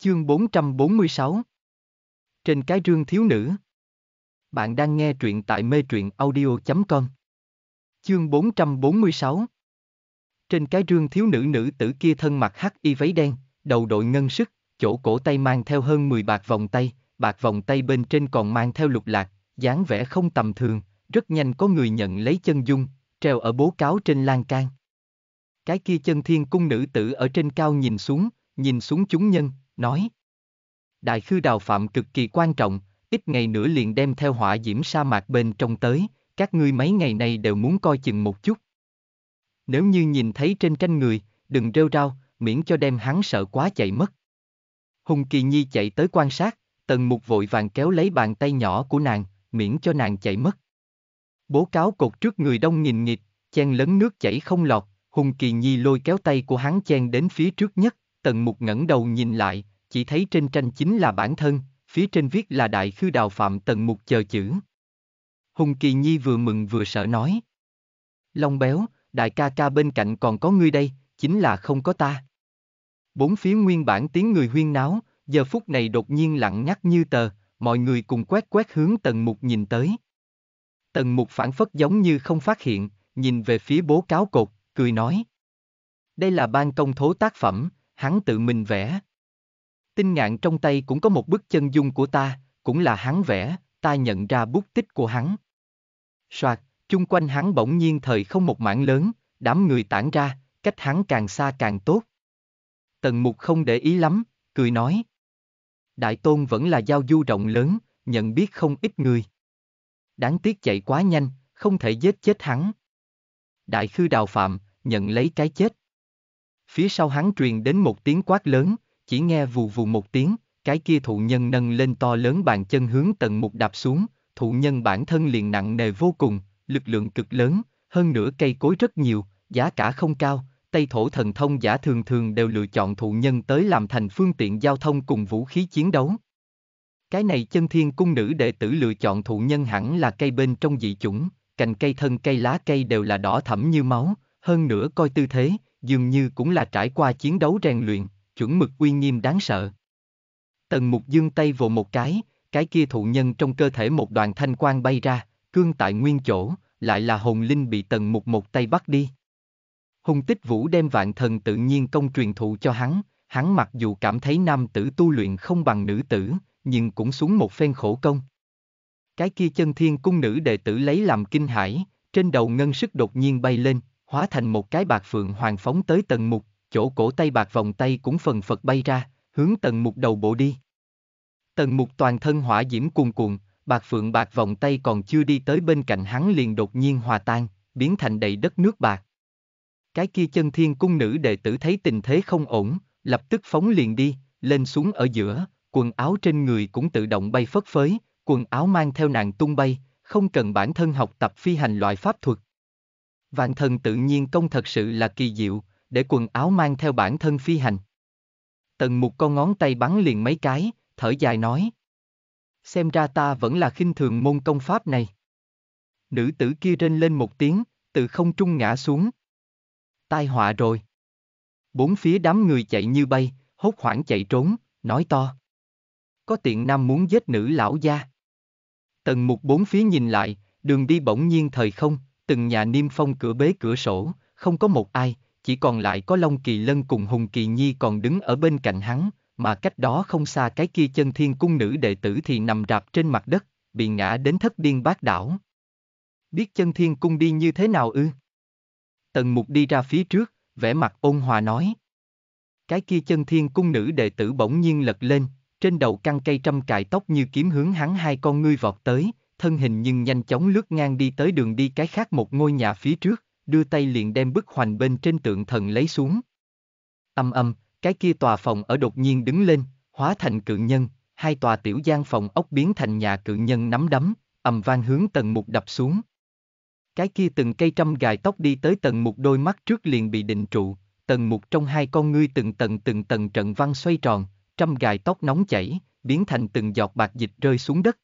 Chương 446 Trên cái rương thiếu nữ Bạn đang nghe truyện tại mê truyện audio.com Chương 446 Trên cái rương thiếu nữ nữ tử kia thân mặc hắc y váy đen, đầu đội ngân sức, chỗ cổ tay mang theo hơn 10 bạc vòng tay, bạc vòng tay bên trên còn mang theo lục lạc, dáng vẻ không tầm thường, rất nhanh có người nhận lấy chân dung, treo ở bố cáo trên lan can. Cái kia chân thiên cung nữ tử ở trên cao nhìn xuống, nhìn xuống chúng nhân, nói. Đại khư đào phạm cực kỳ quan trọng, ít ngày nữa liền đem theo hỏa diễm sa mạc bên trong tới, các ngươi mấy ngày này đều muốn coi chừng một chút. Nếu như nhìn thấy trên tranh người, đừng rêu rao, miễn cho đem hắn sợ quá chạy mất. Hùng Kỳ Nhi chạy tới quan sát, tần mục vội vàng kéo lấy bàn tay nhỏ của nàng, miễn cho nàng chạy mất. Bố cáo cột trước người đông nghìn nghịt, chen lấn nước chảy không lọt, Hùng Kỳ Nhi lôi kéo tay của hắn chen đến phía trước nhất, Tần Mục ngẩng đầu nhìn lại, chỉ thấy trên tranh chính là bản thân, phía trên viết là Đại Khư Đào Phạm Tần Mục chờ chữ. Hùng Kỳ Nhi vừa mừng vừa sợ nói. Long béo, đại ca ca bên cạnh còn có ngươi đây, chính là không có ta. Bốn phía nguyên bản tiếng người huyên náo, giờ phút này đột nhiên lặng ngắt như tờ, mọi người cùng quét quét hướng Tần Mục nhìn tới. Tần Mục phản phất giống như không phát hiện, nhìn về phía bố cáo cột, cười nói. Đây là ban công thố tác phẩm, hắn tự mình vẽ. Tinh ngạn trong tay cũng có một bức chân dung của ta, cũng là hắn vẽ, ta nhận ra bút tích của hắn. Soạt, chung quanh hắn bỗng nhiên thời không một mảng lớn, đám người tản ra, cách hắn càng xa càng tốt. Tần mục không để ý lắm, cười nói. Đại tôn vẫn là giao du rộng lớn, nhận biết không ít người. Đáng tiếc chạy quá nhanh, không thể giết chết hắn. Đại khư đào phạm, nhận lấy cái chết. Phía sau hắn truyền đến một tiếng quát lớn, chỉ nghe vù vù một tiếng, cái kia thụ nhân nâng lên to lớn bàn chân hướng tận mục đạp xuống, thụ nhân bản thân liền nặng nề vô cùng, lực lượng cực lớn, hơn nữa cây cối rất nhiều, giá cả không cao, Tây thổ thần thông giả thường thường đều lựa chọn thụ nhân tới làm thành phương tiện giao thông cùng vũ khí chiến đấu. Cái này chân thiên cung nữ đệ tử lựa chọn thụ nhân hẳn là cây bên trong dị chủng, cành cây thân cây lá cây đều là đỏ thẫm như máu, hơn nữa coi tư thế, dường như cũng là trải qua chiến đấu rèn luyện, chuẩn mực uy nghiêm đáng sợ. Tần mục dương tay vồ một cái, cái kia thụ nhân trong cơ thể một đoàn thanh quang bay ra, cương tại nguyên chỗ, lại là hồn linh bị tần mục một tay bắt đi. Hùng tích vũ đem vạn thần tự nhiên công truyền thụ cho hắn, hắn mặc dù cảm thấy nam tử tu luyện không bằng nữ tử, nhưng cũng xuống một phen khổ công. Cái kia chân thiên cung nữ đệ tử lấy làm kinh hãi, trên đầu ngân sức đột nhiên bay lên, hóa thành một cái bạc phượng hoàng phóng tới tần mục, chỗ cổ tay bạc vòng tay cũng phần phật bay ra, hướng tần mục đầu bộ đi. Tần mục toàn thân hỏa diễm cuồn cuộn, bạc phượng bạc vòng tay còn chưa đi tới bên cạnh hắn liền đột nhiên hòa tan, biến thành đầy đất nước bạc. Cái kia chân thiên cung nữ đệ tử thấy tình thế không ổn, lập tức phóng liền đi, lên xuống ở giữa, quần áo trên người cũng tự động bay phất phới, quần áo mang theo nàng tung bay, không cần bản thân học tập phi hành loại pháp thuật. Vạn thần tự nhiên công thật sự là kỳ diệu, để quần áo mang theo bản thân phi hành. Tần một con ngón tay bắn liền mấy cái, thở dài nói. Xem ra ta vẫn là khinh thường môn công pháp này. Nữ tử kia rên lên một tiếng, từ không trung ngã xuống. Tai họa rồi. Bốn phía đám người chạy như bay, hốt hoảng chạy trốn, nói to. Có tiện nam muốn giết nữ lão gia. Tần mục bốn phía nhìn lại, đường đi bỗng nhiên thời không từng nhà niêm phong cửa bế cửa sổ, không có một ai, chỉ còn lại có Long Kỳ Lân cùng Hùng Kỳ Nhi còn đứng ở bên cạnh hắn, mà cách đó không xa cái kia chân thiên cung nữ đệ tử thì nằm rạp trên mặt đất, bị ngã đến thất điên bát đảo. Biết chân thiên cung đi như thế nào ư? Tần mục đi ra phía trước, vẻ mặt ôn hòa nói. Cái kia chân thiên cung nữ đệ tử bỗng nhiên lật lên, trên đầu căng cây trăm cài tóc như kiếm hướng hắn hai con ngươi vọt tới, thân hình nhưng nhanh chóng lướt ngang đi tới đường đi cái khác một ngôi nhà phía trước, đưa tay liền đem bức hoành bên trên tượng thần lấy xuống. Âm âm, cái kia tòa phòng ở đột nhiên đứng lên, hóa thành cự nhân, hai tòa tiểu gian phòng ốc biến thành nhà cự nhân nắm đấm, ầm vang hướng tầng mục đập xuống. Cái kia từng cây trăm gài tóc đi tới tầng mục đôi mắt trước liền bị định trụ, tầng mục trong hai con ngươi từng tầng từng tầng trận văn xoay tròn, trăm gài tóc nóng chảy, biến thành từng giọt bạc dịch rơi xuống đất,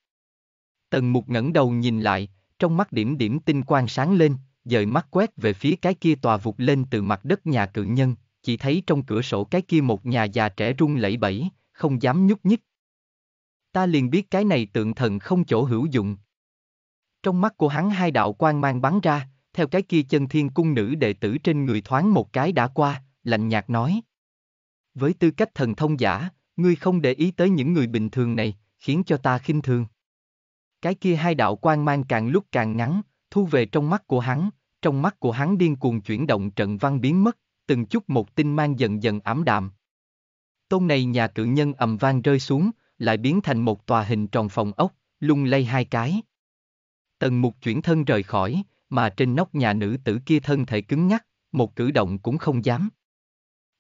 Tần mục ngẩng đầu nhìn lại, trong mắt điểm điểm tinh quang sáng lên, dời mắt quét về phía cái kia tòa vụt lên từ mặt đất nhà cự nhân, chỉ thấy trong cửa sổ cái kia một nhà già trẻ run lẩy bẩy, không dám nhúc nhích. Ta liền biết cái này tượng thần không chỗ hữu dụng. Trong mắt của hắn hai đạo quang mang bắn ra, theo cái kia chân thiên cung nữ đệ tử trên người thoáng một cái đã qua, lạnh nhạt nói. Với tư cách thần thông giả, ngươi không để ý tới những người bình thường này, khiến cho ta khinh thường. Cái kia hai đạo quang mang càng lúc càng ngắn, thu về trong mắt của hắn, trong mắt của hắn điên cuồng chuyển động trận văn biến mất, từng chút một tinh mang dần dần ảm đạm. Tôn này nhà cự nhân ầm vang rơi xuống, lại biến thành một tòa hình tròn phòng ốc, lung lay hai cái. Tần mục chuyển thân rời khỏi, mà trên nóc nhà nữ tử kia thân thể cứng nhắc, một cử động cũng không dám.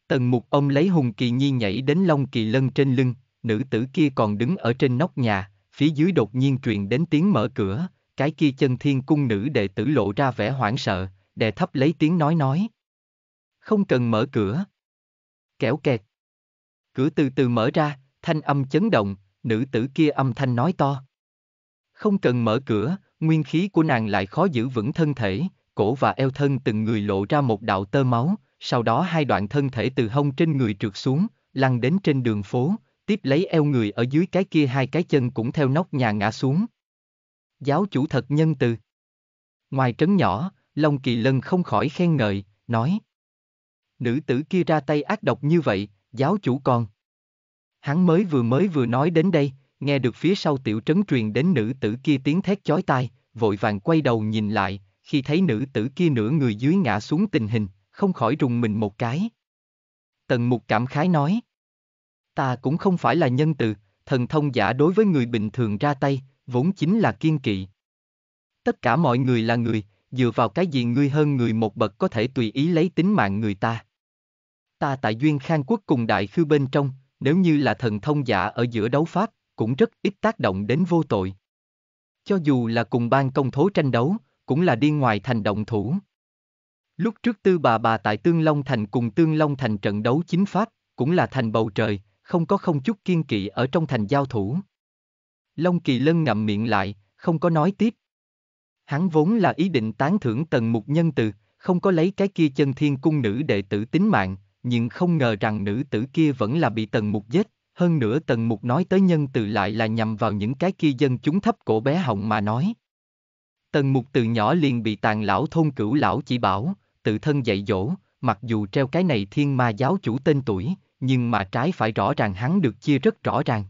Tần mục ông lấy Hùng Kỳ Nhi nhảy đến Long Kỳ Lân trên lưng, nữ tử kia còn đứng ở trên nóc nhà, phía dưới đột nhiên truyền đến tiếng mở cửa, cái kia chân thiên cung nữ đệ tử lộ ra vẻ hoảng sợ, đệ thấp lấy tiếng nói nói. Không cần mở cửa. Kẻo kẹt. Cửa từ từ mở ra, thanh âm chấn động, nữ tử kia âm thanh nói to. Không cần mở cửa, nguyên khí của nàng lại khó giữ vững thân thể, cổ và eo thân từng người lộ ra một đạo tơ máu, sau đó hai đoạn thân thể từ hông trên người trượt xuống, lăn đến trên đường phố, tiếp lấy eo người ở dưới cái kia hai cái chân cũng theo nóc nhà ngã xuống. Giáo chủ thật nhân từ. Ngoài trấn nhỏ, Long Kỳ Lân không khỏi khen ngợi, nói. Nữ tử kia ra tay ác độc như vậy, giáo chủ con Hắn mới vừa mới vừa nói đến đây, nghe được phía sau tiểu trấn truyền đến nữ tử kia tiếng thét chói tai, vội vàng quay đầu nhìn lại, khi thấy nữ tử kia nửa người dưới ngã xuống tình hình, không khỏi rùng mình một cái. Tần mục cảm khái nói. Ta cũng không phải là nhân từ, thần thông giả đối với người bình thường ra tay, vốn chính là kiên kỵ. Tất cả mọi người là người, dựa vào cái gì ngươi hơn người một bậc có thể tùy ý lấy tính mạng người ta. Ta tại Duyên Khang Quốc cùng Đại Khư bên trong, nếu như là thần thông giả ở giữa đấu pháp, cũng rất ít tác động đến vô tội. Cho dù là cùng ban công thố tranh đấu, cũng là đi ngoài thành động thủ. Lúc trước tư bà bà tại Tương Long Thành cùng Tương Long Thành trận đấu chính pháp, cũng là thành bầu trời, không có không chút kiên kỵ ở trong thành giao thủ. Long Kỳ Lân ngậm miệng lại, không có nói tiếp. Hắn vốn là ý định tán thưởng tần mục nhân từ, không có lấy cái kia chân thiên cung nữ đệ tử tính mạng, nhưng không ngờ rằng nữ tử kia vẫn là bị tần mục giết, hơn nữa tần mục nói tới nhân từ lại là nhằm vào những cái kia dân chúng thấp cổ bé họng mà nói. Tần mục từ nhỏ liền bị tàn lão thôn cửu lão chỉ bảo, tự thân dạy dỗ, mặc dù treo cái này thiên ma giáo chủ tên tuổi, nhưng mà trái phải rõ ràng hắn được chia rất rõ ràng.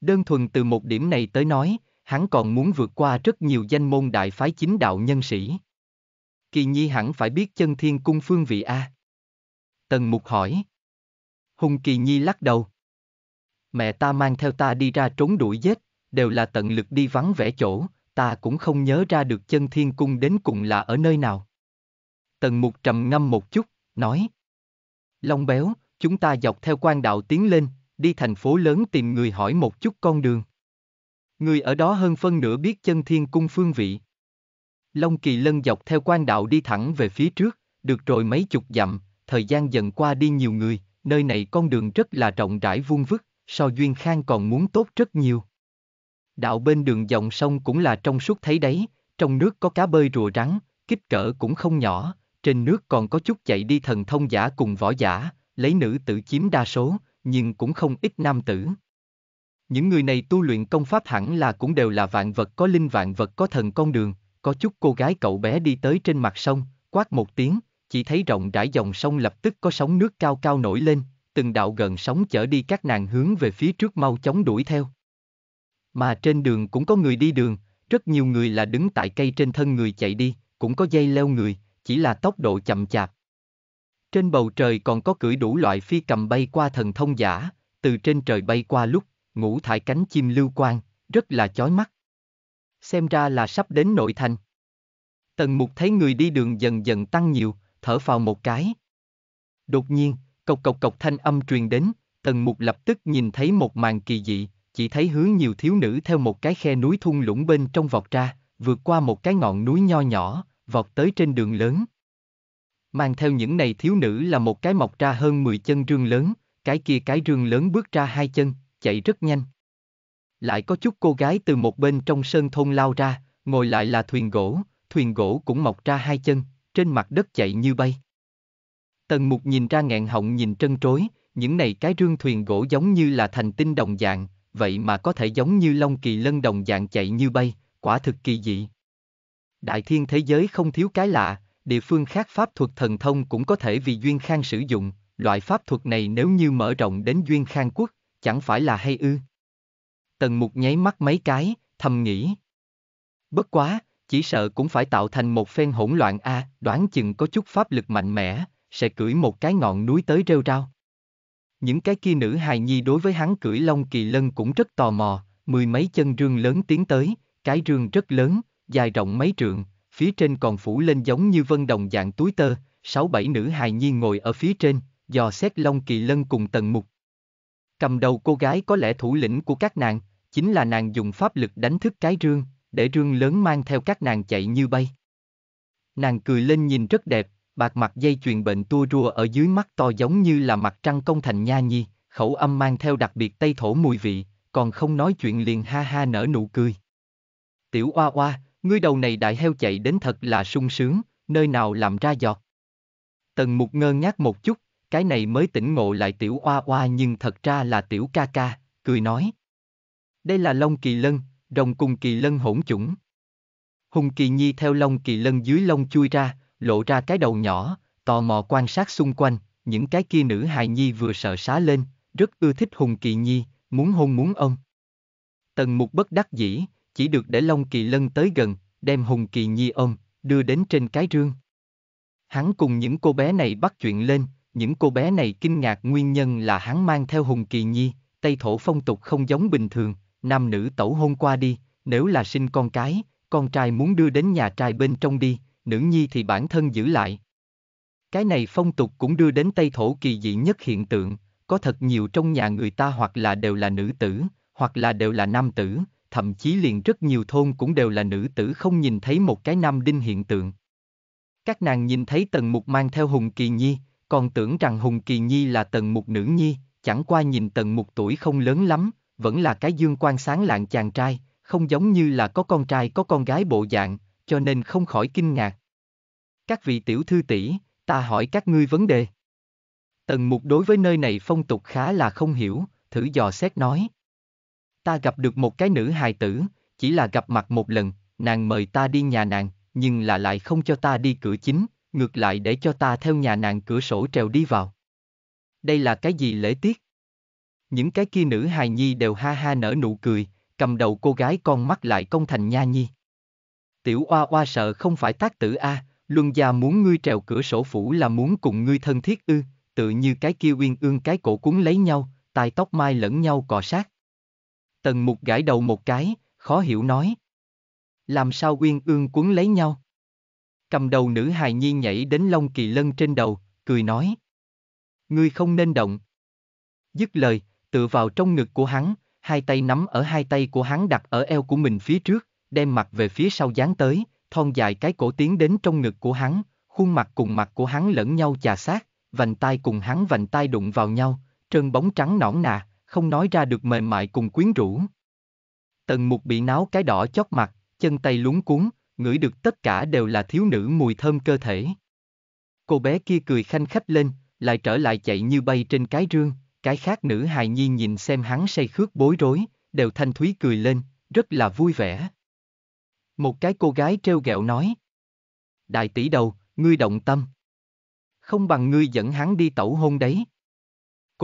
Đơn thuần từ một điểm này tới nói, hắn còn muốn vượt qua rất nhiều danh môn đại phái chính đạo nhân sĩ. Kỳ nhi hẳn phải biết chân thiên cung phương vị A. Tần mục hỏi. Hùng kỳ nhi lắc đầu. Mẹ ta mang theo ta đi ra trốn đuổi giết, đều là tận lực đi vắng vẻ chỗ, ta cũng không nhớ ra được chân thiên cung đến cùng là ở nơi nào. Tần mục trầm ngâm một chút, nói. Long béo, chúng ta dọc theo quan đạo tiến lên, đi thành phố lớn tìm người hỏi một chút con đường. Người ở đó hơn phân nửa biết chân thiên cung phương vị. Long Kỳ Lân dọc theo quan đạo đi thẳng về phía trước, được rồi mấy chục dặm, thời gian dần qua đi nhiều người, nơi này con đường rất là rộng rãi vuông vức, so Duyên Khang còn muốn tốt rất nhiều. Đạo bên đường dòng sông cũng là trong suốt thấy đấy, trong nước có cá bơi rùa rắn, kích cỡ cũng không nhỏ, trên nước còn có chút chạy đi thần thông giả cùng võ giả, lấy nữ tử chiếm đa số, nhưng cũng không ít nam tử. Những người này tu luyện công pháp hẳn là cũng đều là vạn vật có linh vạn vật có thần con đường, có chút cô gái cậu bé đi tới trên mặt sông, quát một tiếng, chỉ thấy rộng rãi dòng sông lập tức có sóng nước cao cao nổi lên, từng đạo gần sóng chở đi các nàng hướng về phía trước mau chóng đuổi theo. Mà trên đường cũng có người đi đường, rất nhiều người là đứng tại cây trên thân người chạy đi, cũng có dây leo người, chỉ là tốc độ chậm chạp, trên bầu trời còn có cưỡi đủ loại phi cầm bay qua thần thông giả, từ trên trời bay qua lúc, ngũ thải cánh chim lưu quang, rất là chói mắt. Xem ra là sắp đến nội thành. Tần mục thấy người đi đường dần dần tăng nhiều, thở vào một cái. Đột nhiên, cộc cộc cộc thanh âm truyền đến, tần mục lập tức nhìn thấy một màn kỳ dị, chỉ thấy hướng nhiều thiếu nữ theo một cái khe núi thung lũng bên trong vọt ra, vượt qua một cái ngọn núi nho nhỏ, vọt tới trên đường lớn mang theo những này thiếu nữ là một cái mọc ra hơn 10 chân rương lớn, cái kia cái rương lớn bước ra hai chân, chạy rất nhanh. Lại có chút cô gái từ một bên trong sơn thôn lao ra, ngồi lại là thuyền gỗ, thuyền gỗ cũng mọc ra hai chân, trên mặt đất chạy như bay. Tần mục nhìn ra ngạn họng nhìn trân trối, những này cái rương thuyền gỗ giống như là thành tinh đồng dạng, vậy mà có thể giống như long kỳ lân đồng dạng chạy như bay, quả thực kỳ dị. Đại thiên thế giới không thiếu cái lạ, địa phương khác pháp thuật thần thông cũng có thể vì Duyên Khang sử dụng, loại pháp thuật này nếu như mở rộng đến Duyên Khang quốc, chẳng phải là hay ư. Tần mục nháy mắt mấy cái, thầm nghĩ. Bất quá, chỉ sợ cũng phải tạo thành một phen hỗn loạn a, à, đoán chừng có chút pháp lực mạnh mẽ, sẽ cưỡi một cái ngọn núi tới rêu rao. Những cái kia nữ hài nhi đối với hắn cưỡi long kỳ lân cũng rất tò mò, mười mấy chân rương lớn tiến tới, cái rương rất lớn, dài rộng mấy trượng, phía trên còn phủ lên giống như vân đồng dạng túi tơ, sáu bảy nữ hài nhi ngồi ở phía trên, dò xét Long Kỳ Lân cùng Tần Mục. Cầm đầu cô gái có lẽ thủ lĩnh của các nàng, chính là nàng dùng pháp lực đánh thức cái rương, để rương lớn mang theo các nàng chạy như bay. Nàng cười lên nhìn rất đẹp, bạc mặt dây chuyền bệnh tua rùa ở dưới mắt to giống như là mặt trăng công thành nha nhi, khẩu âm mang theo đặc biệt tây thổ mùi vị, còn không nói chuyện liền ha ha nở nụ cười. Tiểu oa oa, ngươi đầu này đại heo chạy đến thật là sung sướng, nơi nào làm ra giọt. Tần mục ngơ ngác một chút, cái này mới tỉnh ngộ lại tiểu oa oa nhưng thật ra là tiểu ca ca, cười nói. Đây là lông kỳ lân, rồng cùng kỳ lân hỗn chủng. Hùng kỳ nhi theo lông kỳ lân dưới lông chui ra, lộ ra cái đầu nhỏ, tò mò quan sát xung quanh, những cái kia nữ hài nhi vừa sợ xá lên, rất ưa thích Hùng kỳ nhi, muốn hôn muốn ông. Tần mục bất đắc dĩ, chỉ được để Long Kỳ Lân tới gần, đem Hùng Kỳ Nhi ôm, đưa đến trên cái rương. Hắn cùng những cô bé này bắt chuyện lên, những cô bé này kinh ngạc nguyên nhân là hắn mang theo Hùng Kỳ Nhi, Tây Thổ phong tục không giống bình thường, nam nữ tẩu hôn qua đi, nếu là sinh con cái, con trai muốn đưa đến nhà trai bên trong đi, nữ nhi thì bản thân giữ lại. Cái này phong tục cũng đưa đến Tây Thổ kỳ dị nhất hiện tượng, có thật nhiều trong nhà người ta hoặc là đều là nữ tử, hoặc là đều là nam tử, thậm chí liền rất nhiều thôn cũng đều là nữ tử không nhìn thấy một cái nam đinh hiện tượng. Các nàng nhìn thấy Tần Mục mang theo Hùng Kỳ Nhi, còn tưởng rằng Hùng Kỳ Nhi là Tần Mục nữ nhi, chẳng qua nhìn Tần Mục tuổi không lớn lắm, vẫn là cái dương quan sáng lạng chàng trai, không giống như là có con trai có con gái bộ dạng, cho nên không khỏi kinh ngạc. Các vị tiểu thư tỷ, ta hỏi các ngươi vấn đề. Tần Mục đối với nơi này phong tục khá là không hiểu, thử dò xét nói ta gặp được một cái nữ hài tử, chỉ là gặp mặt một lần, nàng mời ta đi nhà nàng, nhưng là lại không cho ta đi cửa chính, ngược lại để cho ta theo nhà nàng cửa sổ trèo đi vào. Đây là cái gì lễ tiết? Những cái kia nữ hài nhi đều ha ha nở nụ cười, cầm đầu cô gái con mắt lại công thành nha nhi. Tiểu oa oa sợ không phải tác tử A, luân gia muốn ngươi trèo cửa sổ phủ là muốn cùng ngươi thân thiết ư, tự như cái kia uyên ương cái cổ cuốn lấy nhau, tai tóc mai lẫn nhau cọ sát. Tần mục gãi đầu một cái, khó hiểu nói. Làm sao uyên ương cuốn lấy nhau? Cầm đầu nữ hài nhi nhảy đến lông kỳ lân trên đầu, cười nói. Ngươi không nên động. Dứt lời, tựa vào trong ngực của hắn, hai tay nắm ở hai tay của hắn đặt ở eo của mình phía trước, đem mặt về phía sau dán tới, thon dài cái cổ tiến đến trong ngực của hắn, khuôn mặt cùng mặt của hắn lẫn nhau chà sát, vành tay cùng hắn vành tay đụng vào nhau, trơn bóng trắng nõn nà, không nói ra được mềm mại cùng quyến rũ. Tần mục bị náo cái đỏ chót mặt, chân tay lúng cuốn, ngửi được tất cả đều là thiếu nữ mùi thơm cơ thể. Cô bé kia cười khanh khách lên, lại trở lại chạy như bay trên cái rương, cái khác nữ hài nhi nhìn xem hắn say khước bối rối, đều thanh thúy cười lên, rất là vui vẻ. Một cái cô gái trêu ghẹo nói. Đại tỷ đầu, ngươi động tâm. Không bằng ngươi dẫn hắn đi tẩu hôn đấy.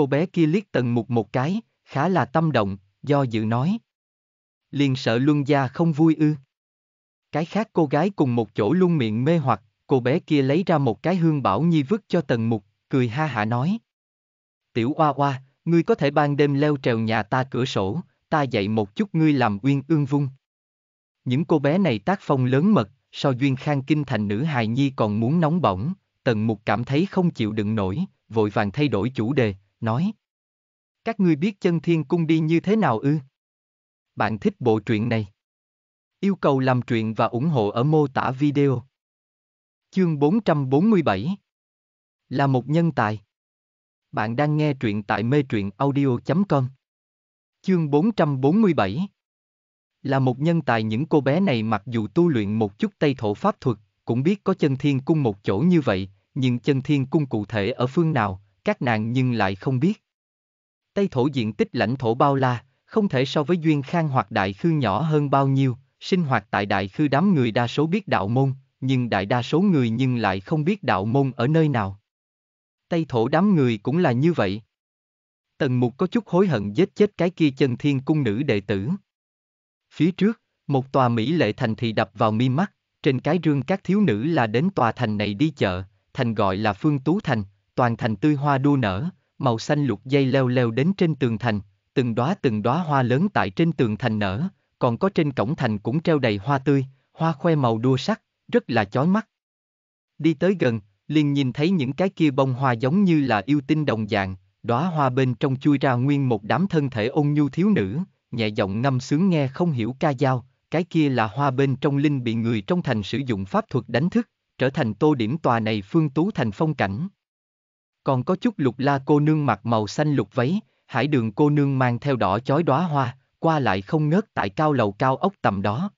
Cô bé kia liếc tần mục một cái, khá là tâm động, do dự nói. Liền sợ Luân Gia không vui ư. Cái khác cô gái cùng một chỗ luôn miệng mê hoặc, cô bé kia lấy ra một cái hương bảo nhi vứt cho tần mục, cười ha hả nói. Tiểu oa oa, ngươi có thể ban đêm leo trèo nhà ta cửa sổ, ta dạy một chút ngươi làm uyên ương vung. Những cô bé này tác phong lớn mật, so duyên khang kinh thành nữ hài nhi còn muốn nóng bỏng, tần mục cảm thấy không chịu đựng nổi, vội vàng thay đổi chủ đề, nói. Các ngươi biết chân thiên cung đi như thế nào ư? Bạn thích bộ truyện này? Yêu cầu làm truyện và ủng hộ ở mô tả video. Chương 447 Là một nhân tài. Bạn đang nghe truyện tại mê truyện audio.com. Chương 447 Là một nhân tài những cô bé này mặc dù tu luyện một chút Tây Thổ Pháp thuật, cũng biết có chân thiên cung một chỗ như vậy, nhưng chân thiên cung cụ thể ở phương nào, các nàng nhưng lại không biết. Tây thổ diện tích lãnh thổ bao la, không thể so với Duyên Khang hoặc Đại Khư nhỏ hơn bao nhiêu, sinh hoạt tại Đại Khư đám người đa số biết đạo môn, nhưng đại đa số người nhưng lại không biết đạo môn ở nơi nào. Tây thổ đám người cũng là như vậy. Tần Mục có chút hối hận giết chết cái kia chân thiên cung nữ đệ tử. Phía trước, một tòa Mỹ lệ thành thị đập vào mi mắt, trên cái rương các thiếu nữ là đến tòa thành này đi chợ, thành gọi là Phương Tú Thành, toàn thành tươi hoa đua nở, màu xanh lục dây leo leo đến trên tường thành, từng đóa từng đóa hoa lớn tại trên tường thành nở, còn có trên cổng thành cũng treo đầy hoa tươi, hoa khoe màu đua sắc, rất là chói mắt. Đi tới gần, liền nhìn thấy những cái kia bông hoa giống như là yêu tinh đồng dạng, đóa hoa bên trong chui ra nguyên một đám thân thể ôn nhu thiếu nữ, nhẹ giọng ngâm sướng nghe không hiểu ca dao, cái kia là hoa bên trong linh bị người trong thành sử dụng pháp thuật đánh thức, trở thành tô điểm tòa này phương tú thành phong cảnh còn có chút lục la cô nương mặc màu xanh lục váy, hải đường cô nương mang theo đỏ chói đóa hoa, qua lại không ngớt tại cao lầu cao ốc tầm đó.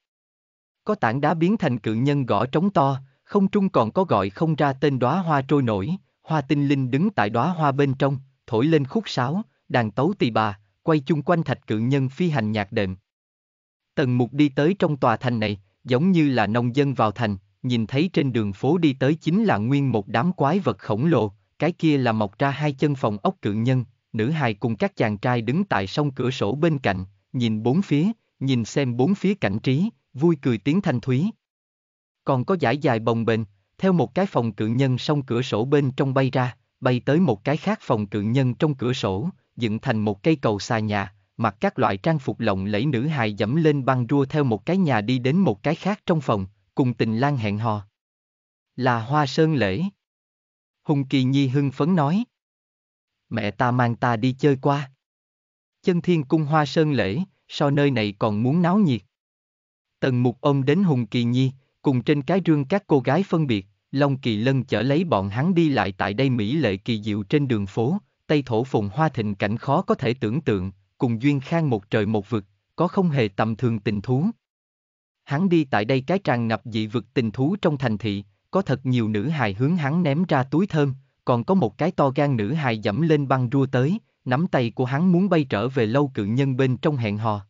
Có tảng đá biến thành cự nhân gõ trống to, không trung còn có gọi không ra tên đóa hoa trôi nổi, hoa tinh linh đứng tại đóa hoa bên trong, thổi lên khúc sáo, đàn tấu tỳ bà, quay chung quanh thạch cự nhân phi hành nhạc đệm. Tần mục đi tới trong tòa thành này, giống như là nông dân vào thành, nhìn thấy trên đường phố đi tới chính là nguyên một đám quái vật khổng lồ, cái kia là mọc ra hai chân phòng ốc cự nhân, nữ hài cùng các chàng trai đứng tại sông cửa sổ bên cạnh, nhìn bốn phía, nhìn xem bốn phía cảnh trí, vui cười tiếng thanh thúy. Còn có giải dài bồng bềnh, theo một cái phòng cự nhân sông cửa sổ bên trong bay ra, bay tới một cái khác phòng cự nhân trong cửa sổ, dựng thành một cây cầu xà nhà, mặc các loại trang phục lộng lẫy nữ hài dẫm lên băng rua theo một cái nhà đi đến một cái khác trong phòng, cùng tình lang hẹn hò. Là hoa sơn lễ. Hùng Kỳ Nhi hưng phấn nói. Mẹ ta mang ta đi chơi qua. Chân thiên cung hoa sơn lễ, so nơi này còn muốn náo nhiệt. Tần mục ôm đến Hùng Kỳ Nhi, cùng trên cái rương các cô gái phân biệt, Long Kỳ Lân chở lấy bọn hắn đi lại tại đây mỹ lệ kỳ diệu trên đường phố, Tây thổ phồn hoa thịnh cảnh khó có thể tưởng tượng, cùng duyên khang một trời một vực, có không hề tầm thường tình thú. Hắn đi tại đây cái tràn ngập dị vực tình thú trong thành thị, có thật nhiều nữ hài hướng hắn ném ra túi thơm, còn có một cái to gan nữ hài dẫm lên băng rua tới, nắm tay của hắn muốn bay trở về lâu cự nhân bên trong hẹn hò.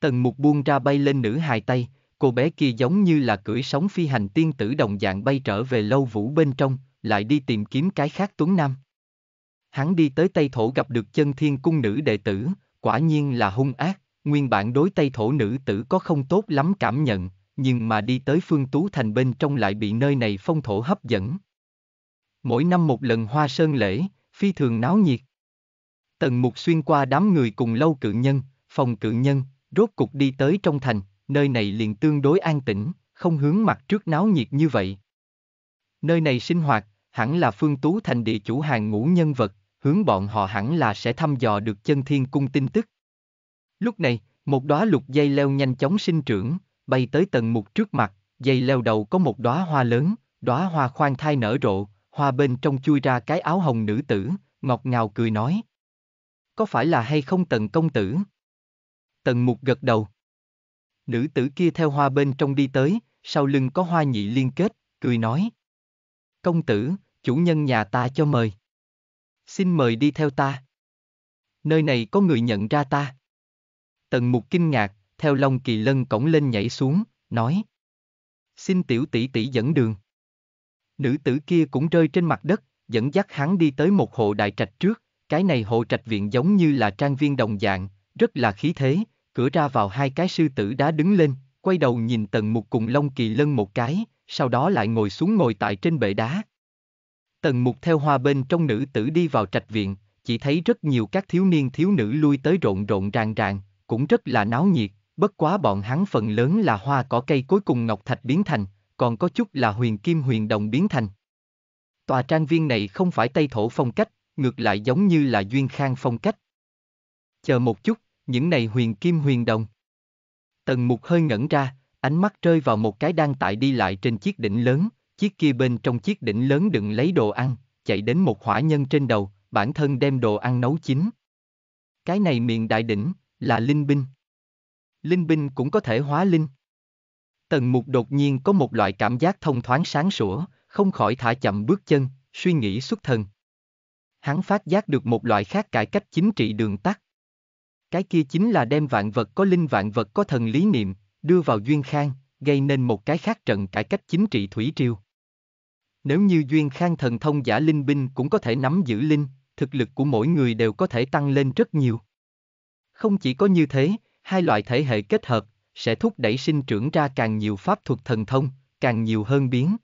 Tần mục buông ra bay lên nữ hài tay, cô bé kia giống như là cưỡi sóng phi hành tiên tử đồng dạng bay trở về lâu vũ bên trong, lại đi tìm kiếm cái khác tuấn nam. Hắn đi tới Tây Thổ gặp được chân thiên cung nữ đệ tử, quả nhiên là hung ác, nguyên bản đối Tây Thổ nữ tử có không tốt lắm cảm nhận, nhưng mà đi tới Phương Tú Thành bên trong lại bị nơi này phong thổ hấp dẫn. Mỗi năm một lần hoa sơn lễ, phi thường náo nhiệt. Tần mục xuyên qua đám người cùng lâu cự nhân, phòng cự nhân, rốt cục đi tới trong thành, nơi này liền tương đối an tĩnh, không hướng mặt trước náo nhiệt như vậy. Nơi này sinh hoạt, hẳn là phương tú thành địa chủ hàng ngũ nhân vật, hướng bọn họ hẳn là sẽ thăm dò được chân thiên cung tin tức. Lúc này, một đóa lục dây leo nhanh chóng sinh trưởng, bay tới tầng mục trước mặt, dây leo đầu có một đóa hoa lớn, đóa hoa khoan thai nở rộ, hoa bên trong chui ra cái áo hồng nữ tử, ngọt ngào cười nói. Có phải là hay không tần công tử? Tần mục gật đầu. Nữ tử kia theo hoa bên trong đi tới, sau lưng có hoa nhị liên kết, cười nói. Công tử, chủ nhân nhà ta cho mời. Xin mời đi theo ta. Nơi này có người nhận ra ta. Tần mục kinh ngạc, theo Long Kỳ Lân cổng lên nhảy xuống, nói. Xin tiểu tỷ tỷ dẫn đường. Nữ tử kia cũng rơi trên mặt đất, dẫn dắt hắn đi tới một hộ đại trạch trước, cái này hộ trạch viện giống như là trang viên đồng dạng, rất là khí thế, cửa ra vào hai cái sư tử đá đứng lên, quay đầu nhìn Tần Mục cùng Long Kỳ Lân một cái, sau đó lại ngồi xuống ngồi tại trên bệ đá. Tần Mục theo hoa bên trong nữ tử đi vào trạch viện, chỉ thấy rất nhiều các thiếu niên thiếu nữ lui tới rộn rộn ràng ràng, cũng rất là náo nhiệt, Bất quá bọn hắn phần lớn là hoa cỏ cây cuối cùng ngọc thạch biến thành, còn có chút là huyền kim huyền đồng biến thành. Tòa trang viên này không phải Tây Thổ phong cách, ngược lại giống như là Duyên Khang phong cách. Chờ một chút, những này huyền kim huyền đồng. Tần mục hơi ngẩn ra, ánh mắt rơi vào một cái đang tại đi lại trên chiếc đỉnh lớn, chiếc kia bên trong chiếc đỉnh lớn đựng lấy đồ ăn, chạy đến một hỏa nhân trên đầu, bản thân đem đồ ăn nấu chín. Cái này miệng đại đỉnh, là linh binh linh binh cũng có thể hóa linh. Tần mục đột nhiên có một loại cảm giác thông thoáng sáng sủa, không khỏi thả chậm bước chân, suy nghĩ xuất thần. Hắn phát giác được một loại khác cải cách chính trị đường tắt. Cái kia chính là đem vạn vật có linh vạn vật có thần lý niệm, đưa vào duyên khang, gây nên một cái khác trận cải cách chính trị thủy triều. Nếu như duyên khang thần thông giả linh binh cũng có thể nắm giữ linh, thực lực của mỗi người đều có thể tăng lên rất nhiều. Không chỉ có như thế, hai loại thể hệ kết hợp, sẽ thúc đẩy sinh trưởng ra càng nhiều pháp thuật thần thông, càng nhiều hơn biến.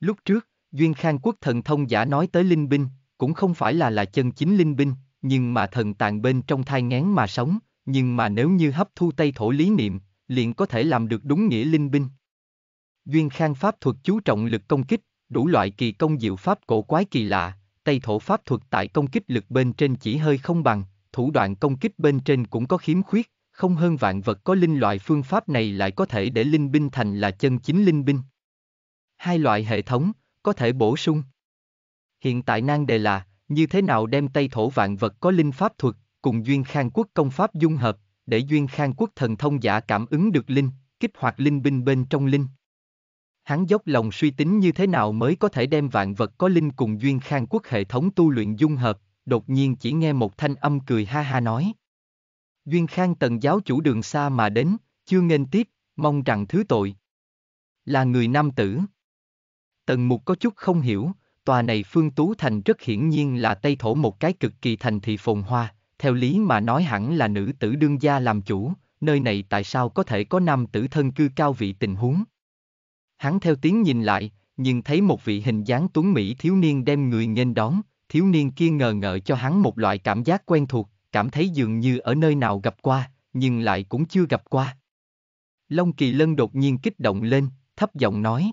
Lúc trước, Duyên Khang Quốc thần thông giả nói tới linh binh, cũng không phải là là chân chính linh binh, nhưng mà thần tàn bên trong thai ngán mà sống, nhưng mà nếu như hấp thu tây thổ lý niệm, liền có thể làm được đúng nghĩa linh binh. Duyên Khang pháp thuật chú trọng lực công kích, đủ loại kỳ công diệu pháp cổ quái kỳ lạ, tây thổ pháp thuật tại công kích lực bên trên chỉ hơi không bằng, thủ đoạn công kích bên trên cũng có khiếm khuyết, không hơn vạn vật có linh loại phương pháp này lại có thể để linh binh thành là chân chính linh binh. Hai loại hệ thống, có thể bổ sung. Hiện tại nan đề là, như thế nào đem Tây Thổ vạn vật có linh pháp thuật, cùng Duyên Khang Quốc công pháp dung hợp, để Duyên Khang Quốc thần thông giả cảm ứng được linh, kích hoạt linh binh bên trong linh. Hắn dốc lòng suy tính như thế nào mới có thể đem vạn vật có linh cùng Duyên Khang Quốc hệ thống tu luyện dung hợp, đột nhiên chỉ nghe một thanh âm cười ha ha nói. Duyên Khang tần giáo chủ đường xa mà đến, chưa nghênh tiếp, mong rằng thứ tội. Là người nam tử. Tần mục có chút không hiểu, tòa này Phương Tú Thành rất hiển nhiên là Tây Thổ một cái cực kỳ thành thị phồn hoa, theo lý mà nói hẳn là nữ tử đương gia làm chủ, nơi này tại sao có thể có nam tử thân cư cao vị tình huống. Hắn theo tiếng nhìn lại, nhưng thấy một vị hình dáng tuấn Mỹ thiếu niên đem người nghênh đón, thiếu niên kia ngờ ngợ cho hắn một loại cảm giác quen thuộc, cảm thấy dường như ở nơi nào gặp qua, nhưng lại cũng chưa gặp qua. Long Kỳ Lân đột nhiên kích động lên, thấp giọng nói.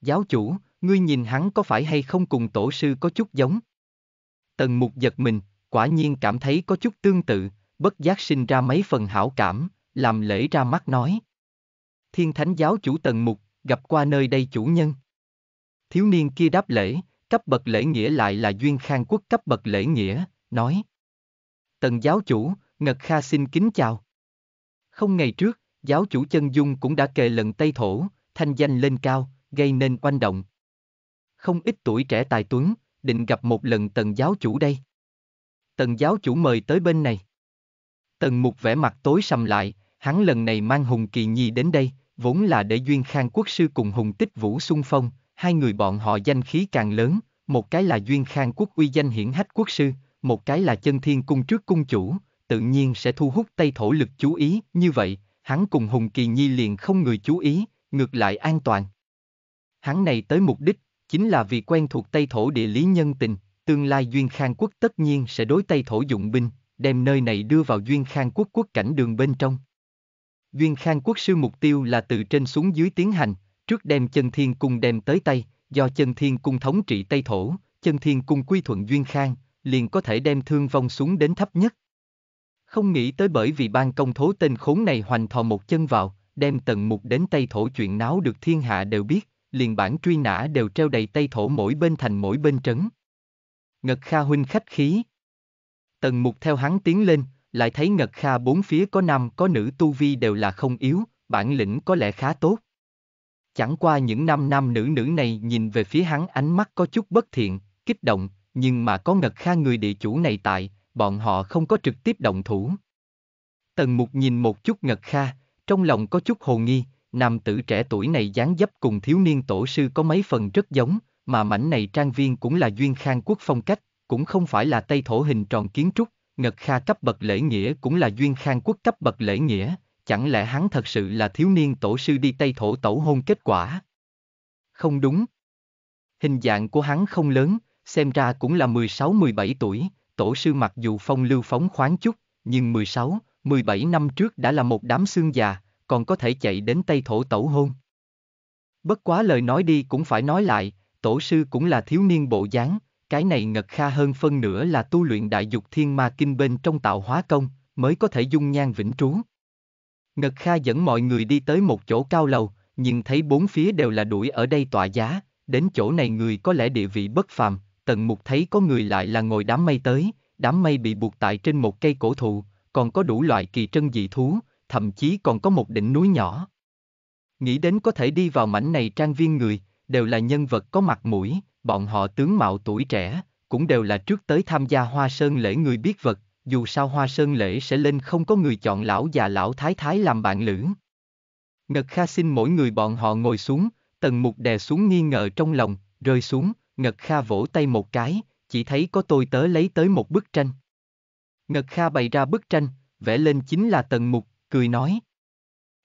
Giáo chủ, ngươi nhìn hắn có phải hay không cùng tổ sư có chút giống? Tần mục giật mình, quả nhiên cảm thấy có chút tương tự, bất giác sinh ra mấy phần hảo cảm, làm lễ ra mắt nói. Thiên thánh giáo chủ tần mục, gặp qua nơi đây chủ nhân. Thiếu niên kia đáp lễ, cấp bậc lễ nghĩa lại là duyên khang quốc cấp bậc lễ nghĩa, nói. Tần giáo chủ, Ngật Kha xin kính chào. Không ngày trước, giáo chủ chân dung cũng đã kề lần Tây Thổ, thanh danh lên cao, gây nên oanh động. Không ít tuổi trẻ tài tuấn, định gặp một lần tần giáo chủ đây. Tần giáo chủ mời tới bên này. Tần mục vẻ mặt tối sầm lại, hắn lần này mang Hùng Kỳ Nhi đến đây, vốn là để Duyên Khang Quốc Sư cùng Hùng Tích Vũ xung phong, hai người bọn họ danh khí càng lớn, một cái là Duyên Khang Quốc uy danh hiển hách quốc sư, một cái là chân thiên cung trước cung chủ, tự nhiên sẽ thu hút Tây Thổ lực chú ý, như vậy, hắn cùng Hùng Kỳ Nhi liền không người chú ý, ngược lại an toàn. Hắn này tới mục đích, chính là vì quen thuộc Tây Thổ địa lý nhân tình, tương lai Duyên Khang Quốc tất nhiên sẽ đối Tây Thổ dụng binh, đem nơi này đưa vào Duyên Khang Quốc quốc cảnh đường bên trong. Duyên Khang Quốc sư mục tiêu là từ trên xuống dưới tiến hành, trước đem chân thiên cung đem tới Tây, do chân thiên cung thống trị Tây Thổ, chân thiên cung quy thuận Duyên Khang, liền có thể đem thương vong xuống đến thấp nhất. Không nghĩ tới bởi vì ban công thố tên khốn này hoành thò một chân vào, đem tần mục đến Tây Thổ chuyện náo được thiên hạ đều biết, liền bản truy nã đều treo đầy Tây Thổ mỗi bên thành mỗi bên trấn. Ngật Kha huynh khách khí. Tần mục theo hắn tiến lên, lại thấy Ngật Kha bốn phía có nam có nữ tu vi đều là không yếu, bản lĩnh có lẽ khá tốt. Chẳng qua những nam nam nữ nữ này nhìn về phía hắn ánh mắt có chút bất thiện, kích động, nhưng mà có ngật kha người địa chủ này tại, bọn họ không có trực tiếp động thủ. Tần mục nhìn một chút ngật kha, trong lòng có chút hồ nghi, nam tử trẻ tuổi này dáng dấp cùng thiếu niên tổ sư có mấy phần rất giống, mà mảnh này trang viên cũng là duyên khang quốc phong cách, cũng không phải là tây thổ hình tròn kiến trúc, ngật kha cấp bậc lễ nghĩa cũng là duyên khang quốc cấp bậc lễ nghĩa, chẳng lẽ hắn thật sự là thiếu niên tổ sư đi tây thổ tẩu hôn kết quả? Không đúng. Hình dạng của hắn không lớn, xem ra cũng là 16-17 tuổi, tổ sư mặc dù phong lưu phóng khoáng chút, nhưng 16, 17 năm trước đã là một đám xương già, còn có thể chạy đến Tây Thổ tẩu hôn. Bất quá lời nói đi cũng phải nói lại, tổ sư cũng là thiếu niên bộ dáng, cái này ngật kha hơn phân nửa là tu luyện đại dục thiên ma kinh bên trong tạo hóa công, mới có thể dung nhan vĩnh trú. Ngật kha dẫn mọi người đi tới một chỗ cao lầu, nhìn thấy bốn phía đều là đuổi ở đây tọa giá, đến chỗ này người có lẽ địa vị bất phàm, tần mục thấy có người lại là ngồi đám mây tới, đám mây bị buộc tại trên một cây cổ thụ, còn có đủ loại kỳ trân dị thú, thậm chí còn có một đỉnh núi nhỏ. Nghĩ đến có thể đi vào mảnh này trang viên người, đều là nhân vật có mặt mũi, bọn họ tướng mạo tuổi trẻ, cũng đều là trước tới tham gia hoa sơn lễ người biết vật, dù sao hoa sơn lễ sẽ lên không có người chọn lão già lão thái thái làm bạn lữ. Ngật Kha xin mỗi người bọn họ ngồi xuống, tần mục đè xuống nghi ngờ trong lòng, rơi xuống, Ngật Kha vỗ tay một cái, chỉ thấy có tôi tớ lấy tới một bức tranh. Ngật Kha bày ra bức tranh, vẽ lên chính là tần mục, cười nói.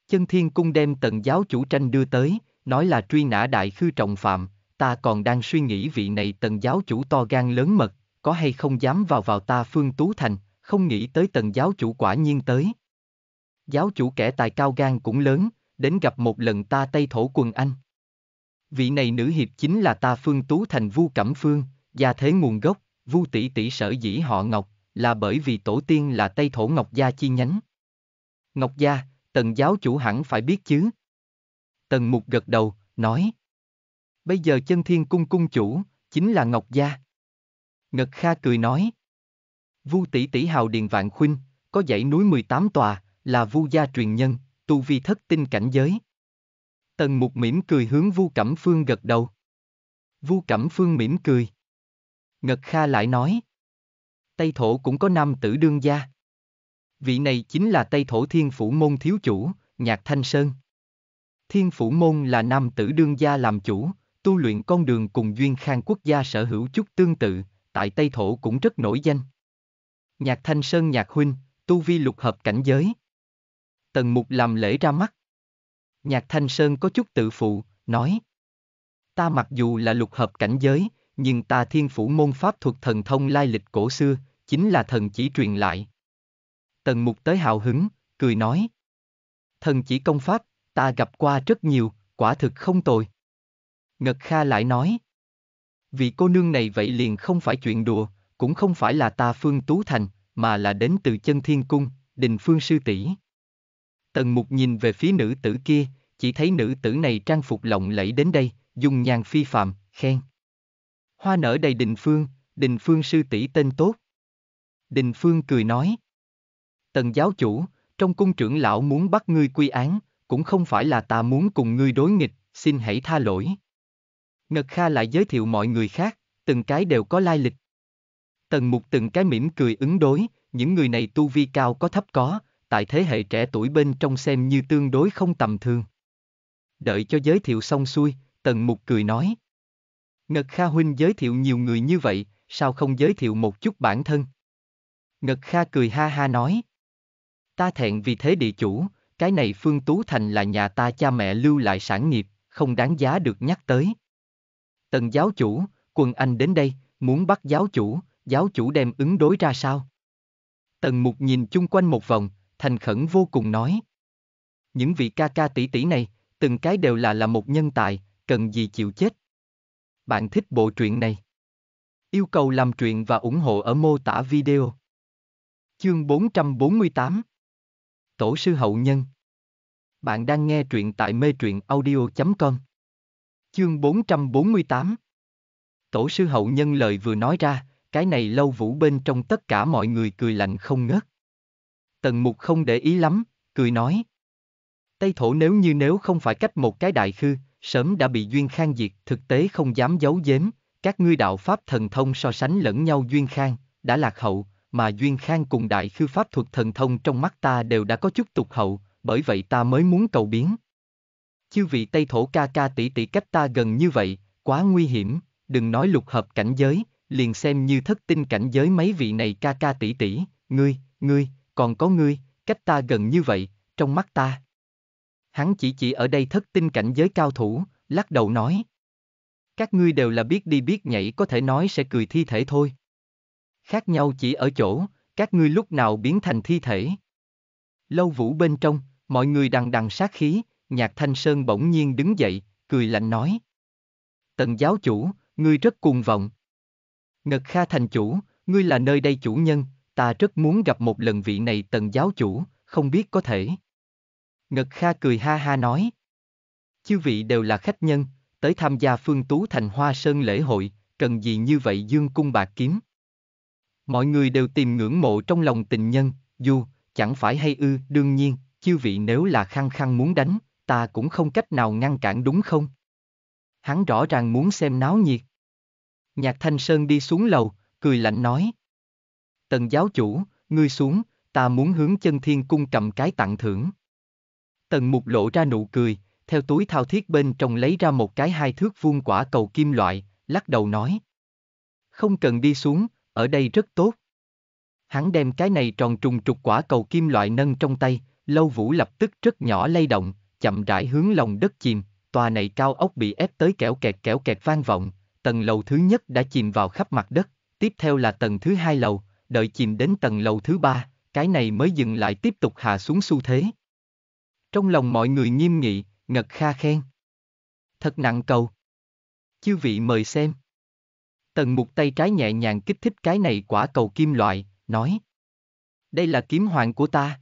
Chân Thiên Cung đem tần giáo chủ tranh đưa tới, nói là truy nã đại khư trọng phạm, ta còn đang suy nghĩ vị này tần giáo chủ to gan lớn mật, có hay không dám vào vào ta phương Tú Thành, không nghĩ tới tần giáo chủ quả nhiên tới. Giáo chủ kẻ tài cao gan cũng lớn, đến gặp một lần ta tây thổ quần anh vị này nữ hiệp chính là ta phương tú thành vu cẩm phương, gia thế nguồn gốc, vu tỷ tỷ sở dĩ họ Ngọc, là bởi vì tổ tiên là Tây Thổ Ngọc Gia chi nhánh. Ngọc Gia, tần giáo chủ hẳn phải biết chứ. Tần Mục gật đầu, nói. Bây giờ chân thiên cung cung chủ, chính là Ngọc Gia. Ngật Kha cười nói. Vu tỷ tỷ hào điền vạn khuynh, có dãy núi 18 tòa, là vu gia truyền nhân, tu vi thất tinh cảnh giới. Tần mục mỉm cười hướng Vu Cẩm Phương gật đầu. Vu Cẩm Phương mỉm cười. Ngật Kha lại nói. Tây thổ cũng có nam tử đương gia. Vị này chính là Tây thổ thiên phủ môn thiếu chủ, nhạc Thanh Sơn. Thiên phủ môn là nam tử đương gia làm chủ, tu luyện con đường cùng duyên khang quốc gia sở hữu chút tương tự, tại Tây thổ cũng rất nổi danh. Nhạc Thanh Sơn nhạc huynh, tu vi lục hợp cảnh giới. Tần mục làm lễ ra mắt. Nhạc Thanh Sơn có chút tự phụ, nói. Ta mặc dù là lục hợp cảnh giới, nhưng ta thiên phủ môn pháp thuật thần thông lai lịch cổ xưa, chính là thần chỉ truyền lại. Tần mục tới hào hứng, cười nói. Thần chỉ công pháp, ta gặp qua rất nhiều, quả thực không tồi. Ngật Kha lại nói. Vị cô nương này vậy liền không phải chuyện đùa, cũng không phải là ta phương Tú Thành, mà là đến từ chân thiên cung, đình phương sư tỷ. Tần mục nhìn về phía nữ tử kia, chỉ thấy nữ tử này trang phục lộng lẫy đến đây, dùng nhàn phi phạm, khen. Hoa nở đầy đình phương, đình phương sư tỷ tên tốt. Đình phương cười nói. Tần giáo chủ, trong cung trưởng lão muốn bắt ngươi quy án, cũng không phải là ta muốn cùng ngươi đối nghịch, xin hãy tha lỗi. Ngật Kha lại giới thiệu mọi người khác, từng cái đều có lai lịch. Tần mục từng cái mỉm cười ứng đối, những người này tu vi cao có thấp có, tại thế hệ trẻ tuổi bên trong xem như tương đối không tầm thường. Đợi cho giới thiệu xong xuôi, Tần Mục cười nói. Ngật Kha Huynh giới thiệu nhiều người như vậy, sao không giới thiệu một chút bản thân? Ngật Kha cười ha ha nói. Ta thẹn vì thế địa chủ, cái này Phương Tú Thành là nhà ta cha mẹ lưu lại sản nghiệp, không đáng giá được nhắc tới. Tần giáo chủ, quân anh đến đây, muốn bắt giáo chủ, giáo chủ đem ứng đối ra sao? Tần mục nhìn chung quanh một vòng, thành khẩn vô cùng nói. Những vị ca ca tỷ tỷ này, từng cái đều là là một nhân tài, cần gì chịu chết. Bạn thích bộ truyện này? Yêu cầu làm truyện và ủng hộ ở mô tả video. Chương 448 Tổ sư hậu nhân Bạn đang nghe truyện tại mê truyện audio.com Chương 448 Tổ sư hậu nhân lời vừa nói ra, cái này lâu vũ bên trong tất cả mọi người cười lạnh không ngớt. Tần mục không để ý lắm, cười nói. Tây thổ nếu như nếu không phải cách một cái đại khư, sớm đã bị duyên khang diệt, thực tế không dám giấu giếm, các ngươi đạo pháp thần thông so sánh lẫn nhau duyên khang, đã lạc hậu, mà duyên khang cùng đại khư pháp thuật thần thông trong mắt ta đều đã có chút tục hậu, bởi vậy ta mới muốn cầu biến. Chư vị Tây thổ ca ca tỷ tỷ cách ta gần như vậy, quá nguy hiểm, đừng nói lục hợp cảnh giới, liền xem như thất tinh cảnh giới mấy vị này ca ca tỷ tỷ, ngươi, ngươi, còn có ngươi, cách ta gần như vậy, trong mắt ta. Hắn chỉ chỉ ở đây thất tinh cảnh giới cao thủ, lắc đầu nói. Các ngươi đều là biết đi biết nhảy có thể nói sẽ cười thi thể thôi. Khác nhau chỉ ở chỗ, các ngươi lúc nào biến thành thi thể. Lâu vũ bên trong, mọi người đằng đằng sát khí, nhạc thanh sơn bỗng nhiên đứng dậy, cười lạnh nói. Tần giáo chủ, ngươi rất cuồng vọng. Ngật Kha thành chủ, ngươi là nơi đây chủ nhân, ta rất muốn gặp một lần vị này tần giáo chủ, không biết có thể. Ngật Kha cười ha ha nói. Chư vị đều là khách nhân, tới tham gia phương tú thành hoa sơn lễ hội, cần gì như vậy dương cung bạc kiếm. Mọi người đều tìm ngưỡng mộ trong lòng tình nhân, dù, chẳng phải hay ư, đương nhiên, chư vị nếu là khăng khăng muốn đánh, ta cũng không cách nào ngăn cản đúng không? Hắn rõ ràng muốn xem náo nhiệt. Nhạc Thanh Sơn đi xuống lầu, cười lạnh nói. Tần giáo chủ, ngươi xuống, ta muốn hướng chân thiên cung cầm cái tặng thưởng. Tần mục lộ ra nụ cười, theo túi thao thiết bên trong lấy ra một cái hai thước vuông quả cầu kim loại, lắc đầu nói. Không cần đi xuống, ở đây rất tốt. Hắn đem cái này tròn trùng trục quả cầu kim loại nâng trong tay, lâu vũ lập tức rất nhỏ lay động, chậm rãi hướng lòng đất chìm, tòa này cao ốc bị ép tới kẻo kẹt kẻo kẹt vang vọng, tầng lầu thứ nhất đã chìm vào khắp mặt đất, tiếp theo là tầng thứ hai lầu, đợi chìm đến tầng lầu thứ ba, cái này mới dừng lại tiếp tục hạ xuống xu thế. Trong lòng mọi người nghiêm nghị, ngật kha khen. Thật nặng cầu. Chư vị mời xem. Tần mục tay trái nhẹ nhàng kích thích cái này quả cầu kim loại, nói. Đây là kiếm hoàng của ta.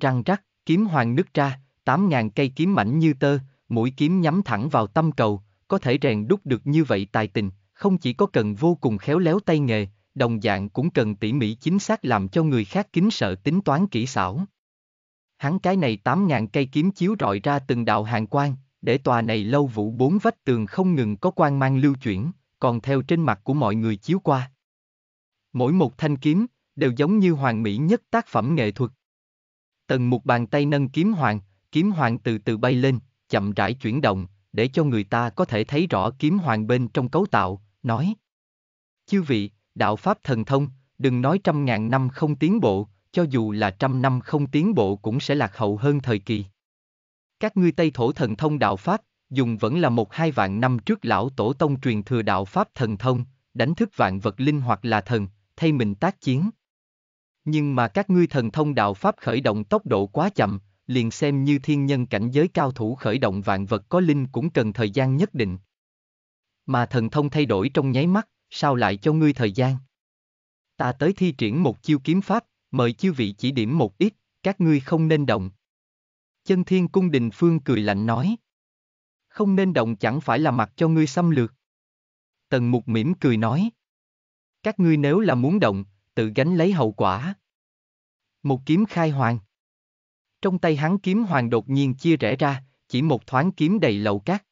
Răng rắc, kiếm hoàng nứt ra, tám ngàn cây kiếm mảnh như tơ, mũi kiếm nhắm thẳng vào tâm cầu, có thể rèn đúc được như vậy tài tình, không chỉ có cần vô cùng khéo léo tay nghề, đồng dạng cũng cần tỉ mỉ chính xác làm cho người khác kính sợ tính toán kỹ xảo. Hắn cái này 8.000 cây kiếm chiếu rọi ra từng đạo hàng quang, để tòa này lâu vũ bốn vách tường không ngừng có quan mang lưu chuyển, còn theo trên mặt của mọi người chiếu qua. Mỗi một thanh kiếm, đều giống như hoàng mỹ nhất tác phẩm nghệ thuật. Tần một bàn tay nâng kiếm hoàng, kiếm hoàng từ từ bay lên, chậm rãi chuyển động, để cho người ta có thể thấy rõ kiếm hoàng bên trong cấu tạo, nói. Chư vị, đạo pháp thần thông, đừng nói trăm ngàn năm không tiến bộ, cho dù là trăm năm không tiến bộ cũng sẽ lạc hậu hơn thời kỳ. Các ngươi Tây Thổ thần thông đạo pháp, dùng vẫn là một hai vạn năm trước lão tổ tông truyền thừa đạo pháp thần thông, đánh thức vạn vật linh hoặc là thần, thay mình tác chiến. Nhưng mà các ngươi thần thông đạo pháp khởi động tốc độ quá chậm, liền xem như thiên nhân cảnh giới cao thủ khởi động vạn vật có linh cũng cần thời gian nhất định. Mà thần thông thay đổi trong nháy mắt, sao lại cho ngươi thời gian? Ta tới thi triển một chiêu kiếm pháp, mời chiêu vị chỉ điểm một ít, các ngươi không nên động. Chân thiên cung đình phương cười lạnh nói. Không nên động chẳng phải là mặc cho ngươi xâm lược. Tần mục mỉm cười nói. Các ngươi nếu là muốn động, tự gánh lấy hậu quả. Một kiếm khai hoàng. Trong tay hắn kiếm hoàng đột nhiên chia rẽ ra, chỉ một thoáng kiếm đầy lậu cát.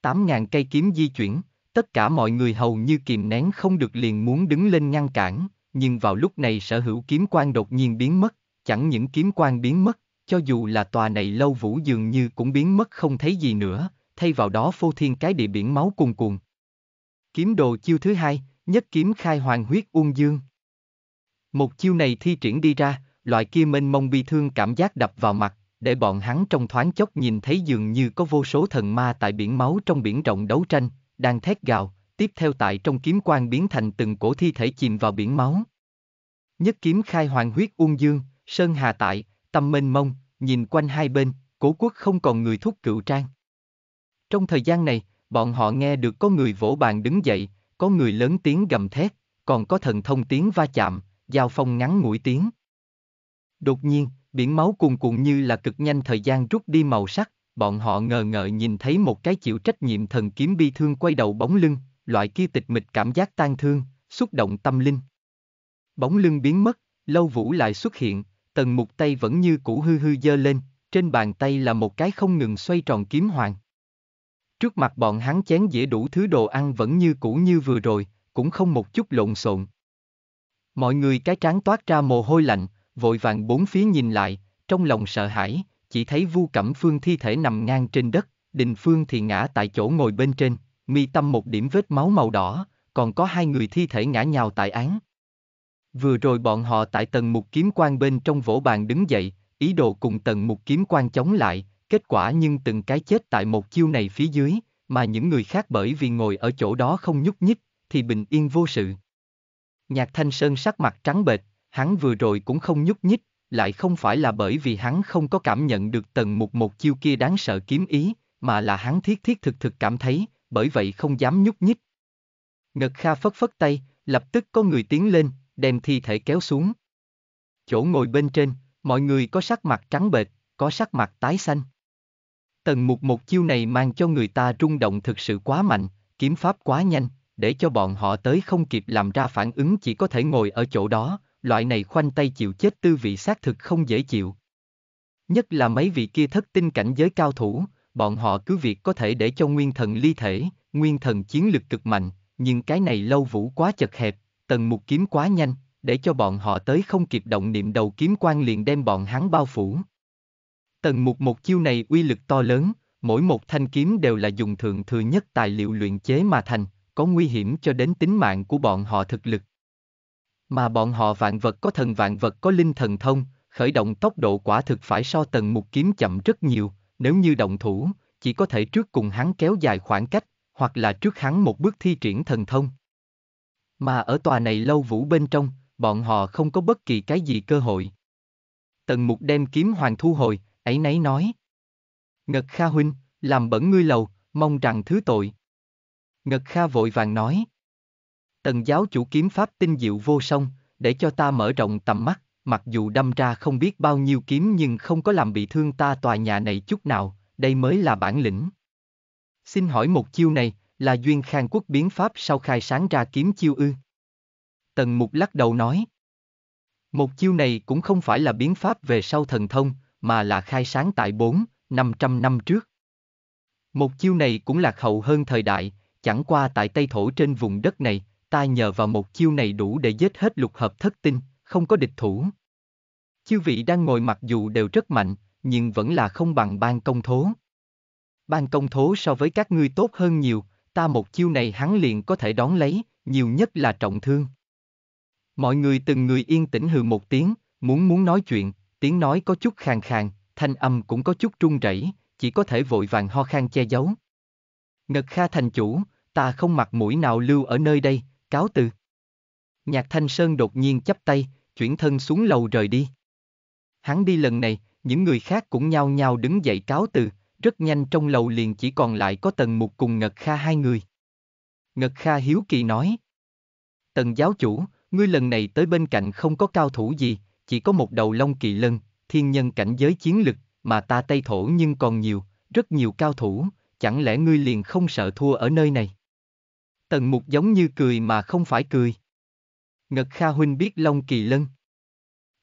Tám ngàn cây kiếm di chuyển. Tất cả mọi người hầu như kìm nén không được liền muốn đứng lên ngăn cản, nhưng vào lúc này sở hữu kiếm quan đột nhiên biến mất, chẳng những kiếm quan biến mất, cho dù là tòa này lâu vũ dường như cũng biến mất không thấy gì nữa, thay vào đó phô thiên cái địa biển máu cuồn cuồn. Kiếm đồ chiêu thứ hai, nhất kiếm khai hoàng huyết uông dương. Một chiêu này thi triển đi ra, loại kia mênh mông bi thương cảm giác đập vào mặt, để bọn hắn trong thoáng chốc nhìn thấy dường như có vô số thần ma tại biển máu trong biển rộng đấu tranh, đang thét gào, tiếp theo tại trong kiếm quang biến thành từng cổ thi thể chìm vào biển máu. Nhất kiếm khai hoàng huyết ung dương, sơn hà tại, tâm mênh mông, nhìn quanh hai bên, cố quốc không còn người thúc cựu trang. Trong thời gian này, bọn họ nghe được có người vỗ bàn đứng dậy, có người lớn tiếng gầm thét, còn có thần thông tiếng va chạm, giao phong ngắn mũi tiếng. Đột nhiên, biển máu cuồn cuộn như là cực nhanh thời gian rút đi màu sắc, bọn họ ngờ ngợ nhìn thấy một cái chịu trách nhiệm thần kiếm bi thương quay đầu bóng lưng, loại kia tịch mịch cảm giác tan thương, xúc động tâm linh. Bóng lưng biến mất, lâu vũ lại xuất hiện, tần mục tay vẫn như cũ hư hư dơ lên, trên bàn tay là một cái không ngừng xoay tròn kiếm hoàng. Trước mặt bọn hắn chén dĩa đủ thứ đồ ăn vẫn như cũ như vừa rồi, cũng không một chút lộn xộn. Mọi người cái trán toát ra mồ hôi lạnh, vội vàng bốn phía nhìn lại, trong lòng sợ hãi, chỉ thấy Vu Cẩm Phương thi thể nằm ngang trên đất, Đình Phương thì ngã tại chỗ ngồi bên trên, mi tâm một điểm vết máu màu đỏ, còn có hai người thi thể ngã nhào tại án. Vừa rồi bọn họ tại tầng mục kiếm quan bên trong vỗ bàn đứng dậy, ý đồ cùng tầng mục kiếm quan chống lại, kết quả nhưng từng cái chết tại một chiêu này phía dưới, mà những người khác bởi vì ngồi ở chỗ đó không nhúc nhích, thì bình yên vô sự. Nhạc Thanh Sơn sắc mặt trắng bệch, hắn vừa rồi cũng không nhúc nhích, lại không phải là bởi vì hắn không có cảm nhận được tầng mục một chiêu kia đáng sợ kiếm ý, mà là hắn thiết thiết thực thực cảm thấy, bởi vậy không dám nhúc nhích. Ngật Kha phất phất tay, lập tức có người tiến lên, đem thi thể kéo xuống. Chỗ ngồi bên trên, mọi người có sắc mặt trắng bệch, có sắc mặt tái xanh. Tầng mục một chiêu này mang cho người ta rung động thực sự quá mạnh, kiếm pháp quá nhanh, để cho bọn họ tới không kịp làm ra phản ứng chỉ có thể ngồi ở chỗ đó, loại này khoanh tay chịu chết tư vị xác thực không dễ chịu. Nhất là mấy vị kia thất tinh cảnh giới cao thủ, bọn họ cứ việc có thể để cho nguyên thần ly thể, nguyên thần chiến lực cực mạnh, nhưng cái này lâu vũ quá chật hẹp, tần mục kiếm quá nhanh, để cho bọn họ tới không kịp động niệm đầu kiếm quan liền đem bọn hắn bao phủ. Tần mục một chiêu này uy lực to lớn, mỗi một thanh kiếm đều là dùng thượng thừa nhất tài liệu luyện chế mà thành, có nguy hiểm cho đến tính mạng của bọn họ thực lực. Mà bọn họ vạn vật có thần vạn vật có linh thần thông, khởi động tốc độ quả thực phải so tầng mục kiếm chậm rất nhiều, nếu như động thủ, chỉ có thể trước cùng hắn kéo dài khoảng cách, hoặc là trước hắn một bước thi triển thần thông. Mà ở tòa này lâu vũ bên trong, bọn họ không có bất kỳ cái gì cơ hội. Tần mục đem kiếm hoàng thu hồi, ấy nấy nói. Ngật Kha huynh, làm bẩn ngươi lầu, mong rằng thứ tội. Ngật Kha vội vàng nói. Tần giáo chủ kiếm pháp tinh diệu vô song, để cho ta mở rộng tầm mắt, mặc dù đâm ra không biết bao nhiêu kiếm nhưng không có làm bị thương ta tòa nhà này chút nào, đây mới là bản lĩnh. Xin hỏi một chiêu này, là duyên khang quốc biến pháp sau khai sáng ra kiếm chiêu ư? Tần mục lắc đầu nói. Một chiêu này cũng không phải là biến pháp về sau thần thông, mà là khai sáng tại 4, 500 năm trước. Một chiêu này cũng lạc hậu hơn thời đại, chẳng qua tại Tây Thổ trên vùng đất này, ta nhờ vào một chiêu này đủ để giết hết lục hợp thất tinh, không có địch thủ. Chư vị đang ngồi mặc dù đều rất mạnh, nhưng vẫn là không bằng ban công thố. Ban công thố so với các ngươi tốt hơn nhiều, ta một chiêu này hắn liền có thể đón lấy, nhiều nhất là trọng thương. Mọi người từng người yên tĩnh hừ một tiếng, muốn muốn nói chuyện, tiếng nói có chút khàn khàn, thanh âm cũng có chút run rẩy, chỉ có thể vội vàng ho khan che giấu. Ngật Kha thành chủ, ta không mặc mũi nào lưu ở nơi đây, cáo từ. Nhạc Thanh Sơn đột nhiên chắp tay, chuyển thân xuống lầu rời đi. Hắn đi lần này, những người khác cũng nhao nhao đứng dậy cáo từ, rất nhanh trong lầu liền chỉ còn lại có Tần Mục cùng Ngật Kha hai người. Ngật Kha hiếu kỳ nói. Tần giáo chủ, ngươi lần này tới bên cạnh không có cao thủ gì, chỉ có một đầu long kỳ lân, thiên nhân cảnh giới chiến lực, mà ta Tây Thổ nhưng còn nhiều, rất nhiều cao thủ, chẳng lẽ ngươi liền không sợ thua ở nơi này? Tần mục giống như cười mà không phải cười. Ngật Kha huynh biết Long Kỳ Lân.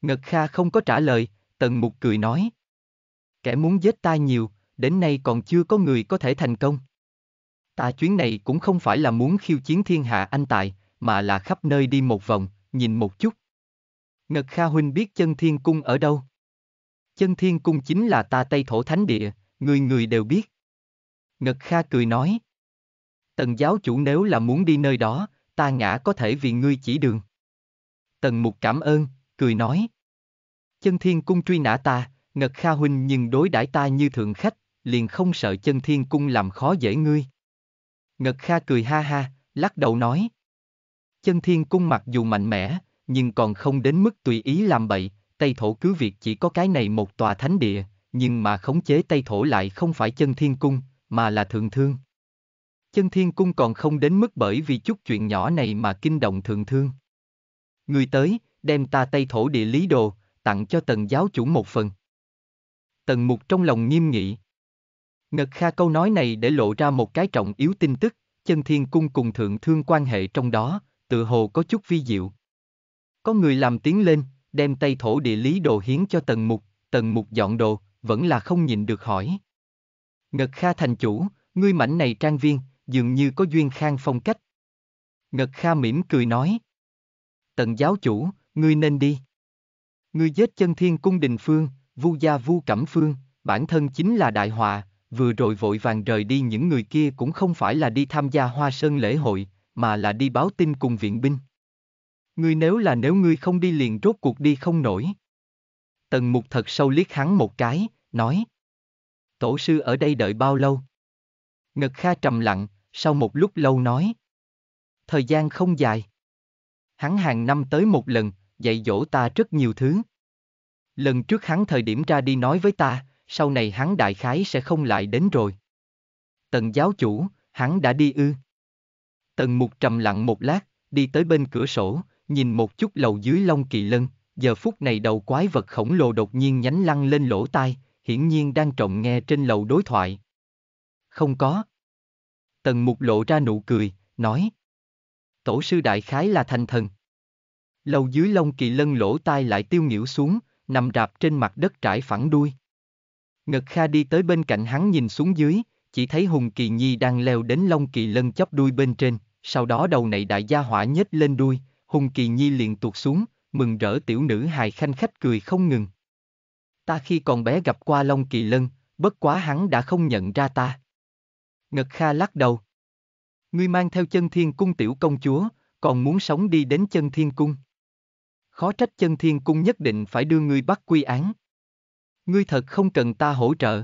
Ngật Kha không có trả lời, tần mục cười nói. Kẻ muốn giết ta nhiều, đến nay còn chưa có người có thể thành công. Ta chuyến này cũng không phải là muốn khiêu chiến thiên hạ anh tài, mà là khắp nơi đi một vòng, nhìn một chút. Ngật Kha Huynh biết chân thiên cung ở đâu. Chân thiên cung chính là ta Tây Thổ Thánh Địa, người người đều biết. Ngật Kha cười nói. Tần giáo chủ nếu là muốn đi nơi đó, ta ngã có thể vì ngươi chỉ đường. Tần mục cảm ơn, cười nói. Chân thiên cung truy nã ta, ngật kha huynh nhưng đối đãi ta như thượng khách, liền không sợ chân thiên cung làm khó dễ ngươi. Ngật kha cười ha ha, lắc đầu nói. Chân thiên cung mặc dù mạnh mẽ, nhưng còn không đến mức tùy ý làm bậy, Tây Thổ cứ việc chỉ có cái này một tòa thánh địa, nhưng mà khống chế Tây Thổ lại không phải chân thiên cung, mà là thượng thương chân thiên cung còn không đến mức bởi vì chút chuyện nhỏ này mà kinh động thượng thương. Người tới, đem ta tây thổ địa lý đồ, tặng cho tần giáo chủ một phần. Tần mục trong lòng nghiêm nghị. Ngật Kha câu nói này để lộ ra một cái trọng yếu tin tức, chân thiên cung cùng thượng thương quan hệ trong đó, tự hồ có chút vi diệu. Có người làm tiếng lên, đem tây thổ địa lý đồ hiến cho tần mục, tần mục dọn đồ, vẫn là không nhìn được hỏi. Ngật Kha thành chủ, ngươi mảnh này trang viên, dường như có duyên khang phong cách. Ngật Kha mỉm cười nói. Tần giáo chủ, ngươi nên đi. Ngươi giết chân thiên cung đình phương, vu gia vu cẩm phương, bản thân chính là đại họa, vừa rồi vội vàng rời đi những người kia cũng không phải là đi tham gia hoa sơn lễ hội, mà là đi báo tin cùng viện binh. Ngươi nếu là nếu ngươi không đi liền rốt cuộc đi không nổi. Tần mục thật sâu liếc hắn một cái, nói. Tổ sư ở đây đợi bao lâu? Ngật Kha trầm lặng, sau một lúc lâu nói. Thời gian không dài. Hắn hàng năm tới một lần, dạy dỗ ta rất nhiều thứ. Lần trước hắn thời điểm ra đi nói với ta, sau này hắn đại khái sẽ không lại đến rồi. Tần giáo chủ, hắn đã đi ư. Tần mục trầm lặng một lát, đi tới bên cửa sổ, nhìn một chút lầu dưới lông kỳ lân, giờ phút này đầu quái vật khổng lồ đột nhiên nhánh lăn lên lỗ tai, hiển nhiên đang trộm nghe trên lầu đối thoại. Không có. Tần mục lộ ra nụ cười, nói. Tổ sư đại khái là thành thần. Lầu dưới lông kỳ lân lỗ tai lại tiêu nhiễu xuống, nằm rạp trên mặt đất trải phẳng đuôi. Ngật Kha đi tới bên cạnh hắn nhìn xuống dưới, chỉ thấy Hùng Kỳ Nhi đang leo đến lông kỳ lân chóp đuôi bên trên, sau đó đầu này đại gia hỏa nhếch lên đuôi, Hùng Kỳ Nhi liền tuột xuống, mừng rỡ tiểu nữ hài khanh khách cười không ngừng. Ta khi còn bé gặp qua Long Kỳ Lân, bất quá hắn đã không nhận ra ta. Ngật Kha lắc đầu. Ngươi mang theo chân thiên cung tiểu công chúa, còn muốn sống đi đến chân thiên cung. Khó trách chân thiên cung nhất định phải đưa ngươi bắt quy án. Ngươi thật không cần ta hỗ trợ.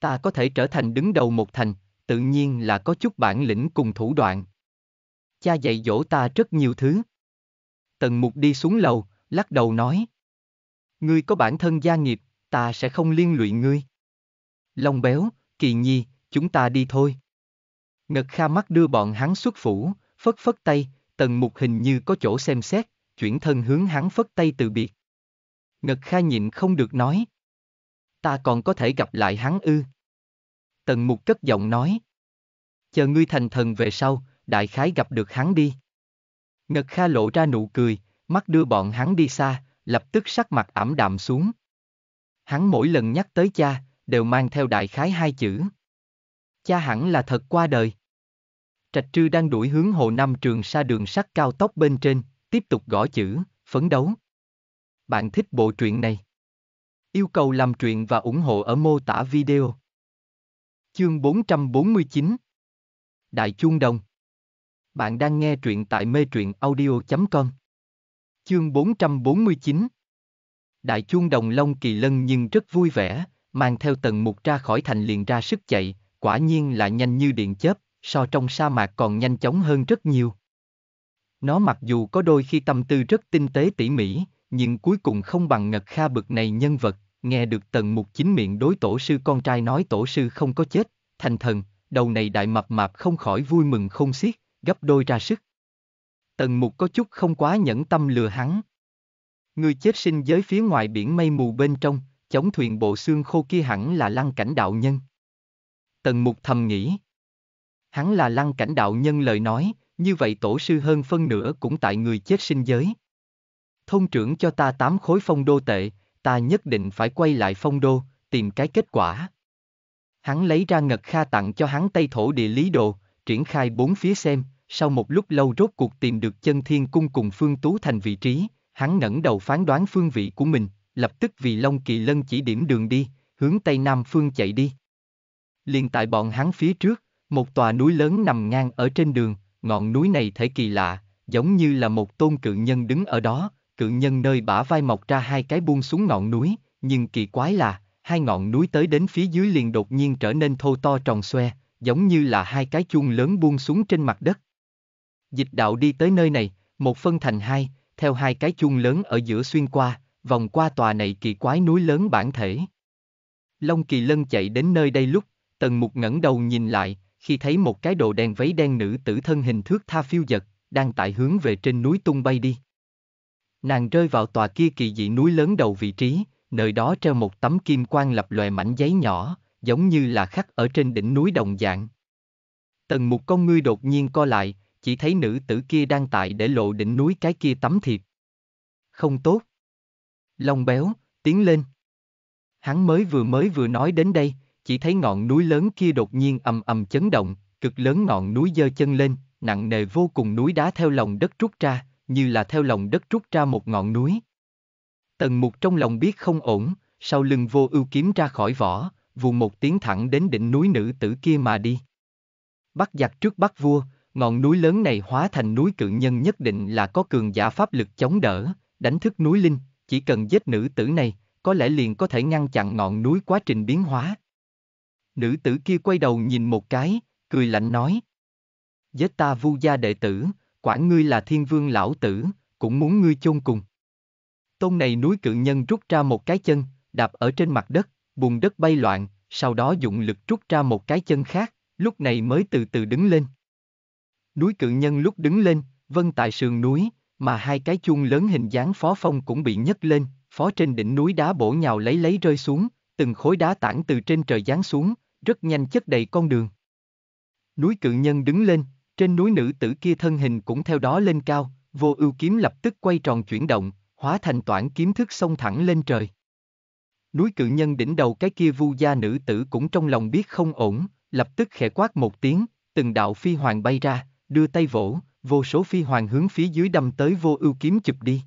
Ta có thể trở thành đứng đầu một thành, tự nhiên là có chút bản lĩnh cùng thủ đoạn. Cha dạy dỗ ta rất nhiều thứ. Tần mục đi xuống lầu, lắc đầu nói. Ngươi có bản thân gia nghiệp, ta sẽ không liên lụy ngươi. Long béo, kỳ nhi, chúng ta đi thôi. Ngật Kha mắt đưa bọn hắn xuất phủ, phất phất tay, tần mục hình như có chỗ xem xét, chuyển thân hướng hắn phất tay từ biệt. Ngật Kha nhịn không được nói. Ta còn có thể gặp lại hắn ư. Tần mục cất giọng nói. Chờ ngươi thành thần về sau, đại khái gặp được hắn đi. Ngật Kha lộ ra nụ cười, mắt đưa bọn hắn đi xa, lập tức sắc mặt ảm đạm xuống. Hắn mỗi lần nhắc tới cha, đều mang theo đại khái hai chữ cha hẳn là thật qua đời. Trạch Trư đang đuổi hướng Hồ Nam Trường Sa đường sắt cao tốc bên trên, tiếp tục gõ chữ, phấn đấu. Bạn thích bộ truyện này? Yêu cầu làm truyện và ủng hộ ở mô tả video. Chương 449 Đại Chuông Đồng Bạn đang nghe truyện tại mê truyện audio.com Chương 449 Đại Chuông Đồng Long Kỳ Lân nhưng rất vui vẻ, mang theo tầng mục ra khỏi thành liền ra sức chạy, quả nhiên là nhanh như điện chớp, so trong sa mạc còn nhanh chóng hơn rất nhiều. Nó mặc dù có đôi khi tâm tư rất tinh tế tỉ mỉ, nhưng cuối cùng không bằng Ngật Kha bực này nhân vật, nghe được tần mục chính miệng đối tổ sư con trai nói tổ sư không có chết, thành thần, đầu này đại mập mạp không khỏi vui mừng không xiết, gấp đôi ra sức. Tần mục có chút không quá nhẫn tâm lừa hắn. Người chết sinh giới phía ngoài biển mây mù bên trong, chống thuyền bộ xương khô kia hẳn là lăng cảnh đạo nhân. Tần Mục thầm nghĩ. Hắn là lăng cảnh đạo nhân lời nói, như vậy tổ sư hơn phân nửa cũng tại người chết sinh giới. Thôn trưởng cho ta tám khối phong đô tệ, ta nhất định phải quay lại phong đô, tìm cái kết quả. Hắn lấy ra ngật kha tặng cho hắn Tây Thổ địa lý đồ, triển khai bốn phía xem, sau một lúc lâu rốt cuộc tìm được chân thiên cung cùng phương tú thành vị trí, hắn ngẩng đầu phán đoán phương vị của mình, lập tức vì Long Kỳ Lân chỉ điểm đường đi, hướng Tây Nam phương chạy đi liền tại bọn hắn phía trước, một tòa núi lớn nằm ngang ở trên đường, ngọn núi này thể kỳ lạ, giống như là một tôn cự nhân đứng ở đó, cự nhân nơi bả vai mọc ra hai cái buông xuống ngọn núi, nhưng kỳ quái là, hai ngọn núi tới đến phía dưới liền đột nhiên trở nên thô to tròn xoe, giống như là hai cái chuông lớn buông xuống trên mặt đất. Dịch đạo đi tới nơi này, một phân thành hai, theo hai cái chuông lớn ở giữa xuyên qua, vòng qua tòa này kỳ quái núi lớn bản thể. Long Kỳ Lân chạy đến nơi đây lúc Tần mục ngẩng đầu nhìn lại, khi thấy một cái đồ đen váy đen nữ tử thân hình thước tha phiêu giật, đang tại hướng về trên núi tung bay đi. Nàng rơi vào tòa kia kỳ dị núi lớn đầu vị trí, nơi đó treo một tấm kim quang lập lòe mảnh giấy nhỏ, giống như là khắc ở trên đỉnh núi đồng dạng. Tần mục con ngươi đột nhiên co lại, chỉ thấy nữ tử kia đang tại để lộ đỉnh núi cái kia tấm thiệp. Không tốt. Long béo, tiến lên. Hắn mới vừa mới vừa nói đến đây, chỉ thấy ngọn núi lớn kia đột nhiên ầm ầm chấn động, cực lớn ngọn núi giơ chân lên, nặng nề vô cùng núi đá theo lòng đất rút ra, như là theo lòng đất rút ra một ngọn núi. Tần mục trong lòng biết không ổn, sau lưng vô ưu kiếm ra khỏi vỏ, vùng một tiếng thẳng đến đỉnh núi nữ tử kia mà đi. Bắt giặc trước bắt vua, ngọn núi lớn này hóa thành núi cự nhân nhất định là có cường giả pháp lực chống đỡ, đánh thức núi linh, chỉ cần giết nữ tử này, có lẽ liền có thể ngăn chặn ngọn núi quá trình biến hóa. Nữ tử kia quay đầu nhìn một cái, cười lạnh nói. Giết ta vu gia đệ tử, quản ngươi là thiên vương lão tử, cũng muốn ngươi chôn cùng. Tôn này núi cự nhân rút ra một cái chân, đạp ở trên mặt đất, bùn đất bay loạn, sau đó dụng lực rút ra một cái chân khác, lúc này mới từ từ đứng lên. Núi cự nhân lúc đứng lên, vân tại sườn núi, mà hai cái chuông lớn hình dáng phó phong cũng bị nhấc lên, phó trên đỉnh núi đá bổ nhào lấy lấy rơi xuống, từng khối đá tảng từ trên trời giáng xuống, rất nhanh chất đầy con đường. Núi cự nhân đứng lên, trên núi nữ tử kia thân hình cũng theo đó lên cao, vô ưu kiếm lập tức quay tròn chuyển động, hóa thành toản kiếm thức xông thẳng lên trời. Núi cự nhân đỉnh đầu cái kia vu gia nữ tử cũng trong lòng biết không ổn, lập tức khẽ quát một tiếng, từng đạo phi hoàng bay ra, đưa tay vỗ, vô số phi hoàng hướng phía dưới đâm tới vô ưu kiếm chụp đi.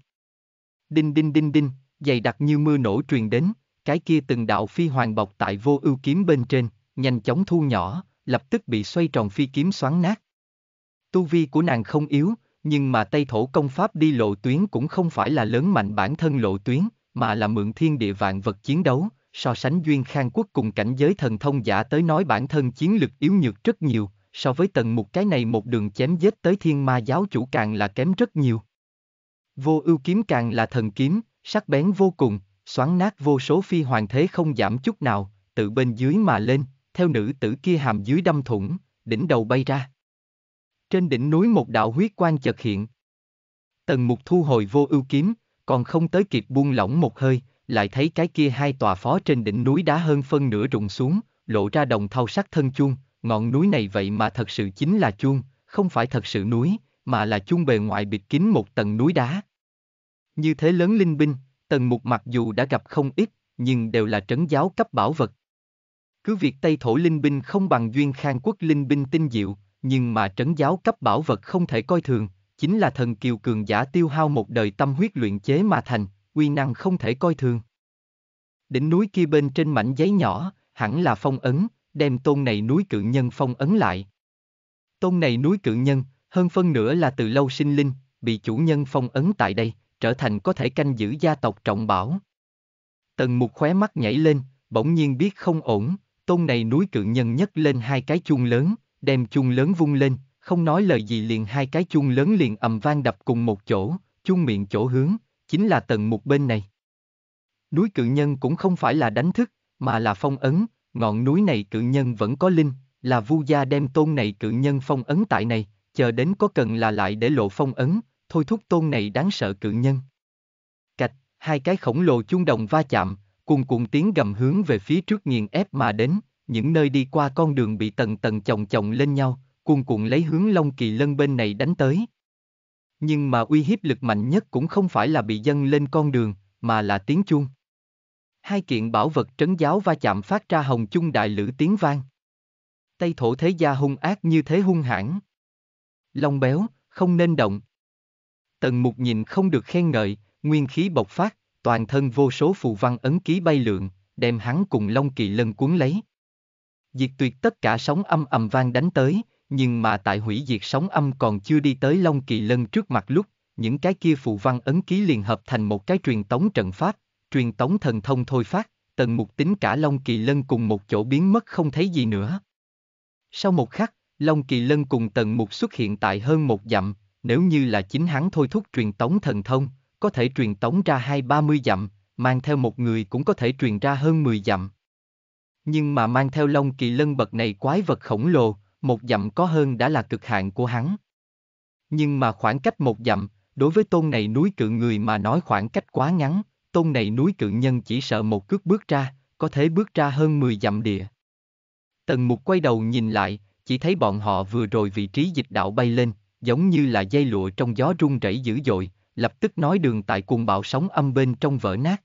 Đinh đinh đinh đinh, dày đặc như mưa nổ truyền đến, cái kia từng đạo phi hoàng bọc tại vô ưu kiếm bên trên, nhanh chóng thu nhỏ, lập tức bị xoay tròn phi kiếm xoắn nát. Tu vi của nàng không yếu, nhưng mà Tây Thổ công pháp đi lộ tuyến cũng không phải là lớn mạnh bản thân lộ tuyến, mà là mượn thiên địa vạn vật chiến đấu, so sánh duyên khang quốc cùng cảnh giới thần thông giả tới nói bản thân chiến lực yếu nhược rất nhiều, so với tần một cái này một đường chém giết tới thiên ma giáo chủ càng là kém rất nhiều. Vô ưu kiếm càng là thần kiếm, sắc bén vô cùng, xoắn nát vô số phi hoàng thế không giảm chút nào, tự bên dưới mà lên theo nữ tử kia hàm dưới đâm thủng, đỉnh đầu bay ra. Trên đỉnh núi một đạo huyết quang chợt hiện. Tần mục thu hồi vô ưu kiếm, còn không tới kịp buông lỏng một hơi, lại thấy cái kia hai tòa phó trên đỉnh núi đá hơn phân nửa rụng xuống, lộ ra đồng thau sắc thân chuông, ngọn núi này vậy mà thật sự chính là chuông, không phải thật sự núi, mà là chuông bề ngoại bịt kín một tầng núi đá. Như thế lớn linh binh, tần mục mặc dù đã gặp không ít, nhưng đều là trấn giáo cấp bảo vật. Cứ việc Tây Thổ Linh Binh không bằng Duyên Khang Quốc Linh Binh tinh diệu, nhưng mà trấn giáo cấp bảo vật không thể coi thường, chính là thần kiều cường giả tiêu hao một đời tâm huyết luyện chế mà thành, uy năng không thể coi thường. Đỉnh núi kia bên trên mảnh giấy nhỏ, hẳn là phong ấn, đem tôn này núi cự nhân phong ấn lại. Tôn này núi cự nhân, hơn phân nửa là từ lâu sinh linh, bị chủ nhân phong ấn tại đây, trở thành có thể canh giữ gia tộc trọng bảo. Tần mục khóe mắt nhảy lên, bỗng nhiên biết không ổn, tôn này núi cự nhân nhấc lên hai cái chuông lớn, đem chuông lớn vung lên, không nói lời gì liền hai cái chuông lớn liền ầm vang đập cùng một chỗ, chuông miệng chỗ hướng, chính là tầng một bên này. Núi cự nhân cũng không phải là đánh thức, mà là phong ấn, ngọn núi này cự nhân vẫn có linh, là vu gia đem tôn này cự nhân phong ấn tại này, chờ đến có cần là lại để lộ phong ấn, thôi thúc tôn này đáng sợ cự nhân. Cạch, hai cái khổng lồ chuông đồng va chạm, Cùng cùng tiếng gầm hướng về phía trước nghiền ép mà đến, những nơi đi qua con đường bị tầng tầng chồng chồng lên nhau, cùng cùng lấy hướng Long Kỳ Lân bên này đánh tới. Nhưng mà uy hiếp lực mạnh nhất cũng không phải là bị dâng lên con đường, mà là tiếng chuông. Hai kiện bảo vật trấn giáo va chạm phát ra hồng chung đại lữ tiếng vang. Tây thổ thế gia hung ác như thế hung hãn. Long béo, không nên động. Tần mục nhìn không được khen ngợi, nguyên khí bộc phát, toàn thân vô số phù văn ấn ký bay lượn, đem hắn cùng Long Kỳ Lân cuốn lấy. Diệt tuyệt tất cả sóng âm ầm vang đánh tới, nhưng mà tại hủy diệt sóng âm còn chưa đi tới Long Kỳ Lân trước mặt lúc, những cái kia phù văn ấn ký liền hợp thành một cái truyền tống trận pháp, truyền tống thần thông thôi phát, tần mục tính cả Long Kỳ Lân cùng một chỗ biến mất không thấy gì nữa. Sau một khắc, Long Kỳ Lân cùng tần mục xuất hiện tại hơn một dặm, nếu như là chính hắn thôi thúc truyền tống thần thông, có thể truyền tống ra hai ba mươi dặm, mang theo một người cũng có thể truyền ra hơn 10 dặm. Nhưng mà mang theo Long kỳ lân bậc này quái vật khổng lồ, một dặm có hơn đã là cực hạn của hắn. Nhưng mà khoảng cách một dặm, đối với tôn này núi cự người mà nói khoảng cách quá ngắn, tôn này núi cự nhân chỉ sợ một cước bước ra, có thể bước ra hơn 10 dặm địa. Tần mục quay đầu nhìn lại, chỉ thấy bọn họ vừa rồi vị trí dịch đạo bay lên, giống như là dây lụa trong gió rung rẩy dữ dội, lập tức nói đường tại cuồng bạo sóng âm bên trong vỡ nát.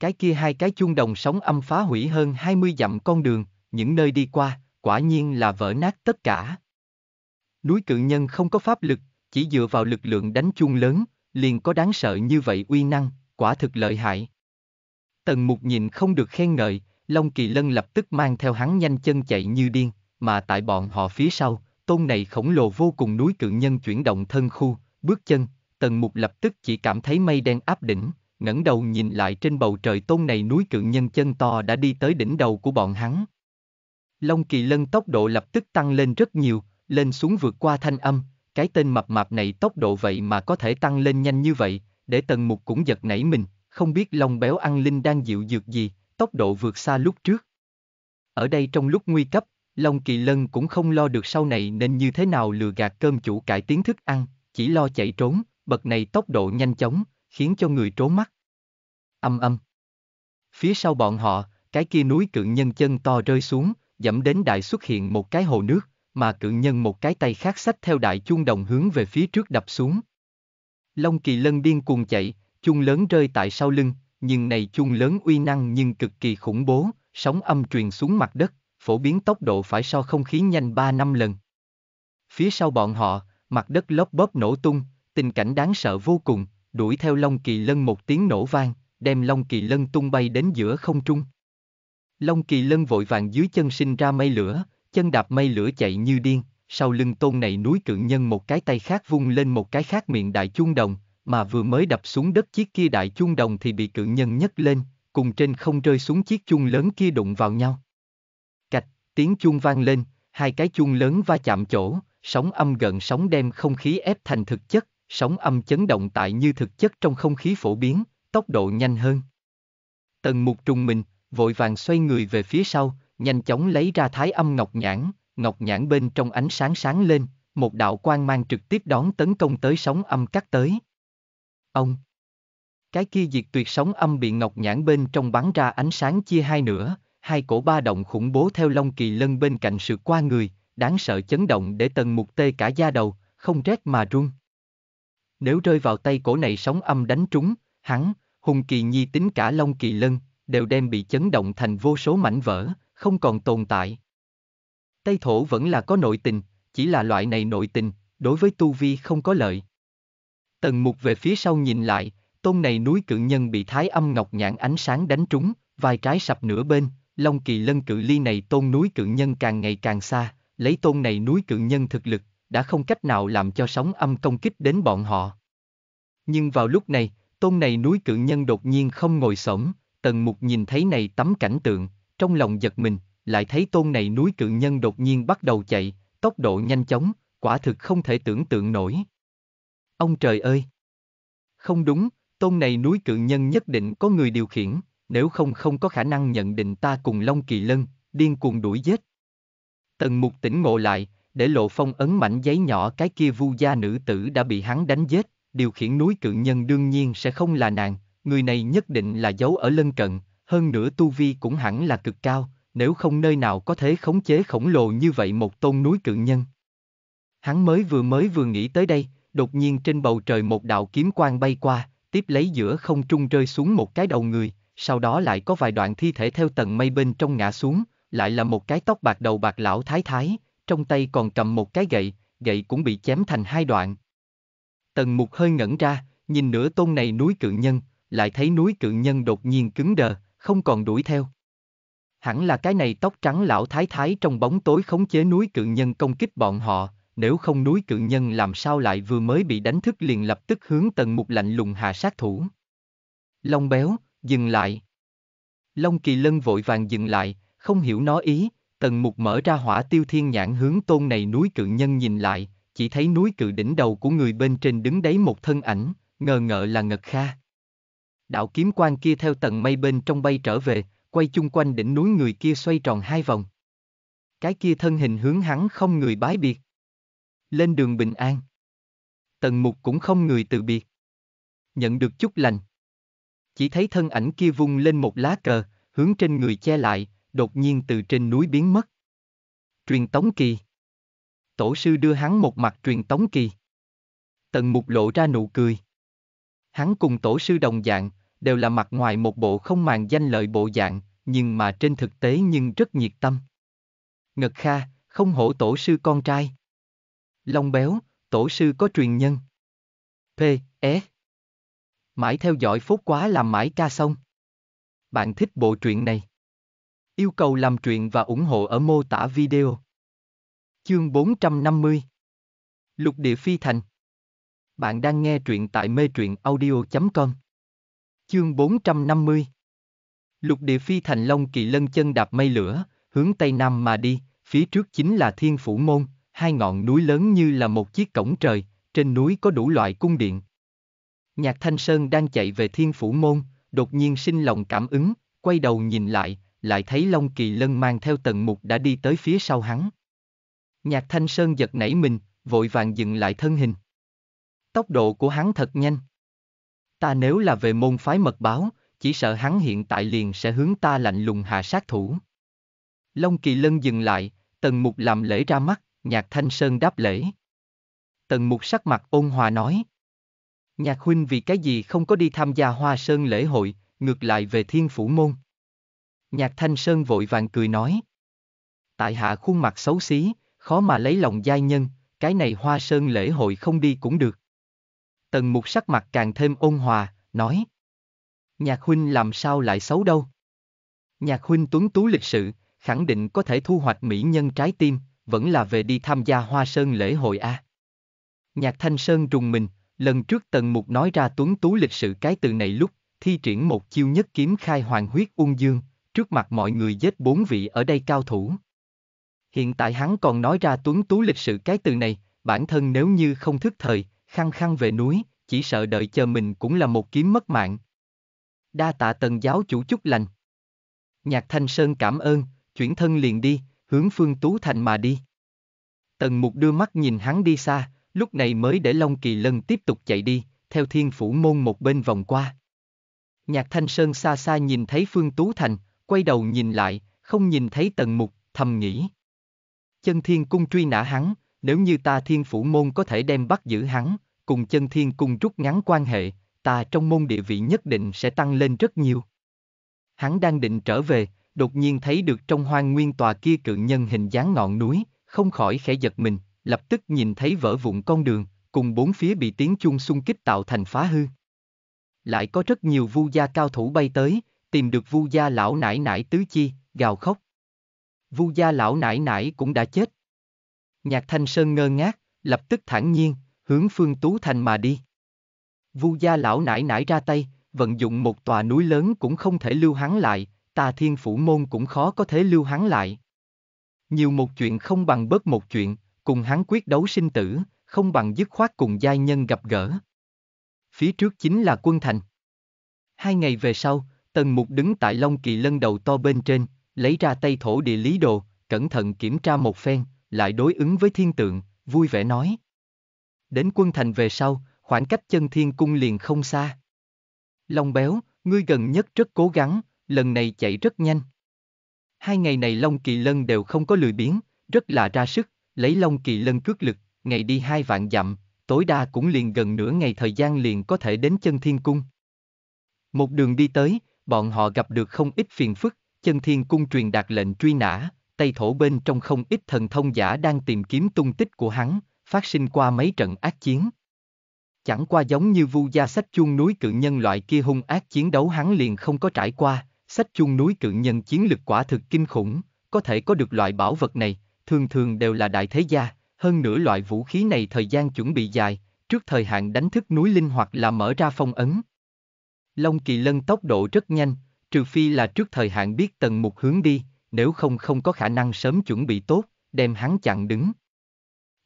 Cái kia hai cái chuông đồng sóng âm phá hủy hơn 20 dặm con đường, những nơi đi qua, quả nhiên là vỡ nát tất cả. Núi cự nhân không có pháp lực, chỉ dựa vào lực lượng đánh chuông lớn, liền có đáng sợ như vậy uy năng, quả thực lợi hại. Tần mục nhìn không được khen ngợi, Long Kỳ Lân lập tức mang theo hắn nhanh chân chạy như điên, mà tại bọn họ phía sau, tôn này khổng lồ vô cùng núi cự nhân chuyển động thân khu, bước chân, Tần Mục lập tức chỉ cảm thấy mây đen áp đỉnh, ngẩng đầu nhìn lại trên bầu trời tôn này núi cự nhân chân to đã đi tới đỉnh đầu của bọn hắn. Long Kỳ Lân tốc độ lập tức tăng lên rất nhiều, lên xuống vượt qua thanh âm, cái tên mập mạp này tốc độ vậy mà có thể tăng lên nhanh như vậy, để Tần Mục cũng giật nảy mình, không biết Long Béo ăn linh đang dịu dược gì, tốc độ vượt xa lúc trước. Ở đây trong lúc nguy cấp, Long Kỳ Lân cũng không lo được sau này nên như thế nào lừa gạt cơm chủ cải tiến thức ăn, chỉ lo chạy trốn, bậc này tốc độ nhanh chóng, khiến cho người trố mắt. Âm âm. Phía sau bọn họ, cái kia núi cự nhân chân to rơi xuống, dẫm đến đại xuất hiện một cái hồ nước, mà cự nhân một cái tay khác xách theo đại chuông đồng hướng về phía trước đập xuống. Long kỳ lân điên cuồng chạy, chuông lớn rơi tại sau lưng, nhưng này chuông lớn uy năng nhưng cực kỳ khủng bố, sóng âm truyền xuống mặt đất, phổ biến tốc độ phải so không khí nhanh 3 năm lần. Phía sau bọn họ, mặt đất lóp bóp nổ tung, tình cảnh đáng sợ vô cùng, đuổi theo Long Kỳ Lân một tiếng nổ vang, đem Long Kỳ Lân tung bay đến giữa không trung. Long Kỳ Lân vội vàng dưới chân sinh ra mây lửa, chân đạp mây lửa chạy như điên, sau lưng tôn này núi cự nhân một cái tay khác vung lên một cái khác miệng đại chuông đồng, mà vừa mới đập xuống đất chiếc kia đại chuông đồng thì bị cự nhân nhấc lên, cùng trên không rơi xuống chiếc chuông lớn kia đụng vào nhau. Cạch, tiếng chuông vang lên, hai cái chuông lớn va chạm chỗ, sóng âm gần sóng đem không khí ép thành thực chất, sóng âm chấn động tại như thực chất trong không khí phổ biến, tốc độ nhanh hơn. Tần mục trùng mình, vội vàng xoay người về phía sau, nhanh chóng lấy ra thái âm ngọc nhãn, ngọc nhãn bên trong ánh sáng sáng lên, một đạo quang mang trực tiếp đón tấn công tới sóng âm cắt tới. Ông! Cái kia diệt tuyệt sóng âm bị ngọc nhãn bên trong bắn ra ánh sáng chia hai nửa, hai cổ ba động khủng bố theo long kỳ lân bên cạnh sự qua người, đáng sợ chấn động để tần mục tê cả da đầu, không rét mà run nếu rơi vào tay cổ này sóng âm đánh trúng, hắn, Hùng Kỳ Nhi tính cả Long Kỳ Lân, đều đem bị chấn động thành vô số mảnh vỡ, không còn tồn tại. Tây thổ vẫn là có nội tình, chỉ là loại này nội tình, đối với tu vi không có lợi. Tần mục về phía sau nhìn lại, tôn này núi cự nhân bị thái âm ngọc nhãn ánh sáng đánh trúng, vài trái sập nửa bên, Long Kỳ Lân cự ly này tôn núi cự nhân càng ngày càng xa, lấy tôn này núi cự nhân thực lực, đã không cách nào làm cho sóng âm công kích đến bọn họ. Nhưng vào lúc này, tôn này núi cự nhân đột nhiên không ngồi xổm, tần mục nhìn thấy này tấm cảnh tượng, trong lòng giật mình, lại thấy tôn này núi cự nhân đột nhiên bắt đầu chạy, tốc độ nhanh chóng, quả thực không thể tưởng tượng nổi. Ông trời ơi! Không đúng, tôn này núi cự nhân nhất định có người điều khiển, nếu không không có khả năng nhận định ta cùng Long Kỳ Lân, điên cuồng đuổi giết. Tần mục tỉnh ngộ lại, để lộ phong ấn mảnh giấy nhỏ cái kia vu gia nữ tử đã bị hắn đánh giết, điều khiển núi cự nhân đương nhiên sẽ không là nàng, người này nhất định là giấu ở lân cận, hơn nữa tu vi cũng hẳn là cực cao, nếu không nơi nào có thể khống chế khổng lồ như vậy một tôn núi cự nhân. Hắn mới vừa mới vừa nghĩ tới đây, đột nhiên trên bầu trời một đạo kiếm quang bay qua, tiếp lấy giữa không trung rơi xuống một cái đầu người, sau đó lại có vài đoạn thi thể theo tầng mây bên trong ngã xuống, lại là một cái tóc bạc đầu bạc lão thái thái, trong tay còn cầm một cái gậy, gậy cũng bị chém thành hai đoạn. Tần mục hơi ngẩn ra, nhìn nửa tôn này núi cự nhân, lại thấy núi cự nhân đột nhiên cứng đờ, không còn đuổi theo. Hẳn là cái này tóc trắng lão thái thái trong bóng tối khống chế núi cự nhân công kích bọn họ, nếu không núi cự nhân làm sao lại vừa mới bị đánh thức liền lập tức hướng tần mục lạnh lùng hạ sát thủ. Long béo, dừng lại. Long kỳ lân vội vàng dừng lại, không hiểu nó ý, Tần mục mở ra hỏa tiêu thiên nhãn hướng tôn này núi cự nhân nhìn lại, chỉ thấy núi cự đỉnh đầu của người bên trên đứng đấy một thân ảnh, ngờ ngợ là Ngật Kha. Đạo kiếm quan kia theo tầng mây bên trong bay trở về, quay chung quanh đỉnh núi người kia xoay tròn hai vòng. Cái kia thân hình hướng hắn không người bái biệt. Lên đường bình an. Tần mục cũng không người từ biệt. Nhận được chút lành. Chỉ thấy thân ảnh kia vung lên một lá cờ, hướng trên người che lại, đột nhiên từ trên núi biến mất. Truyền tống kỳ. Tổ sư đưa hắn một mặt truyền tống kỳ. Tần mục lộ ra nụ cười. Hắn cùng tổ sư đồng dạng, đều là mặt ngoài một bộ không màng danh lợi bộ dạng, nhưng mà trên thực tế nhưng rất nhiệt tâm. Ngật Kha, không hổ tổ sư con trai. Long Béo, tổ sư có truyền nhân. P. E, Mãi theo dõi phốt quá làm mãi ca xong. Bạn thích bộ truyện này? Yêu cầu làm truyện và ủng hộ ở mô tả video. Chương 450 Lục địa phi thành Bạn đang nghe truyện tại mê truyện audio.com Chương 450 Lục địa phi thành Long kỳ lân chân đạp mây lửa, hướng Tây Nam mà đi, phía trước chính là Thiên Phủ Môn, hai ngọn núi lớn như là một chiếc cổng trời, trên núi có đủ loại cung điện. Nhạc Thanh Sơn đang chạy về Thiên Phủ Môn, đột nhiên sinh lòng cảm ứng, quay đầu nhìn lại, lại thấy Long Kỳ Lân mang theo tần mục đã đi tới phía sau hắn. Nhạc Thanh Sơn giật nảy mình, vội vàng dừng lại thân hình. Tốc độ của hắn thật nhanh. Ta nếu là về môn phái mật báo, chỉ sợ hắn hiện tại liền sẽ hướng ta lạnh lùng hạ sát thủ. Long Kỳ Lân dừng lại, Tần Mục làm lễ ra mắt, Nhạc Thanh Sơn đáp lễ. Tần Mục sắc mặt ôn hòa nói. Nhạc huynh vì cái gì không có đi tham gia hoa sơn lễ hội, ngược lại về thiên phủ môn. Nhạc Thanh Sơn vội vàng cười nói. Tại hạ khuôn mặt xấu xí, khó mà lấy lòng giai nhân, cái này hoa sơn lễ hội không đi cũng được. Tần mục sắc mặt càng thêm ôn hòa, nói. Nhạc huynh làm sao lại xấu đâu. Nhạc huynh tuấn tú lịch sự, khẳng định có thể thu hoạch mỹ nhân trái tim, vẫn là về đi tham gia hoa sơn lễ hội a. À. Nhạc thanh sơn trùng mình, lần trước tần mục nói ra tuấn tú lịch sự cái từ này lúc, thi triển một chiêu nhất kiếm khai hoàng huyết ung dương, trước mặt mọi người giết bốn vị ở đây cao thủ. Hiện tại hắn còn nói ra tuấn tú lịch sự cái từ này, bản thân nếu như không thức thời, khăng khăng về núi, chỉ sợ đợi chờ mình cũng là một kiếm mất mạng. Đa tạ tần giáo chủ chúc lành. Nhạc Thanh Sơn cảm ơn, chuyển thân liền đi, hướng phương Tú Thành mà đi. Tần Mục đưa mắt nhìn hắn đi xa, lúc này mới để Long Kỳ Lân tiếp tục chạy đi, theo thiên phủ môn một bên vòng qua. Nhạc Thanh Sơn xa xa nhìn thấy Phương Tú Thành, quay đầu nhìn lại, không nhìn thấy tần mục, thầm nghĩ. Chân thiên cung truy nã hắn, nếu như ta thiên phủ môn có thể đem bắt giữ hắn, cùng chân thiên cung rút ngắn quan hệ, ta trong môn địa vị nhất định sẽ tăng lên rất nhiều. Hắn đang định trở về, đột nhiên thấy được trong hoang nguyên tòa kia cự nhân hình dáng ngọn núi, không khỏi khẽ giật mình, lập tức nhìn thấy vỡ vụn con đường, cùng bốn phía bị tiếng chuông xung kích tạo thành phá hư. Lại có rất nhiều vu gia cao thủ bay tới, tìm được vu gia lão nải nải tứ chi, gào khóc. Vu gia lão nải nải cũng đã chết. Nhạc Thanh Sơn ngơ ngác, lập tức thản nhiên, hướng Phương Tú Thành mà đi. Vu gia lão nải nải ra tay, vận dụng một tòa núi lớn cũng không thể lưu hắn lại, tà thiên phủ môn cũng khó có thể lưu hắn lại. Nhiều một chuyện không bằng bớt một chuyện, cùng hắn quyết đấu sinh tử, không bằng dứt khoát cùng giai nhân gặp gỡ. Phía trước chính là quân thành. Hai ngày về sau, Tần Mục đứng tại Long Kỳ Lân đầu to bên trên, lấy ra tay thổ địa lý đồ, cẩn thận kiểm tra một phen, lại đối ứng với thiên tượng, vui vẻ nói. Đến quân thành về sau, khoảng cách chân thiên cung liền không xa. Long béo, ngươi gần nhất rất cố gắng, lần này chạy rất nhanh. Hai ngày này Long Kỳ Lân đều không có lười biếng, rất là ra sức, lấy Long Kỳ Lân cước lực, ngày đi hai vạn dặm, tối đa cũng liền gần nửa ngày thời gian liền có thể đến chân thiên cung. Một đường đi tới, bọn họ gặp được không ít phiền phức, chân thiên cung truyền đạt lệnh truy nã, Tây Thổ bên trong không ít thần thông giả đang tìm kiếm tung tích của hắn, phát sinh qua mấy trận ác chiến. Chẳng qua giống như vu gia sách chuông núi cự nhân loại kia hung ác chiến đấu hắn liền không có trải qua, sách chuông núi cự nhân chiến lực quả thực kinh khủng, có thể có được loại bảo vật này, thường thường đều là đại thế gia, hơn nữa loại vũ khí này thời gian chuẩn bị dài, trước thời hạn đánh thức núi linh hoặc là mở ra phong ấn, Long kỳ lân tốc độ rất nhanh, trừ phi là trước thời hạn biết tần mục hướng đi, nếu không không có khả năng sớm chuẩn bị tốt, đem hắn chặn đứng.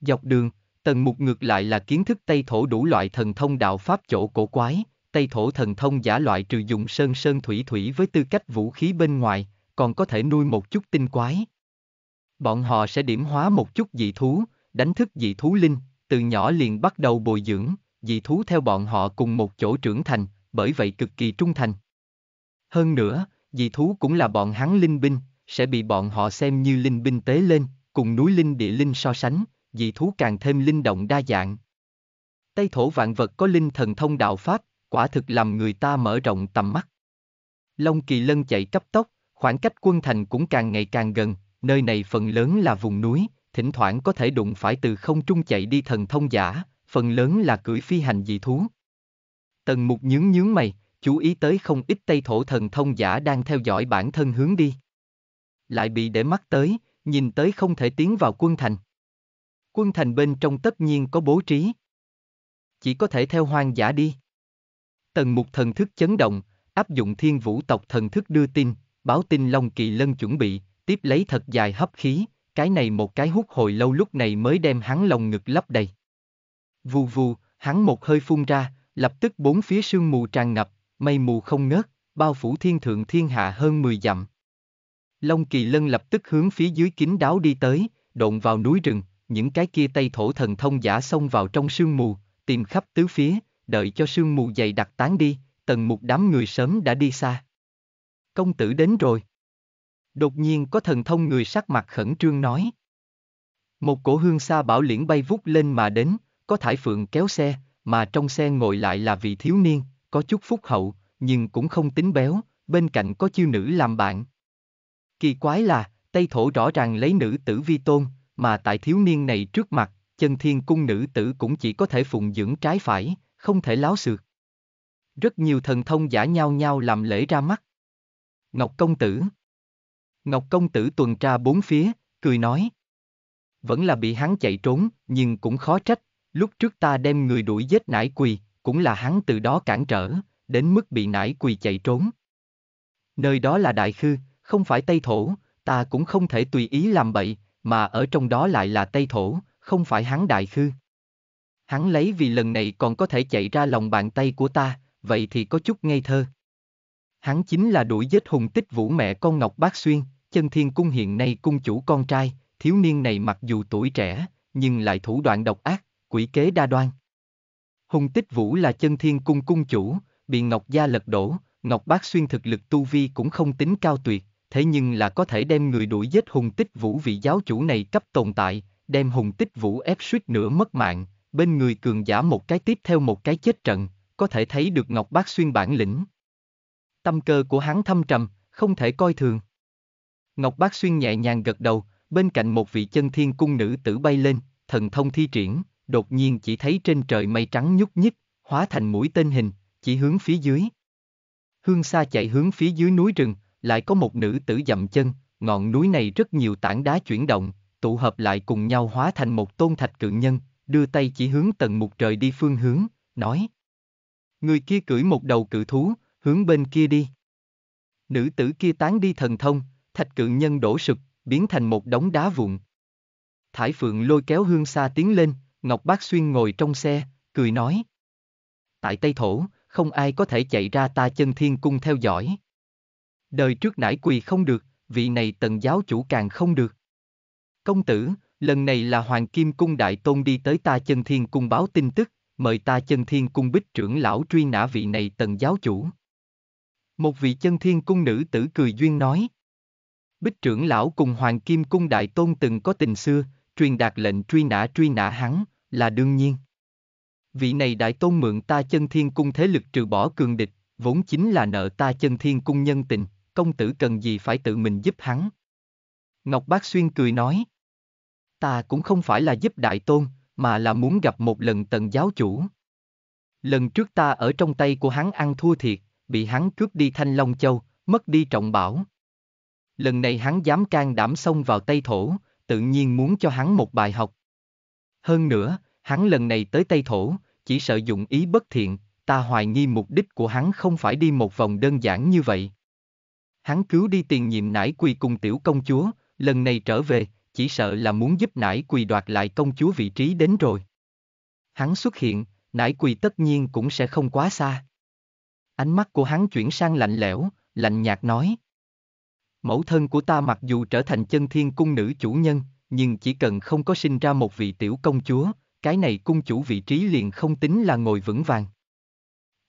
Dọc đường, tần mục ngược lại là kiến thức Tây Thổ đủ loại thần thông đạo pháp chỗ cổ quái, Tây Thổ thần thông giả loại trừ dùng sơn sơn thủy thủy với tư cách vũ khí bên ngoài, còn có thể nuôi một chút tinh quái. Bọn họ sẽ điểm hóa một chút dị thú, đánh thức dị thú linh, từ nhỏ liền bắt đầu bồi dưỡng, dị thú theo bọn họ cùng một chỗ trưởng thành, bởi vậy cực kỳ trung thành. Hơn nữa, dị thú cũng là bọn hắn linh binh, sẽ bị bọn họ xem như linh binh tế lên, cùng núi linh địa linh so sánh, dị thú càng thêm linh động đa dạng. Tây thổ vạn vật có linh thần thông đạo pháp, quả thực làm người ta mở rộng tầm mắt. Long kỳ lân chạy cấp tốc, khoảng cách quân thành cũng càng ngày càng gần, nơi này phần lớn là vùng núi, thỉnh thoảng có thể đụng phải từ không trung chạy đi thần thông giả, phần lớn là cưỡi phi hành dị thú. Tần mục nhướng nhướng mày, chú ý tới không ít tây thổ thần thông giả đang theo dõi bản thân hướng đi. Lại bị để mắt tới, nhìn tới không thể tiến vào quân thành. Quân thành bên trong tất nhiên có bố trí. Chỉ có thể theo hoang giả đi. Tần mục thần thức chấn động, áp dụng thiên vũ tộc thần thức đưa tin, báo tin Long Kỳ Lân chuẩn bị, tiếp lấy thật dài hấp khí, cái này một cái hút hồi lâu lúc này mới đem hắn lòng ngực lấp đầy. Vù vù, hắn một hơi phun ra, lập tức bốn phía sương mù tràn ngập, mây mù không ngớt, bao phủ thiên thượng thiên hạ hơn 10 dặm. Long Kỳ Lân lập tức hướng phía dưới kín đáo đi tới, độn vào núi rừng, những cái kia tây thổ thần thông giả xông vào trong sương mù, tìm khắp tứ phía, đợi cho sương mù dày đặc tán đi, tần một đám người sớm đã đi xa. Công tử đến rồi. Đột nhiên có thần thông người sắc mặt khẩn trương nói. Một cổ hương xa bảo liễn bay vút lên mà đến, có thải phượng kéo xe, mà trong xe ngồi lại là vị thiếu niên, có chút phúc hậu, nhưng cũng không tính béo, bên cạnh có chiêu nữ làm bạn. Kỳ quái là, Tây Thổ rõ ràng lấy nữ tử vi tôn, mà tại thiếu niên này trước mặt, chân thiên cung nữ tử cũng chỉ có thể phụng dưỡng trái phải, không thể láo xược. Rất nhiều thần thông giả nhau nhau làm lễ ra mắt. Ngọc Công Tử Ngọc Công Tử tuần tra bốn phía, cười nói. Vẫn là bị hắn chạy trốn, nhưng cũng khó trách, Lúc trước ta đem người đuổi giết nải quỳ, cũng là hắn từ đó cản trở, đến mức bị nải quỳ chạy trốn. Nơi đó là Đại Khư, không phải Tây Thổ, ta cũng không thể tùy ý làm bậy, mà ở trong đó lại là Tây Thổ, không phải hắn Đại Khư. Hắn lấy vì lần này còn có thể chạy ra lòng bàn tay của ta, vậy thì có chút ngây thơ. Hắn chính là đuổi giết hùng tích vũ mẹ con Ngọc Bác Xuyên, chân thiên cung hiện nay cung chủ con trai, thiếu niên này mặc dù tuổi trẻ, nhưng lại thủ đoạn độc ác, quỷ kế đa đoan. Hùng Tích Vũ là chân thiên cung cung chủ, bị Ngọc Gia lật đổ, Ngọc Bác Xuyên thực lực tu vi cũng không tính cao tuyệt, thế nhưng là có thể đem người đuổi giết Hùng Tích Vũ vị giáo chủ này cấp tồn tại, đem Hùng Tích Vũ ép suýt nữa mất mạng, bên người cường giả một cái tiếp theo một cái chết trận, có thể thấy được Ngọc Bác Xuyên bản lĩnh. Tâm cơ của hắn thâm trầm, không thể coi thường. Ngọc Bác Xuyên nhẹ nhàng gật đầu, bên cạnh một vị chân thiên cung nữ tử bay lên, thần thông thi triển, đột nhiên chỉ thấy trên trời mây trắng nhúc nhích, hóa thành mũi tên hình, chỉ hướng phía dưới. Hương xa chạy hướng phía dưới núi rừng, lại có một nữ tử dậm chân, ngọn núi này rất nhiều tảng đá chuyển động, tụ hợp lại cùng nhau hóa thành một tôn thạch cự nhân, đưa tay chỉ hướng tầng mục trời đi phương hướng, nói. Người kia cưỡi một đầu cự thú, hướng bên kia đi. Nữ tử kia tán đi thần thông, thạch cự nhân đổ sụp, biến thành một đống đá vụn. Thải Phượng lôi kéo hương xa tiến lên, Ngọc Bác Xuyên ngồi trong xe, cười nói. Tại Tây Thổ, không ai có thể chạy ra ta chân thiên cung theo dõi. Đời trước nải quỳ không được, vị này tần giáo chủ càng không được. Công tử, lần này là Hoàng Kim Cung Đại Tôn đi tới ta chân thiên cung báo tin tức, mời ta chân thiên cung bích trưởng lão truy nã vị này tần giáo chủ. Một vị chân thiên cung nữ tử cười duyên nói. Bích trưởng lão cùng Hoàng Kim Cung Đại Tôn từng có tình xưa, truyền đạt lệnh truy nã truy nã hắn, là đương nhiên. Vị này đại tôn mượn ta chân thiên cung thế lực trừ bỏ cường địch, vốn chính là nợ ta chân thiên cung nhân tình, công tử cần gì phải tự mình giúp hắn. Ngọc Bác Xuyên cười nói, ta cũng không phải là giúp đại tôn, mà là muốn gặp một lần tần giáo chủ. Lần trước ta ở trong tay của hắn ăn thua thiệt, bị hắn cướp đi thanh long châu, mất đi trọng bảo. Lần này hắn dám can đảm xông vào tây thổ, tự nhiên muốn cho hắn một bài học. Hơn nữa, hắn lần này tới Tây Thổ, chỉ sợ dụng ý bất thiện, ta hoài nghi mục đích của hắn không phải đi một vòng đơn giản như vậy. Hắn cứu đi tiền nhiệm nải quỳ cùng tiểu công chúa, lần này trở về, chỉ sợ là muốn giúp nải quỳ đoạt lại công chúa vị trí đến rồi. Hắn xuất hiện, nải quỳ tất nhiên cũng sẽ không quá xa. Ánh mắt của hắn chuyển sang lạnh lẽo, lạnh nhạt nói. Mẫu thân của ta mặc dù trở thành chân thiên cung nữ chủ nhân, nhưng chỉ cần không có sinh ra một vị tiểu công chúa, cái này cung chủ vị trí liền không tính là ngồi vững vàng.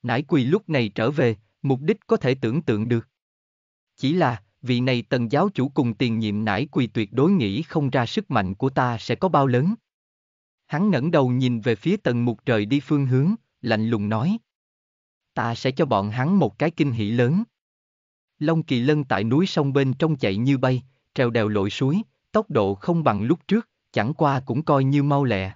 Nãi quỳ lúc này trở về, mục đích có thể tưởng tượng được. Chỉ là, vị này tần giáo chủ cùng tiền nhiệm Nãi quỳ tuyệt đối nghĩ không ra sức mạnh của ta sẽ có bao lớn. Hắn ngẩng đầu nhìn về phía tần mục trời đi phương hướng, lạnh lùng nói. Ta sẽ cho bọn hắn một cái kinh hỷ lớn. Long kỳ lân tại núi sông bên trong chạy như bay, trèo đèo lội suối, tốc độ không bằng lúc trước, chẳng qua cũng coi như mau lẹ.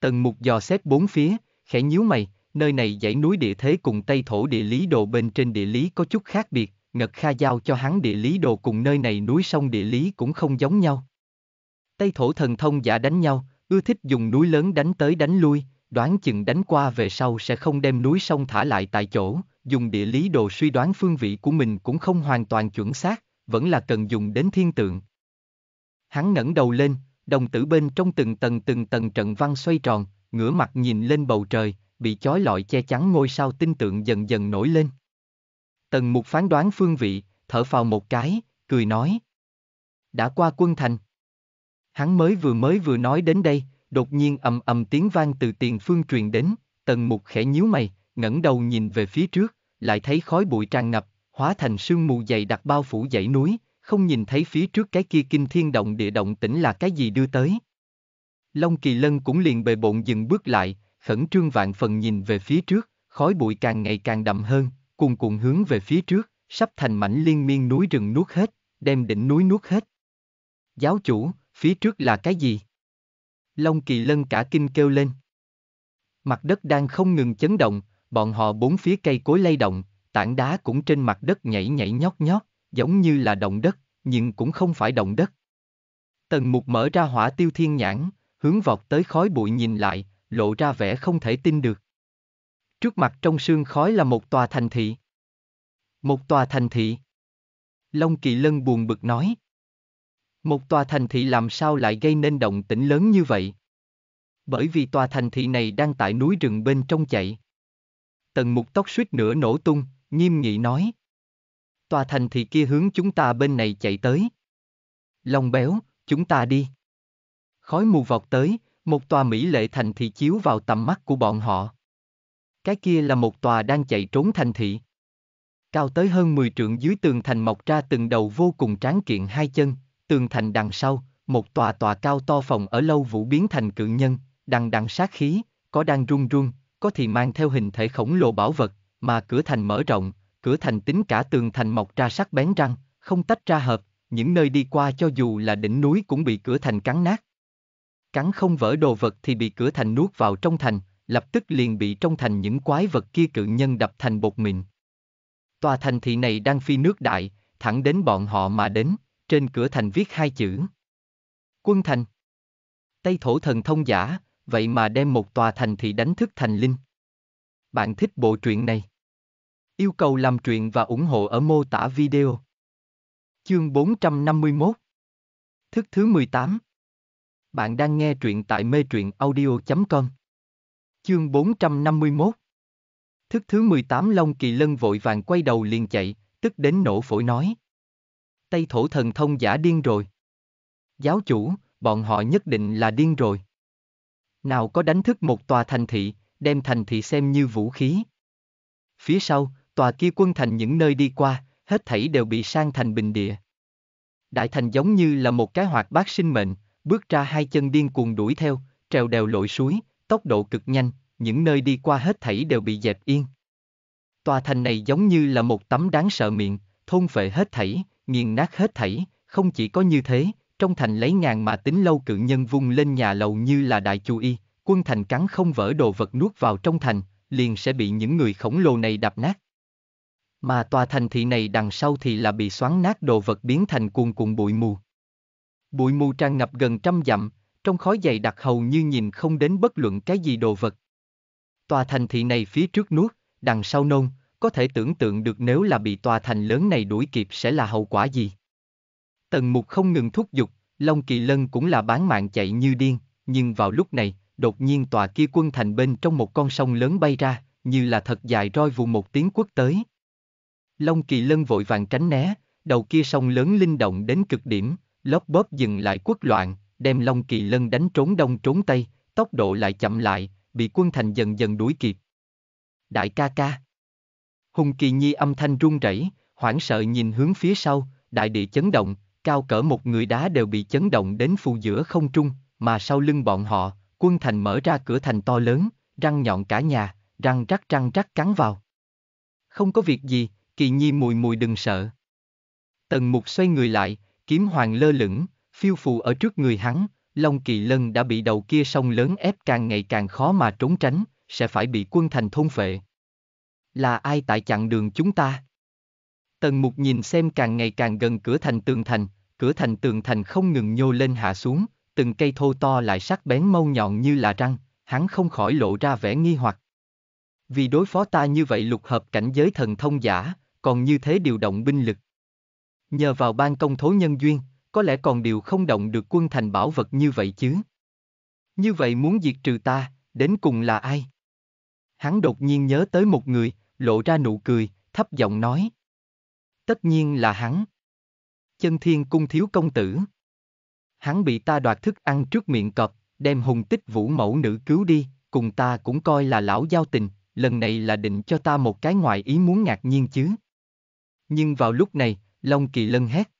Tần mục dò xét bốn phía, khẽ nhíu mày, nơi này dãy núi địa thế cùng Tây Thổ địa lý đồ bên trên địa lý có chút khác biệt, Ngật Kha giao cho hắn địa lý đồ cùng nơi này núi sông địa lý cũng không giống nhau. Tây Thổ thần thông giả đánh nhau, ưa thích dùng núi lớn đánh tới đánh lui, đoán chừng đánh qua về sau sẽ không đem núi sông thả lại tại chỗ, dùng địa lý đồ suy đoán phương vị của mình cũng không hoàn toàn chuẩn xác, vẫn là cần dùng đến thiên tượng. Hắn ngẩng đầu lên, đồng tử bên trong từng tầng từng tầng trận văn xoay tròn, ngửa mặt nhìn lên bầu trời, bị chói lọi che chắn ngôi sao tinh tượng dần dần nổi lên. Tần mục phán đoán phương vị, thở phào một cái, cười nói. Đã qua quân thành. Hắn mới vừa mới vừa nói đến đây, đột nhiên ầm ầm tiếng vang từ tiền phương truyền đến, tần mục khẽ nhíu mày, ngẩng đầu nhìn về phía trước, lại thấy khói bụi tràn ngập, hóa thành sương mù dày đặc bao phủ dãy núi, không nhìn thấy phía trước cái kia kinh thiên động địa động tĩnh là cái gì đưa tới. Long Kỳ Lân cũng liền bề bộn dừng bước lại, khẩn trương vạn phần nhìn về phía trước, khói bụi càng ngày càng đậm hơn, cuồn cuộn hướng về phía trước, sắp thành mảnh liên miên núi rừng nuốt hết, đem đỉnh núi nuốt hết. Giáo chủ, phía trước là cái gì? Long Kỳ Lân cả kinh kêu lên. Mặt đất đang không ngừng chấn động, bọn họ bốn phía cây cối lay động, tảng đá cũng trên mặt đất nhảy nhảy nhót nhót giống như là động đất, nhưng cũng không phải động đất. Tần mục mở ra hỏa tiêu thiên nhãn, hướng vọt tới khói bụi nhìn lại, lộ ra vẻ không thể tin được. Trước mặt trong sương khói là một tòa thành thị. Một tòa thành thị. Long Kỳ Lân buồn bực nói. Một tòa thành thị làm sao lại gây nên động tĩnh lớn như vậy? Bởi vì tòa thành thị này đang tại núi rừng bên trong chạy. Tần mục tóc suýt nửa nổ tung, nghiêm nghị nói tòa thành thì kia hướng chúng ta bên này chạy tới. Lòng béo, chúng ta đi. Khói mù vọt tới, một tòa mỹ lệ thành thị chiếu vào tầm mắt của bọn họ. Cái kia là một tòa đang chạy trốn thành thị. Cao tới hơn 10 trượng dưới tường thành mọc ra từng đầu vô cùng tráng kiện hai chân, tường thành đằng sau, một tòa tòa cao to phòng ở lâu vũ biến thành cự nhân, đằng đằng sát khí, có đang run run, có thì mang theo hình thể khổng lồ bảo vật, mà cửa thành mở rộng, cửa thành tính cả tường thành mọc ra sắc bén răng, không tách ra hợp, những nơi đi qua cho dù là đỉnh núi cũng bị cửa thành cắn nát. Cắn không vỡ đồ vật thì bị cửa thành nuốt vào trong thành, lập tức liền bị trong thành những quái vật kia cự nhân đập thành bột mịn. Tòa thành thị này đang phi nước đại, thẳng đến bọn họ mà đến, trên cửa thành viết hai chữ. Quân thành. Tây thổ thần thông giả, vậy mà đem một tòa thành thị đánh thức thành linh. Bạn thích bộ truyện này? Yêu cầu làm truyện và ủng hộ ở mô tả video. Chương 451 Thức thứ 18 Bạn đang nghe truyện tại mê truyện audio.com Chương 451 Thức thứ 18 Long Kỳ Lân vội vàng quay đầu liền chạy, tức đến nổ phổi nói. Tây thổ thần thông giả điên rồi. Giáo chủ, bọn họ nhất định là điên rồi. Nào có đánh thức một tòa thành thị, đem thành thị xem như vũ khí. Phía sau, tòa kia quân thành những nơi đi qua, hết thảy đều bị sang thành bình địa. Đại thành giống như là một cái hoạt bát sinh mệnh, bước ra hai chân điên cuồng đuổi theo, trèo đèo lội suối, tốc độ cực nhanh, những nơi đi qua hết thảy đều bị dẹp yên. Tòa thành này giống như là một tấm đáng sợ miệng, thôn phệ hết thảy, nghiền nát hết thảy, không chỉ có như thế, trong thành lấy ngàn mà tính lâu cự nhân vung lên nhà lầu như là đại chú y, quân thành cắn không vỡ đồ vật nuốt vào trong thành, liền sẽ bị những người khổng lồ này đập nát. Mà tòa thành thị này đằng sau thì là bị xoắn nát đồ vật biến thành cuồn cuộn bụi mù. Bụi mù tràn ngập gần trăm dặm, trong khói dày đặc hầu như nhìn không đến bất luận cái gì đồ vật. Tòa thành thị này phía trước nuốt, đằng sau nôn, có thể tưởng tượng được nếu là bị tòa thành lớn này đuổi kịp sẽ là hậu quả gì. Tần mục không ngừng thúc giục, Long Kỳ Lân cũng là bán mạng chạy như điên, nhưng vào lúc này, đột nhiên tòa kia quân thành bên trong một con sông lớn bay ra, như là thật dài roi vụ một tiếng quốc tới. Long kỳ lân vội vàng tránh né, đầu kia sông lớn linh động đến cực điểm, lóp bóp dừng lại quất loạn, đem Long kỳ lân đánh trốn đông trốn tây, tốc độ lại chậm lại, bị quân thành dần dần đuổi kịp. Đại ca ca. Hùng kỳ nhi âm thanh run rẩy, hoảng sợ nhìn hướng phía sau, đại địa chấn động, cao cỡ một người đá đều bị chấn động đến phù giữa không trung, mà sau lưng bọn họ, quân thành mở ra cửa thành to lớn, răng nhọn cả nhà, răng rắc răng rắc cắn vào. Không có việc gì, kỳ nhi mùi mùi đừng sợ. Tần mục xoay người lại, kiếm hoàng lơ lửng, phiêu phù ở trước người hắn, Long Kỳ Lân đã bị đầu kia sông lớn ép càng ngày càng khó mà trốn tránh, sẽ phải bị quân thành thôn phệ. Là ai tại chặn đường chúng ta? Tần mục nhìn xem càng ngày càng gần cửa thành tường thành, cửa thành tường thành không ngừng nhô lên hạ xuống, từng cây thô to lại sắc bén mâu nhọn như là răng, hắn không khỏi lộ ra vẻ nghi hoặc. Vì đối phó ta như vậy lục hợp cảnh giới thần thông giả, còn như thế điều động binh lực. Nhờ vào ban công thố nhân duyên, có lẽ còn điều không động được quân thành bảo vật như vậy chứ. Như vậy muốn diệt trừ ta, đến cùng là ai? Hắn đột nhiên nhớ tới một người, lộ ra nụ cười, thấp giọng nói. Tất nhiên là hắn. Chân thiên cung thiếu công tử. Hắn bị ta đoạt thức ăn trước miệng cọp, đem hùng tích vũ mẫu nữ cứu đi, cùng ta cũng coi là lão giao tình, lần này là định cho ta một cái ngoài ý muốn ngạc nhiên chứ. Nhưng vào lúc này, Long Kỳ Lân hét.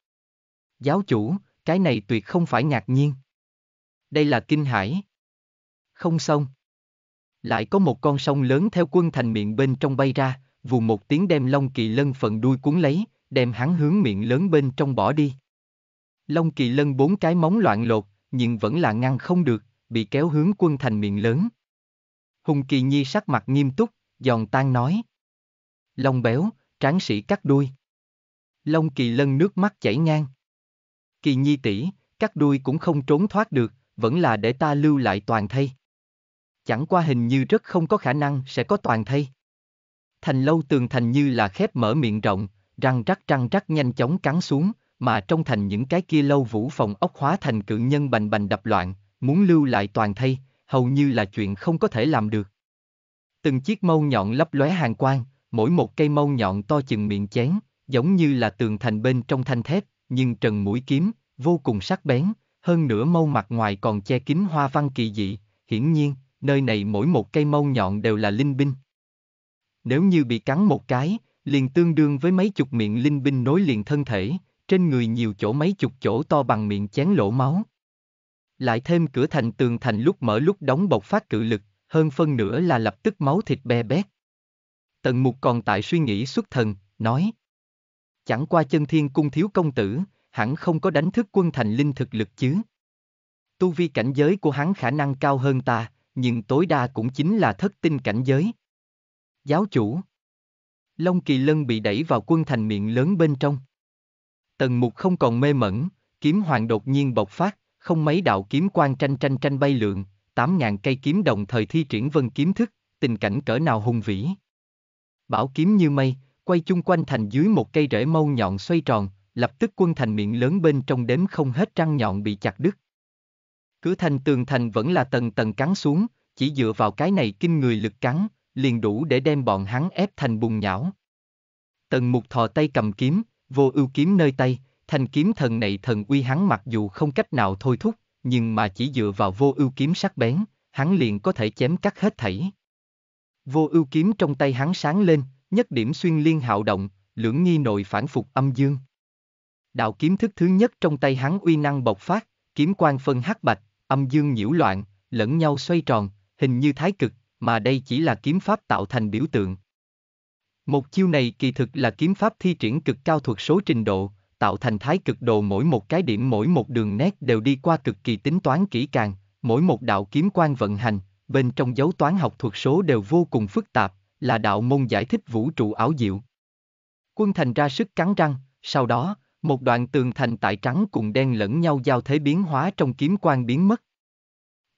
Giáo chủ, cái này tuyệt không phải ngạc nhiên. Đây là kinh hải. Không xong. Lại có một con sông lớn theo quân thành miệng bên trong bay ra, vù một tiếng đem Long Kỳ Lân phần đuôi cuốn lấy, đem hắn hướng miệng lớn bên trong bỏ đi. Long Kỳ Lân bốn cái móng loạn lột, nhưng vẫn là ngăn không được, bị kéo hướng quân thành miệng lớn. Hùng Kỳ Nhi sắc mặt nghiêm túc, giòn tan nói. Long béo, tráng sĩ cắt đuôi. Long kỳ lân nước mắt chảy ngang. Kỳ nhi tỷ, các đuôi cũng không trốn thoát được, vẫn là để ta lưu lại toàn thây. Chẳng qua hình như rất không có khả năng sẽ có toàn thây. Thành lâu tường thành như là khép mở miệng rộng, răng rắc răng rắc nhanh chóng cắn xuống, mà trong thành những cái kia lâu vũ phòng ốc hóa thành cự nhân bành bành đập loạn, muốn lưu lại toàn thây, hầu như là chuyện không có thể làm được. Từng chiếc mâu nhọn lấp lóe hàng quang, mỗi một cây mâu nhọn to chừng miệng chén, giống như là tường thành bên trong thanh thép, nhưng trần mũi kiếm, vô cùng sắc bén, hơn nữa mâu mặt ngoài còn che kín hoa văn kỳ dị, hiển nhiên, nơi này mỗi một cây mâu nhọn đều là linh binh. Nếu như bị cắn một cái, liền tương đương với mấy chục miệng linh binh nối liền thân thể, trên người nhiều chỗ mấy chục chỗ to bằng miệng chén lỗ máu. Lại thêm cửa thành tường thành lúc mở lúc đóng bộc phát cự lực, hơn phân nửa là lập tức máu thịt be bét. Tần mục còn tại suy nghĩ xuất thần, nói, Chẳng qua chân thiên cung thiếu công tử, hẳn không có đánh thức quân thành linh thực lực chứ. Tu vi cảnh giới của hắn khả năng cao hơn ta, nhưng tối đa cũng chính là thất tinh cảnh giới. Giáo chủ Long Kỳ Lân bị đẩy vào quân thành miệng lớn bên trong. Tần mục không còn mê mẩn, kiếm hoàng đột nhiên bộc phát, không mấy đạo kiếm quan tranh tranh tranh bay lượn, tám ngàn cây kiếm đồng thời thi triển vân kiếm thức, tình cảnh cỡ nào hùng vĩ. Bảo kiếm như mây, quay chung quanh thành dưới một cây rễ mâu nhọn xoay tròn, lập tức quân thành miệng lớn bên trong đếm không hết răng nhọn bị chặt đứt. Cửa thành tường thành vẫn là tầng tầng cắn xuống, chỉ dựa vào cái này kinh người lực cắn, liền đủ để đem bọn hắn ép thành bùng nhão. Tần mục thò tay cầm kiếm, vô ưu kiếm nơi tay, thành kiếm thần này thần uy hắn mặc dù không cách nào thôi thúc, nhưng mà chỉ dựa vào vô ưu kiếm sắc bén, hắn liền có thể chém cắt hết thảy. Vô ưu kiếm trong tay hắn sáng lên, nhất điểm xuyên liên hạo động, lưỡng nghi nội phản phục âm dương. Đạo kiếm thức thứ nhất trong tay hắn uy năng bộc phát, kiếm quan phân hắc bạch, âm dương nhiễu loạn, lẫn nhau xoay tròn, hình như thái cực, mà đây chỉ là kiếm pháp tạo thành biểu tượng. Một chiêu này kỳ thực là kiếm pháp thi triển cực cao thuật số trình độ, tạo thành thái cực đồ mỗi một cái điểm mỗi một đường nét đều đi qua cực kỳ tính toán kỹ càng, mỗi một đạo kiếm quan vận hành, bên trong dấu toán học thuật số đều vô cùng phức tạp, là đạo môn giải thích vũ trụ ảo diệu. Quân thành ra sức cắn răng, sau đó, một đoạn tường thành tại trắng cùng đen lẫn nhau giao thế biến hóa trong kiếm quan biến mất.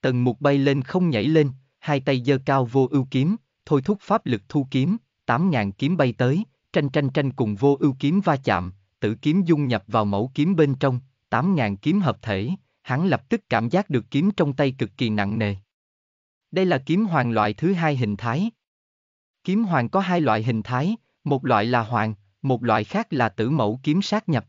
Tần mục bay lên không nhảy lên, hai tay giơ cao vô ưu kiếm, thôi thúc pháp lực thu kiếm, tám ngàn kiếm bay tới, tranh tranh tranh cùng vô ưu kiếm va chạm, tử kiếm dung nhập vào mẫu kiếm bên trong, tám ngàn kiếm hợp thể, hắn lập tức cảm giác được kiếm trong tay cực kỳ nặng nề. Đây là kiếm hoàng loại thứ hai hình thái. Kiếm hoàng có hai loại hình thái, một loại là hoàng, một loại khác là tử mẫu kiếm sát nhập.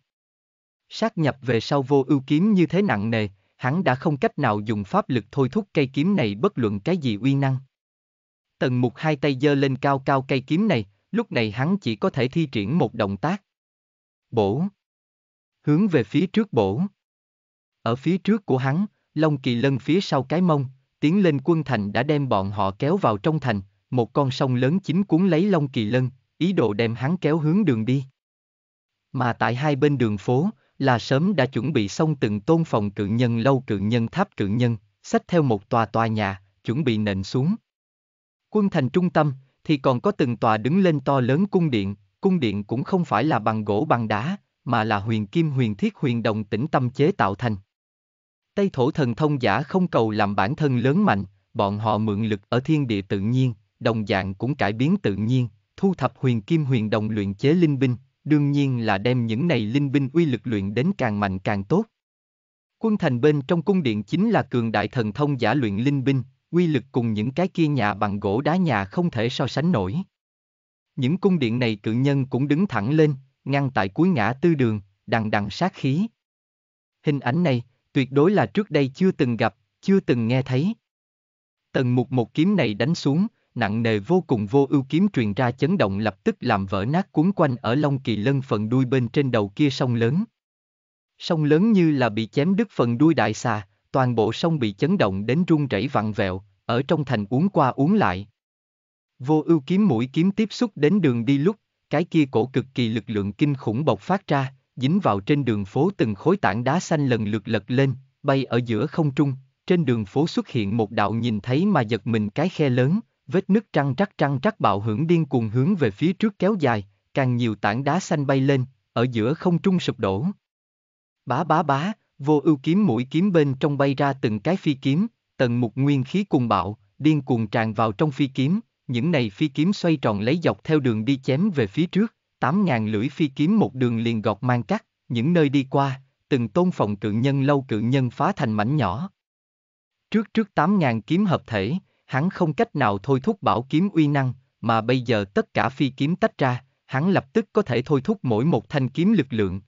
Sát nhập về sau vô ưu kiếm như thế nặng nề, hắn đã không cách nào dùng pháp lực thôi thúc cây kiếm này bất luận cái gì uy năng. Tần mục hai tay giơ lên cao cao cây kiếm này, lúc này hắn chỉ có thể thi triển một động tác. Bổ. Hướng về phía trước bổ. Ở phía trước của hắn, Long Kỳ Lân phía sau cái mông, tiến lên quân thành đã đem bọn họ kéo vào trong thành, một con sông lớn chính cuốn lấy Long Kỳ Lân, ý đồ đem hắn kéo hướng đường đi. Mà tại hai bên đường phố, là sớm đã chuẩn bị xong từng tôn phòng cự nhân lâu cự nhân tháp cự nhân, xách theo một tòa tòa nhà, chuẩn bị nện xuống. Quân thành trung tâm, thì còn có từng tòa đứng lên to lớn cung điện, cung điện cũng không phải là bằng gỗ bằng đá, mà là huyền kim huyền thiết huyền đồng tĩnh tâm chế tạo thành. Tây thổ thần thông giả không cầu làm bản thân lớn mạnh, bọn họ mượn lực ở thiên địa tự nhiên, đồng dạng cũng cải biến tự nhiên, thu thập huyền kim huyền đồng luyện chế linh binh, đương nhiên là đem những này linh binh uy lực luyện đến càng mạnh càng tốt. Quân thành bên trong cung điện chính là cường đại thần thông giả luyện linh binh, uy lực cùng những cái kia nhà bằng gỗ đá nhà không thể so sánh nổi. Những cung điện này cự nhân cũng đứng thẳng lên, ngăn tại cuối ngã tư đường, đằng đằng sát khí. Hình ảnh này, tuyệt đối là trước đây chưa từng gặp, chưa từng nghe thấy. Tần mục một kiếm này đánh xuống, nặng nề vô cùng vô ưu kiếm truyền ra chấn động lập tức làm vỡ nát cuốn quanh ở long kỳ lân phần đuôi bên trên đầu kia sông lớn. Sông lớn như là bị chém đứt phần đuôi đại xà, toàn bộ sông bị chấn động đến rung rẩy vặn vẹo, ở trong thành uống qua uống lại. Vô ưu kiếm mũi kiếm tiếp xúc đến đường đi lúc, cái kia cổ cực kỳ lực lượng kinh khủng bộc phát ra, dính vào trên đường phố từng khối tảng đá xanh lần lượt lật lên, bay ở giữa không trung, trên đường phố xuất hiện một đạo nhìn thấy mà giật mình cái khe lớn, vết nứt trăng trắc trăng trắc bạo hưởng điên cuồng hướng về phía trước kéo dài, càng nhiều tảng đá xanh bay lên, ở giữa không trung sụp đổ. Bá bá bá, vô ưu kiếm mũi kiếm bên trong bay ra từng cái phi kiếm, tầng mục nguyên khí cùng bạo, điên cuồng tràn vào trong phi kiếm, những này phi kiếm xoay tròn lấy dọc theo đường đi chém về phía trước, tám ngàn lưỡi phi kiếm một đường liền gọt mang cắt, những nơi đi qua, từng tôn phòng cự nhân lâu cự nhân phá thành mảnh nhỏ. Trước trước tám ngàn kiếm hợp thể, hắn không cách nào thôi thúc bảo kiếm uy năng, mà bây giờ tất cả phi kiếm tách ra, hắn lập tức có thể thôi thúc mỗi một thanh kiếm lực lượng.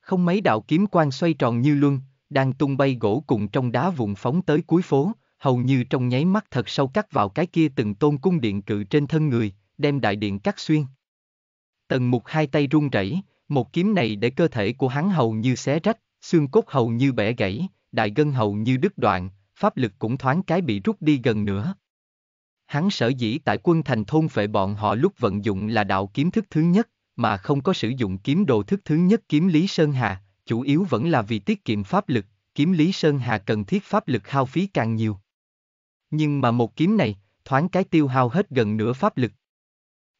Không mấy đạo kiếm quang xoay tròn như luân, đang tung bay gỗ cùng trong đá vụn phóng tới cuối phố, hầu như trong nháy mắt thật sâu cắt vào cái kia từng tôn cung điện cự trên thân người, đem đại điện cắt xuyên. Tần mục hai tay run rẩy, một kiếm này để cơ thể của hắn hầu như xé rách, xương cốt hầu như bẻ gãy, đại gân hầu như đứt đoạn, pháp lực cũng thoáng cái bị rút đi gần nữa. Hắn sở dĩ tại quân thành thôn phệ bọn họ lúc vận dụng là đạo kiếm thức thứ nhất, mà không có sử dụng kiếm đồ thức thứ nhất kiếm Lý Sơn Hà, chủ yếu vẫn là vì tiết kiệm pháp lực, kiếm Lý Sơn Hà cần thiết pháp lực hao phí càng nhiều. Nhưng mà một kiếm này, thoáng cái tiêu hao hết gần nửa pháp lực.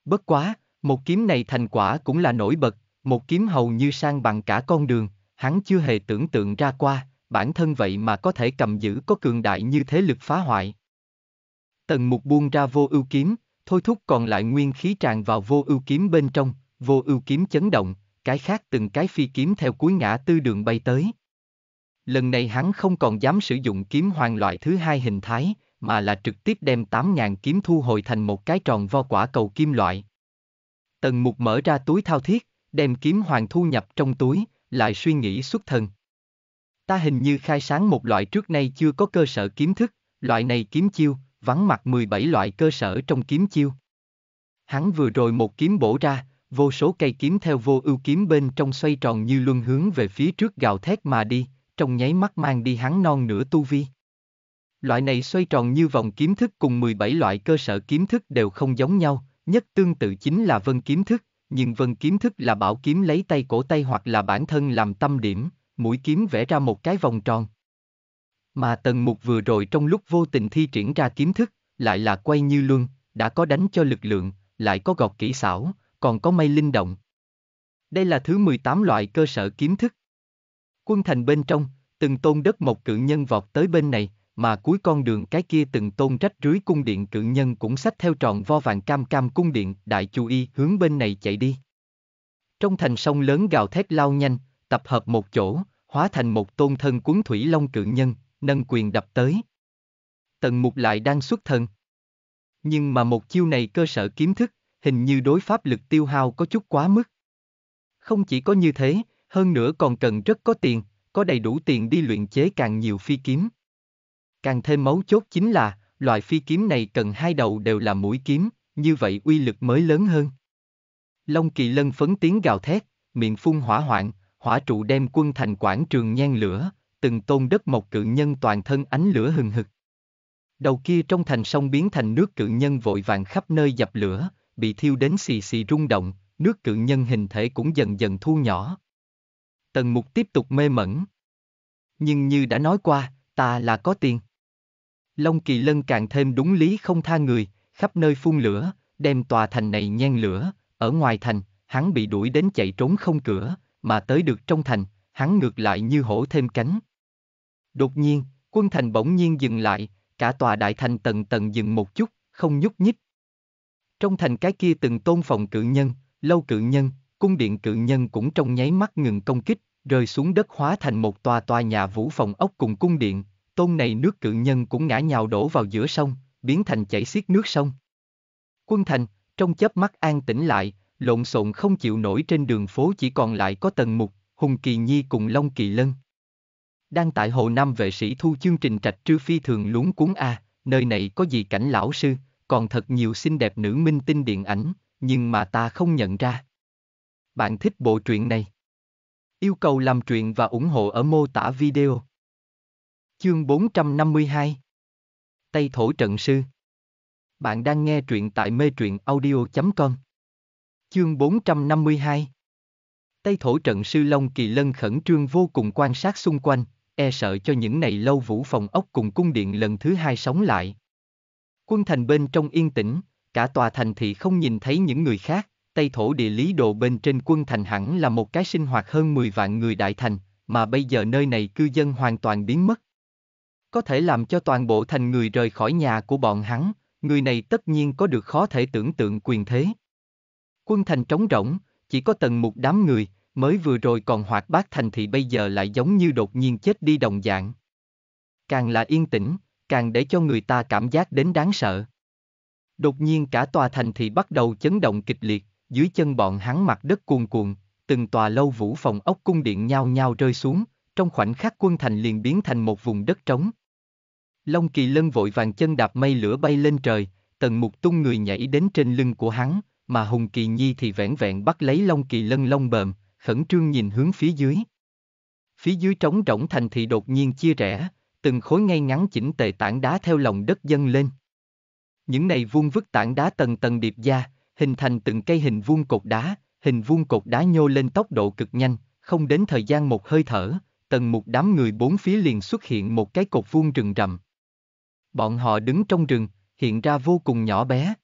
Bất quá, một kiếm này thành quả cũng là nổi bật, một kiếm hầu như sang bằng cả con đường, hắn chưa hề tưởng tượng ra qua, bản thân vậy mà có thể cầm giữ có cường đại như thế lực phá hoại. Tần mục buông ra vô ưu kiếm, thôi thúc còn lại nguyên khí tràn vào vô ưu kiếm bên trong, vô ưu kiếm chấn động, cái khác từng cái phi kiếm theo cuối ngã tư đường bay tới. Lần này hắn không còn dám sử dụng kiếm hoàng loại thứ hai hình thái, mà là trực tiếp đem 8.000 kiếm thu hồi thành một cái tròn vo quả cầu kim loại. Tần mục mở ra túi thao thiết, đem kiếm hoàng thu nhập trong túi, lại suy nghĩ xuất thần ta hình như khai sáng một loại trước nay chưa có cơ sở kiếm thức, loại này kiếm chiêu, vắng mặt 17 loại cơ sở trong kiếm chiêu. Hắn vừa rồi một kiếm bổ ra, vô số cây kiếm theo vô ưu kiếm bên trong xoay tròn như luân hướng về phía trước gào thét mà đi, trong nháy mắt mang đi hắn non nửa tu vi. Loại này xoay tròn như vòng kiếm thức cùng 17 loại cơ sở kiếm thức đều không giống nhau, nhất tương tự chính là vân kiếm thức, nhưng vân kiếm thức là bảo kiếm lấy tay cổ tay hoặc là bản thân làm tâm điểm, mũi kiếm vẽ ra một cái vòng tròn. Mà tần mục vừa rồi trong lúc vô tình thi triển ra kiếm thức, lại là quay như luân, đã có đánh cho lực lượng, lại có gọt kỹ xảo, còn có mây linh động. Đây là thứ 18 loại cơ sở kiếm thức. Quân thành bên trong, từng tôn đất một cự nhân vọt tới bên này, mà cuối con đường cái kia từng tôn rách rưới cung điện cự nhân cũng xách theo tròn vo vàng cam cam cung điện đại chú y hướng bên này chạy đi. Trong thành sông lớn gào thét lao nhanh, tập hợp một chỗ, hóa thành một tôn thân cuốn thủy long cự nhân, nâng quyền đập tới. Tần mục lại đang xuất thân Nhưng mà một chiêu này cơ sở kiếm thức, hình như đối pháp lực tiêu hao có chút quá mức. Không chỉ có như thế, hơn nữa còn cần rất có tiền, có đầy đủ tiền đi luyện chế càng nhiều phi kiếm. Càng thêm mấu chốt chính là, loại phi kiếm này cần hai đầu đều là mũi kiếm, như vậy uy lực mới lớn hơn. Long kỳ lân phấn tiếng gào thét, miệng phun hỏa hoạn, hỏa trụ đem quân thành quảng trường nhen lửa, từng tôn đất mộc cự nhân toàn thân ánh lửa hừng hực. Đầu kia trong thành sông biến thành nước cự nhân vội vàng khắp nơi dập lửa, bị thiêu đến xì xì rung động, nước cự nhân hình thể cũng dần dần thu nhỏ. Tần mục tiếp tục mê mẩn. Nhưng như đã nói qua, ta là có tiền. Long kỳ lân càng thêm đúng lý không tha người, khắp nơi phun lửa, đem tòa thành này nhen lửa, ở ngoài thành, hắn bị đuổi đến chạy trốn không cửa, mà tới được trong thành, hắn ngược lại như hổ thêm cánh. Đột nhiên, quân thành bỗng nhiên dừng lại, cả tòa đại thành tầng tầng dừng một chút, không nhúc nhích. Trong thành cái kia từng tôn phòng cự nhân, lâu cự nhân, cung điện cự nhân cũng trong nháy mắt ngừng công kích, rơi xuống đất hóa thành một tòa tòa nhà vũ phòng ốc cùng cung điện, tôn này nước cự nhân cũng ngã nhào đổ vào giữa sông, biến thành chảy xiết nước sông. Quân thành, trong chớp mắt an tĩnh lại, lộn xộn không chịu nổi trên đường phố chỉ còn lại có Tần Mục, Hùng Kỳ Nhi cùng Long Kỳ Lân. Đang tại Hồ Nam vệ sĩ thu chương trình trạch trư phi thường lúng cuốn a, nơi này có gì cảnh lão sư, còn thật nhiều xinh đẹp nữ minh tinh điện ảnh, nhưng mà ta không nhận ra. Bạn thích bộ truyện này? Yêu cầu làm truyện và ủng hộ ở mô tả video. Chương 452 Tây Thổ Trận Sư Bạn đang nghe truyện tại mê truyện audio.com Chương 452 Tây thổ trận sư Long Kỳ Lân khẩn trương vô cùng quan sát xung quanh, e sợ cho những này lâu vũ phòng ốc cùng cung điện lần thứ hai sống lại. Quân thành bên trong yên tĩnh, cả tòa thành thị không nhìn thấy những người khác, Tây thổ địa lý đồ bên trên quân thành hẳn là một cái sinh hoạt hơn 10 vạn người đại thành, mà bây giờ nơi này cư dân hoàn toàn biến mất. Có thể làm cho toàn bộ thành người rời khỏi nhà của bọn hắn, người này tất nhiên có được khó thể tưởng tượng quyền thế. Quân thành trống rỗng, chỉ có tần một đám người, mới vừa rồi còn hoạt bát thành thì bây giờ lại giống như đột nhiên chết đi đồng dạng. Càng là yên tĩnh, càng để cho người ta cảm giác đến đáng sợ. Đột nhiên cả tòa thành thị bắt đầu chấn động kịch liệt, dưới chân bọn hắn mặt đất cuồn cuộn, từng tòa lâu vũ phòng ốc cung điện nhao nhao rơi xuống, trong khoảnh khắc quân thành liền biến thành một vùng đất trống. Long Kỳ Lân vội vàng chân đạp mây lửa bay lên trời, tần mục tung người nhảy đến trên lưng của hắn, mà Hùng Kỳ Nhi thì vẻn vẹn bắt lấy Long Kỳ Lân lông bờm, khẩn trương nhìn hướng phía dưới. Phía dưới trống rỗng thành thị đột nhiên chia rẽ, từng khối ngay ngắn chỉnh tề tảng đá theo lòng đất dâng lên. Những này vuông vức tảng đá tầng tầng điệp ra, hình thành từng cây hình vuông cột đá, hình vuông cột đá nhô lên tốc độ cực nhanh, không đến thời gian một hơi thở, tầng một đám người bốn phía liền xuất hiện một cái cột vuông rừng rậm. Bọn họ đứng trong rừng, hiện ra vô cùng nhỏ bé,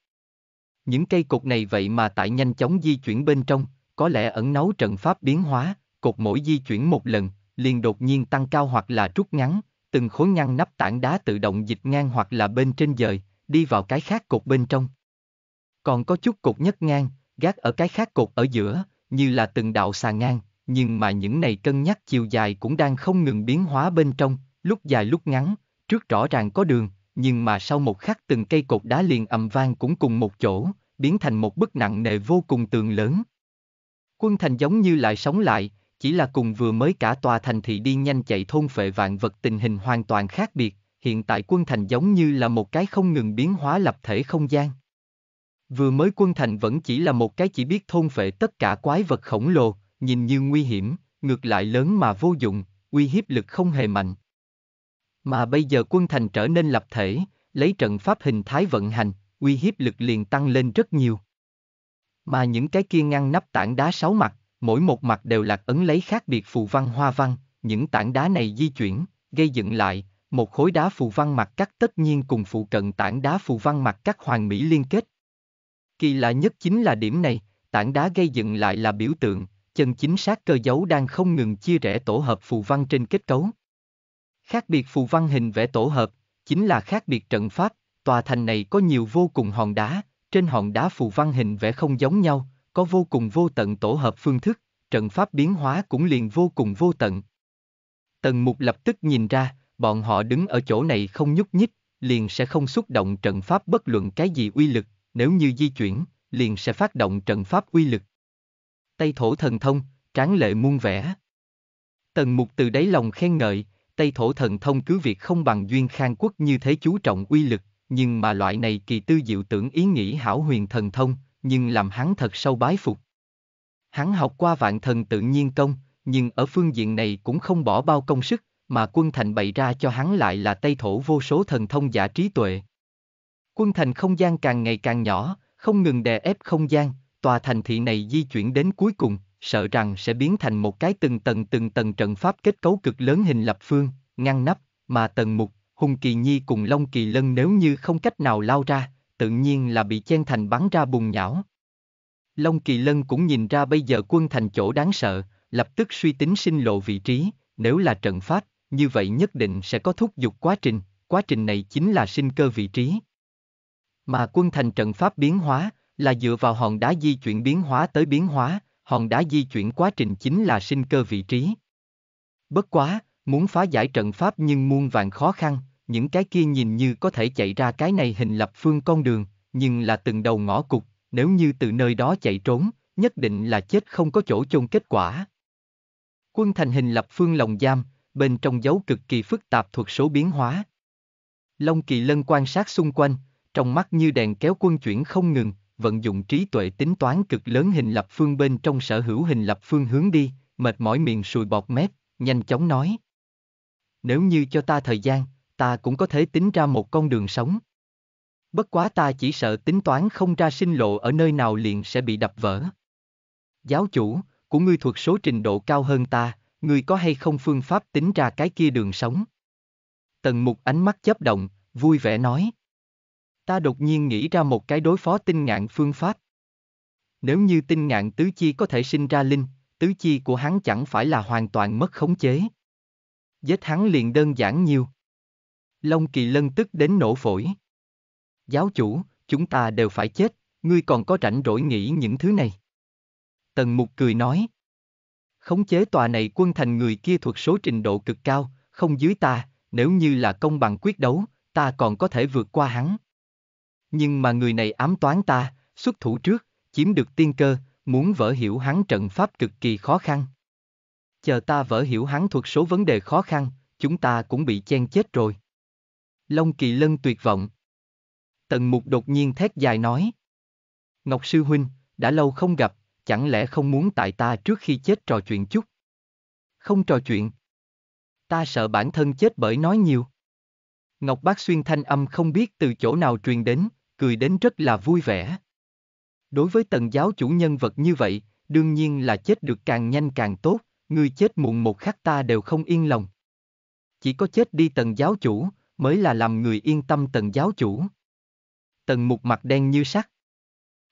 những cây cột này vậy mà tại nhanh chóng di chuyển bên trong, có lẽ ẩn nấu trận pháp biến hóa, cột mỗi di chuyển một lần, liền đột nhiên tăng cao hoặc là rút ngắn, từng khối ngăn nắp tảng đá tự động dịch ngang hoặc là bên trên dời, đi vào cái khác cột bên trong. Còn có chút cột nhất ngang, gác ở cái khác cột ở giữa, như là từng đạo xà ngang, nhưng mà những này cân nhắc chiều dài cũng đang không ngừng biến hóa bên trong, lúc dài lúc ngắn, trước rõ ràng có đường, nhưng mà sau một khắc từng cây cột đá liền ầm vang cũng cùng một chỗ, biến thành một bức nặng nề vô cùng tường lớn. Quân thành giống như lại sống lại, chỉ là cùng vừa mới cả tòa thành thị đi nhanh chạy thôn phệ vạn vật tình hình hoàn toàn khác biệt, hiện tại quân thành giống như là một cái không ngừng biến hóa lập thể không gian. Vừa mới quân thành vẫn chỉ là một cái chỉ biết thôn phệ tất cả quái vật khổng lồ, nhìn như nguy hiểm, ngược lại lớn mà vô dụng, uy hiếp lực không hề mạnh. Mà bây giờ quân thành trở nên lập thể, lấy trận pháp hình thái vận hành, uy hiếp lực liền tăng lên rất nhiều. Mà những cái kia ngăn nắp tảng đá sáu mặt, mỗi một mặt đều lạc ấn lấy khác biệt phù văn hoa văn, những tảng đá này di chuyển, gây dựng lại, một khối đá phù văn mặt cắt tất nhiên cùng phụ cận tảng đá phù văn mặt cắt hoàng mỹ liên kết. Kỳ lạ nhất chính là điểm này, tảng đá gây dựng lại là biểu tượng, chân chính xác cơ dấu đang không ngừng chia rẽ tổ hợp phù văn trên kết cấu. Khác biệt phù văn hình vẽ tổ hợp, chính là khác biệt trận pháp, tòa thành này có nhiều vô cùng hòn đá, trên hòn đá phù văn hình vẽ không giống nhau, có vô cùng vô tận tổ hợp phương thức, trận pháp biến hóa cũng liền vô cùng vô tận. Tần mục lập tức nhìn ra, bọn họ đứng ở chỗ này không nhúc nhích, liền sẽ không xúc động trận pháp bất luận cái gì uy lực, nếu như di chuyển, liền sẽ phát động trận pháp uy lực. Tây thổ thần thông, tráng lệ muôn vẻ. Tần mục từ đáy lòng khen ngợi, Tây Thổ thần thông cứ việc không bằng Duyên Khang Quốc như thế chú trọng uy lực, nhưng mà loại này kỳ tư diệu tưởng ý nghĩ hảo huyền thần thông, nhưng làm hắn thật sâu bái phục. Hắn học qua vạn thần tự nhiên công, nhưng ở phương diện này cũng không bỏ bao công sức, mà quân thành bày ra cho hắn lại là Tây Thổ vô số thần thông giả trí tuệ. Quân thành không gian càng ngày càng nhỏ, không ngừng đè ép không gian, tòa thành thị này di chuyển đến cuối cùng, sợ rằng sẽ biến thành một cái từng tầng từng tầng trận pháp kết cấu cực lớn hình lập phương, ngăn nắp, mà tần mục, hùng kỳ nhi cùng long kỳ lân nếu như không cách nào lao ra, tự nhiên là bị chen thành bắn ra bùng nhão. Long kỳ lân cũng nhìn ra bây giờ quân thành chỗ đáng sợ, lập tức suy tính sinh lộ vị trí, nếu là trận pháp, như vậy nhất định sẽ có thúc giục quá trình, quá trình này chính là sinh cơ vị trí. Mà quân thành trận pháp biến hóa, là dựa vào hòn đá di chuyển biến hóa tới biến hóa, hòn đá di chuyển quá trình chính là sinh cơ vị trí. Bất quá, muốn phá giải trận pháp nhưng muôn vàng khó khăn, những cái kia nhìn như có thể chạy ra cái này hình lập phương con đường, nhưng là từng đầu ngõ cục, nếu như từ nơi đó chạy trốn, nhất định là chết không có chỗ chôn kết quả. Quân thành hình lập phương lồng giam, bên trong dấu cực kỳ phức tạp thuộc số biến hóa. Long Kỳ Lân quan sát xung quanh, trong mắt như đèn kéo quân chuyển không ngừng, vận dụng trí tuệ tính toán cực lớn hình lập phương bên trong sở hữu hình lập phương hướng đi, mệt mỏi miệng sùi bọt mép, nhanh chóng nói. Nếu như cho ta thời gian, ta cũng có thể tính ra một con đường sống. Bất quá ta chỉ sợ tính toán không ra sinh lộ ở nơi nào liền sẽ bị đập vỡ. Giáo chủ, của ngươi thuộc số trình độ cao hơn ta, ngươi có hay không phương pháp tính ra cái kia đường sống? Tần mục ánh mắt chớp động, vui vẻ nói ta đột nhiên nghĩ ra một cái đối phó tinh ngạn phương pháp. Nếu như tinh ngạn tứ chi có thể sinh ra linh, tứ chi của hắn chẳng phải là hoàn toàn mất khống chế. Giết hắn liền đơn giản nhiều. Long kỳ lân tức đến nổ phổi. Giáo chủ, chúng ta đều phải chết, ngươi còn có rảnh rỗi nghĩ những thứ này. Tần mục cười nói. Khống chế tòa này quân thành người kia thuộc số trình độ cực cao, không dưới ta, nếu như là công bằng quyết đấu, ta còn có thể vượt qua hắn. Nhưng mà người này ám toán ta, xuất thủ trước, chiếm được tiên cơ, muốn vỡ hiểu hắn trận pháp cực kỳ khó khăn. Chờ ta vỡ hiểu hắn thuật số vấn đề khó khăn, chúng ta cũng bị chen chết rồi. Long Kỳ Lân tuyệt vọng. Tần Mục đột nhiên thét dài nói. Ngọc Sư Huynh, đã lâu không gặp, chẳng lẽ không muốn tại ta trước khi chết trò chuyện chút? Không trò chuyện. Ta sợ bản thân chết bởi nói nhiều. Ngọc Bác Xuyên thanh âm không biết từ chỗ nào truyền đến cười đến rất là vui vẻ. Đối với tần giáo chủ nhân vật như vậy, đương nhiên là chết được càng nhanh càng tốt, người chết muộn một khắc ta đều không yên lòng. Chỉ có chết đi tần giáo chủ, mới là làm người yên tâm tần giáo chủ. Tần mục mặt đen như sắt.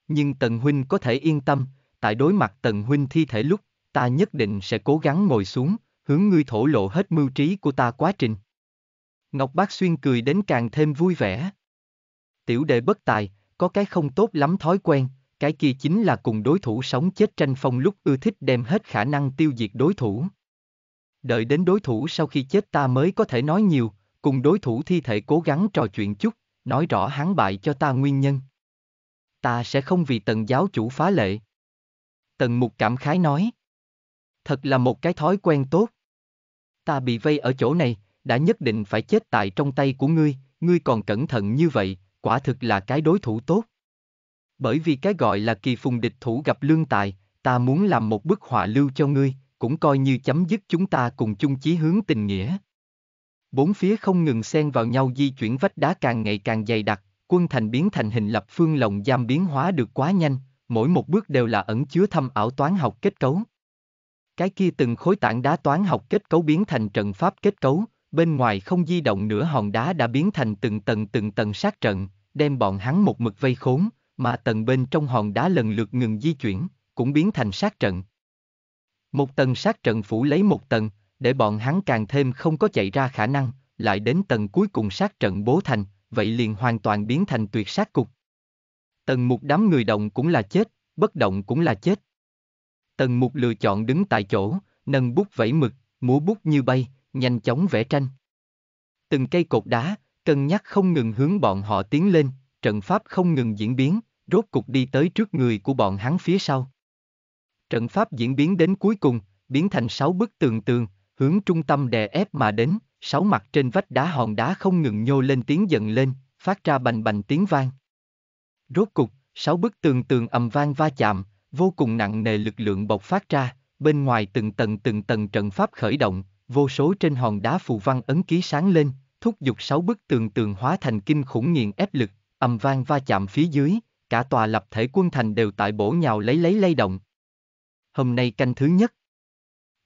Nhưng tần huynh có thể yên tâm, tại đối mặt tần huynh thi thể lúc, ta nhất định sẽ cố gắng ngồi xuống, hướng ngươi thổ lộ hết mưu trí của ta quá trình. Ngọc Bác Xuyên cười đến càng thêm vui vẻ tiểu đệ bất tài, có cái không tốt lắm thói quen, cái kia chính là cùng đối thủ sống chết tranh phong lúc ưa thích đem hết khả năng tiêu diệt đối thủ. Đợi đến đối thủ sau khi chết ta mới có thể nói nhiều, cùng đối thủ thi thể cố gắng trò chuyện chút, nói rõ hắn bại cho ta nguyên nhân. Ta sẽ không vì tần giáo chủ phá lệ. Tần mục cảm khái nói. Thật là một cái thói quen tốt. Ta bị vây ở chỗ này, đã nhất định phải chết tại trong tay của ngươi, ngươi còn cẩn thận như vậy, quả thực là cái đối thủ tốt. Bởi vì cái gọi là kỳ phùng địch thủ gặp lương tài, ta muốn làm một bức họa lưu cho ngươi, cũng coi như chấm dứt chúng ta cùng chung chí hướng tình nghĩa. Bốn phía không ngừng xen vào nhau di chuyển vách đá càng ngày càng dày đặc, quân thành biến thành hình lập phương lồng giam biến hóa được quá nhanh, mỗi một bước đều là ẩn chứa thâm ảo toán học kết cấu. Cái kia từng khối tảng đá toán học kết cấu biến thành trận pháp kết cấu, bên ngoài không di động nửa hòn đá đã biến thành từng tầng từng tầng sát trận, đem bọn hắn một mực vây khốn, mà tầng bên trong hòn đá lần lượt ngừng di chuyển, cũng biến thành sát trận. Một tầng sát trận phủ lấy một tầng, để bọn hắn càng thêm không có chạy ra khả năng, lại đến tầng cuối cùng sát trận bố thành, vậy liền hoàn toàn biến thành tuyệt sát cục. Tần một đám người động cũng là chết, bất động cũng là chết. Tần một lựa chọn đứng tại chỗ, nâng bút vẫy mực, múa bút như bay, nhanh chóng vẽ tranh. Từng cây cột đá, cân nhắc không ngừng hướng bọn họ tiến lên, trận pháp không ngừng diễn biến, rốt cục đi tới trước người của bọn hắn phía sau. Trận pháp diễn biến đến cuối cùng, biến thành sáu bức tường tường, hướng trung tâm đè ép mà đến, sáu mặt trên vách đá hòn đá không ngừng nhô lên tiếng giận lên, phát ra bành bành tiếng vang. Rốt cục, sáu bức tường tường ầm vang va chạm, vô cùng nặng nề lực lượng bộc phát ra, bên ngoài từng tầng từng tầng trận pháp khởi động, vô số trên hòn đá phù văn ấn ký sáng lên, thúc giục sáu bức tường tường hóa thành kinh khủng nghiền ép lực, ầm vang va chạm phía dưới, cả tòa lập thể quân thành đều tại bổ nhào lấy lấy lay động. Hôm nay canh thứ nhất.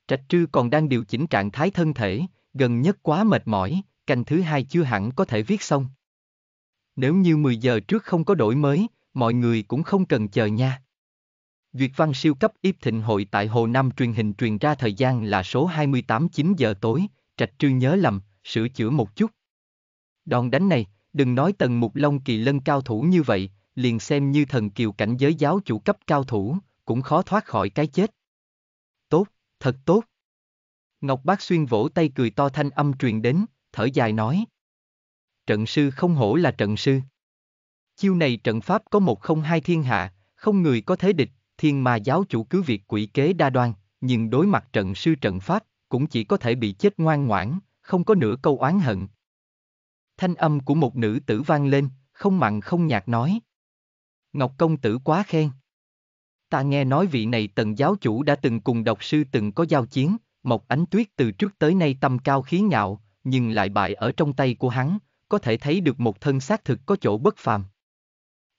Trạch trư còn đang điều chỉnh trạng thái thân thể, gần nhất quá mệt mỏi, canh thứ hai chưa hẳn có thể viết xong. Nếu như 10 giờ trước không có đổi mới, mọi người cũng không cần chờ nha. Duyệt văn siêu cấp yếp thịnh hội tại Hồ Nam truyền hình truyền ra thời gian là số 28 9 giờ tối, Trạch Trư nhớ lầm, sửa chữa một chút. Đòn đánh này, đừng nói tần mục long kỳ lân cao thủ như vậy, liền xem như thần kiều cảnh giới giáo chủ cấp cao thủ, cũng khó thoát khỏi cái chết. Tốt, thật tốt. Ngọc Bác Xuyên vỗ tay cười to thanh âm truyền đến, thở dài nói. Trận sư không hổ là trận sư. Chiêu này trận pháp có một không hai thiên hạ, không người có thế địch, thiên mà giáo chủ cứ việc quỷ kế đa đoan, nhưng đối mặt trận sư trận pháp, cũng chỉ có thể bị chết ngoan ngoãn, không có nửa câu oán hận. Thanh âm của một nữ tử vang lên, không mặn không nhạt nói. Ngọc công tử quá khen. Ta nghe nói vị này tần giáo chủ đã từng cùng độc sư từng có giao chiến, một Ánh Tuyết từ trước tới nay tâm cao khí ngạo, nhưng lại bại ở trong tay của hắn, có thể thấy được một thân xác thực có chỗ bất phàm.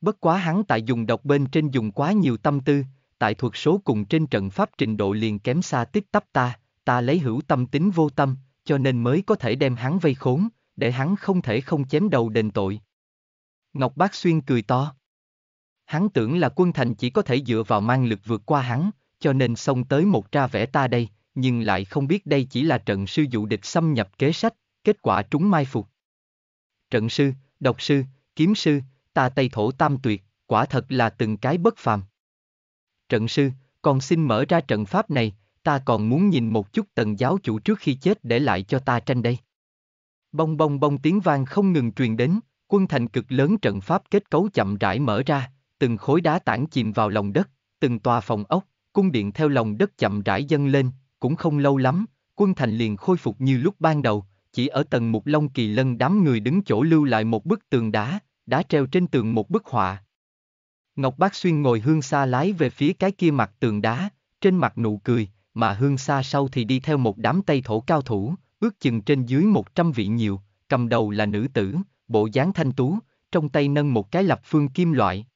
Bất quá hắn tại dùng độc bên trên dùng quá nhiều tâm tư, tại thuật số cùng trên trận pháp trình độ liền kém xa tích tắp ta, ta lấy hữu tâm tính vô tâm, cho nên mới có thể đem hắn vây khốn, để hắn không thể không chém đầu đền tội. Ngọc Bác Xuyên cười to. Hắn tưởng là quân thành chỉ có thể dựa vào mang lực vượt qua hắn, cho nên xông tới một tra vẽ ta đây, nhưng lại không biết đây chỉ là trận sư dụ địch xâm nhập kế sách, kết quả trúng mai phục. Trận sư, độc sư, kiếm sư, ta tây thổ tam tuyệt, quả thật là từng cái bất phàm. Trận sư, còn xin mở ra trận pháp này, ta còn muốn nhìn một chút tần giáo chủ trước khi chết để lại cho ta tranh đây. Bong bong bong tiếng vang không ngừng truyền đến, quân thành cực lớn trận pháp kết cấu chậm rãi mở ra, từng khối đá tảng chìm vào lòng đất, từng tòa phòng ốc, cung điện theo lòng đất chậm rãi dâng lên, cũng không lâu lắm, quân thành liền khôi phục như lúc ban đầu, chỉ ở tầng một long kỳ lân đám người đứng chỗ lưu lại một bức tường đá, đá treo trên tường một bức họa. Ngọc Bác Xuyên ngồi hương xa lái về phía cái kia mặt tường đá, trên mặt nụ cười, mà hương xa sau thì đi theo một đám tây thổ cao thủ, ước chừng trên dưới 100 vị nhiều, cầm đầu là nữ tử, bộ dáng thanh tú, trong tay nâng một cái lập phương kim loại.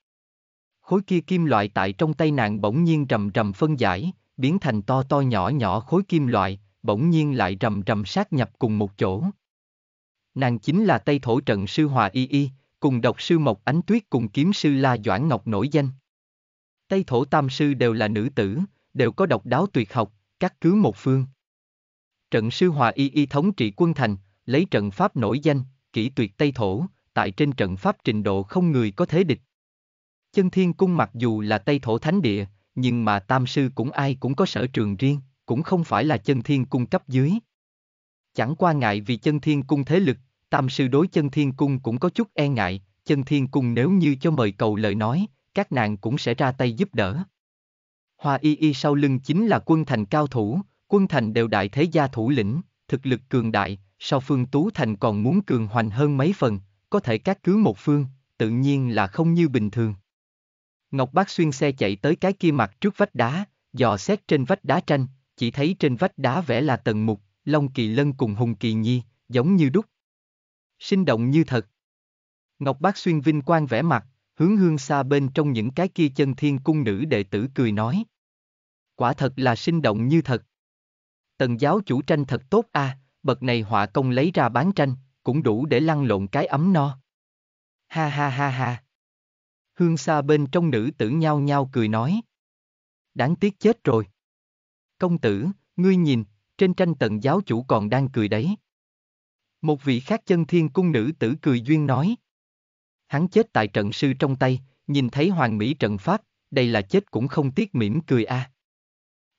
Khối kia kim loại tại trong tay nàng bỗng nhiên rầm rầm phân giải, biến thành to to nhỏ nhỏ khối kim loại, bỗng nhiên lại rầm rầm sát nhập cùng một chỗ. Nàng chính là Tây Thổ Trận Sư Hòa Y Y, cùng độc sư Mộc Ánh Tuyết cùng kiếm sư La Doãn Ngọc nổi danh. Tây Thổ Tam Sư đều là nữ tử, đều có độc đáo tuyệt học, các cứ một phương. Trận sư Hòa Y Y thống trị quân thành, lấy trận pháp nổi danh, kỹ tuyệt Tây Thổ, tại trên trận pháp trình độ không người có thế địch. Chân Thiên Cung mặc dù là Tây Thổ Thánh Địa, nhưng mà tam sư cũng ai cũng có sở trường riêng, cũng không phải là Chân Thiên Cung cấp dưới. Chẳng qua ngại vì Chân Thiên Cung thế lực, tam sư đối Chân Thiên Cung cũng có chút e ngại, Chân Thiên Cung nếu như cho mời cầu lời nói, các nàng cũng sẽ ra tay giúp đỡ. Hoa y y sau lưng chính là quân thành cao thủ, quân thành đều đại thế gia thủ lĩnh, thực lực cường đại, sau phương Tú Thành còn muốn cường hoành hơn mấy phần, có thể cắt cứ một phương, tự nhiên là không như bình thường. Ngọc Bác xuyên xe chạy tới cái kia mặt trước vách đá, dò xét trên vách đá tranh, chỉ thấy trên vách đá vẽ là tần mục, Long Kỳ Lân cùng Hùng Kỳ Nhi, giống như đúc. Sinh động như thật. Ngọc Bác xuyên vinh quang vẽ mặt, hướng hương xa bên trong những cái kia chân thiên cung nữ đệ tử cười nói quả thật là sinh động như thật. Tần giáo chủ tranh thật tốt a, à, bậc này họa công lấy ra bán tranh, cũng đủ để lăn lộn cái ấm no. Ha ha ha ha. Hương xa bên trong nữ tử nhao nhao cười nói. Đáng tiếc chết rồi. Công tử, ngươi nhìn, trên tranh tần giáo chủ còn đang cười đấy. Một vị khác chân thiên cung nữ tử cười duyên nói. Hắn chết tại trận sư trong tay, nhìn thấy hoàng mỹ trận pháp, đây là chết cũng không tiếc mỉm cười a. À.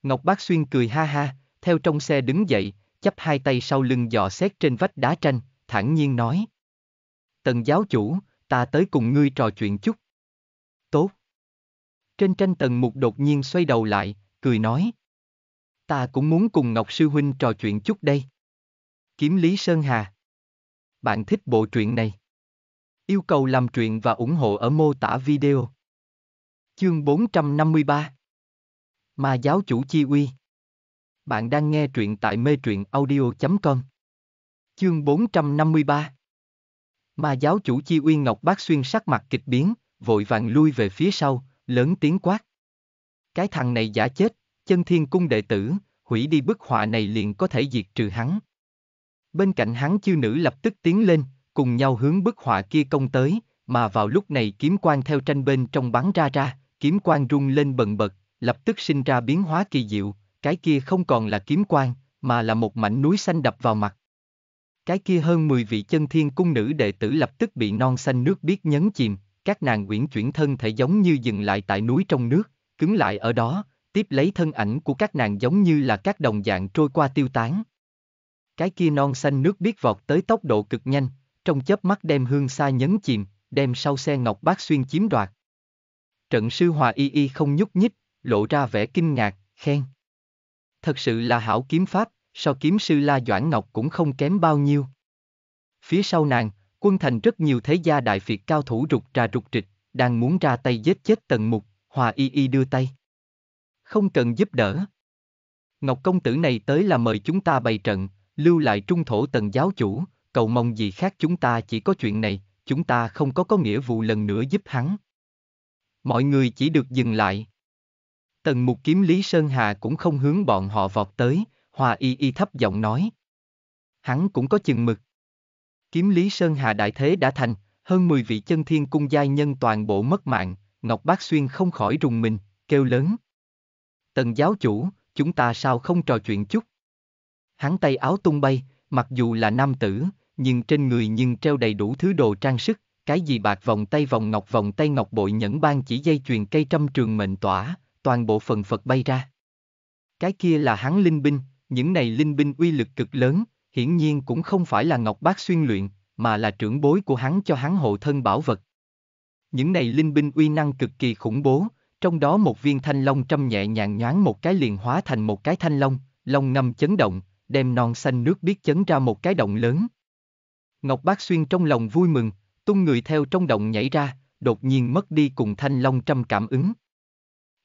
Ngọc Bác Xuyên cười ha ha, theo trong xe đứng dậy, chắp hai tay sau lưng dò xét trên vách đá tranh, thản nhiên nói. Tần giáo chủ, ta tới cùng ngươi trò chuyện chút. Tốt. Trên tranh tần mục đột nhiên xoay đầu lại, cười nói. Ta cũng muốn cùng Ngọc Sư Huynh trò chuyện chút đây. Kiếm Lý Sơn Hà. Bạn thích bộ truyện này? Yêu cầu làm truyện và ủng hộ ở mô tả video. Chương 453 Ma giáo chủ chi uy. Bạn đang nghe truyện tại mê truyện audio.com. Chương 453 Ma giáo chủ chi uy Ngọc Bác Xuyên sắc mặt kịch biến, vội vàng lui về phía sau, lớn tiếng quát. Cái thằng này giả chết, chân thiên cung đệ tử, hủy đi bức họa này liền có thể diệt trừ hắn. Bên cạnh hắn chiêu nữ lập tức tiến lên, cùng nhau hướng bức họa kia công tới, mà vào lúc này kiếm quan theo tranh bên trong bắn ra ra, kiếm quan rung lên bần bật, lập tức sinh ra biến hóa kỳ diệu, cái kia không còn là kiếm quan, mà là một mảnh núi xanh đập vào mặt. Cái kia hơn 10 vị chân thiên cung nữ đệ tử lập tức bị non xanh nước biết nhấn chìm, các nàng quyển chuyển thân thể giống như dừng lại tại núi trong nước, cứng lại ở đó, tiếp lấy thân ảnh của các nàng giống như là các đồng dạng trôi qua tiêu tán. Cái kia non xanh nước biết vọt tới tốc độ cực nhanh, trong chớp mắt đem hương xa nhấn chìm, đem sau xe ngọc bát xuyên chiếm đoạt. Trận sư hòa y y không nhúc nhích, lộ ra vẻ kinh ngạc, khen. Thật sự là hảo kiếm pháp, so kiếm sư La Doãn Ngọc cũng không kém bao nhiêu. Phía sau nàng, quân thành rất nhiều thế gia đại phiệt cao thủ rụt ra rụt trịch, đang muốn ra tay giết chết tần mục, hòa y y đưa tay. Không cần giúp đỡ. Ngọc công tử này tới là mời chúng ta bày trận, lưu lại trung thổ tần giáo chủ, cầu mong gì khác chúng ta chỉ có chuyện này, chúng ta không có có nghĩa vụ lần nữa giúp hắn. Mọi người chỉ được dừng lại. Tần mục kiếm Lý Sơn Hà cũng không hướng bọn họ vọt tới, Hòa Y Y thấp giọng nói. Hắn cũng có chừng mực. Kiếm Lý Sơn Hà đại thế đã thành, hơn 10 vị chân thiên cung giai nhân toàn bộ mất mạng, Ngọc Bác Xuyên không khỏi rùng mình, kêu lớn. Tần giáo chủ, chúng ta sao không trò chuyện chút? Hắn tay áo tung bay, mặc dù là nam tử, nhưng trên người nhưng treo đầy đủ thứ đồ trang sức, cái gì bạc vòng tay vòng ngọc vòng tay ngọc bội nhẫn ban chỉ dây chuyền cây trăm trường mệnh tỏa, toàn bộ phần Phật bay ra. Cái kia là hắn linh binh, những này linh binh uy lực cực lớn, hiển nhiên cũng không phải là Ngọc Bác xuyên luyện, mà là trưởng bối của hắn cho hắn hộ thân bảo vật. Những này linh binh uy năng cực kỳ khủng bố, trong đó một viên thanh long trăm nhẹ nhàng nhoáng một cái liền hóa thành một cái thanh long, long ngâm chấn động, đem non xanh nước biết chấn ra một cái động lớn. Ngọc Bác Xuyên trong lòng vui mừng, tung người theo trong động nhảy ra, đột nhiên mất đi cùng thanh long trăm cảm ứng.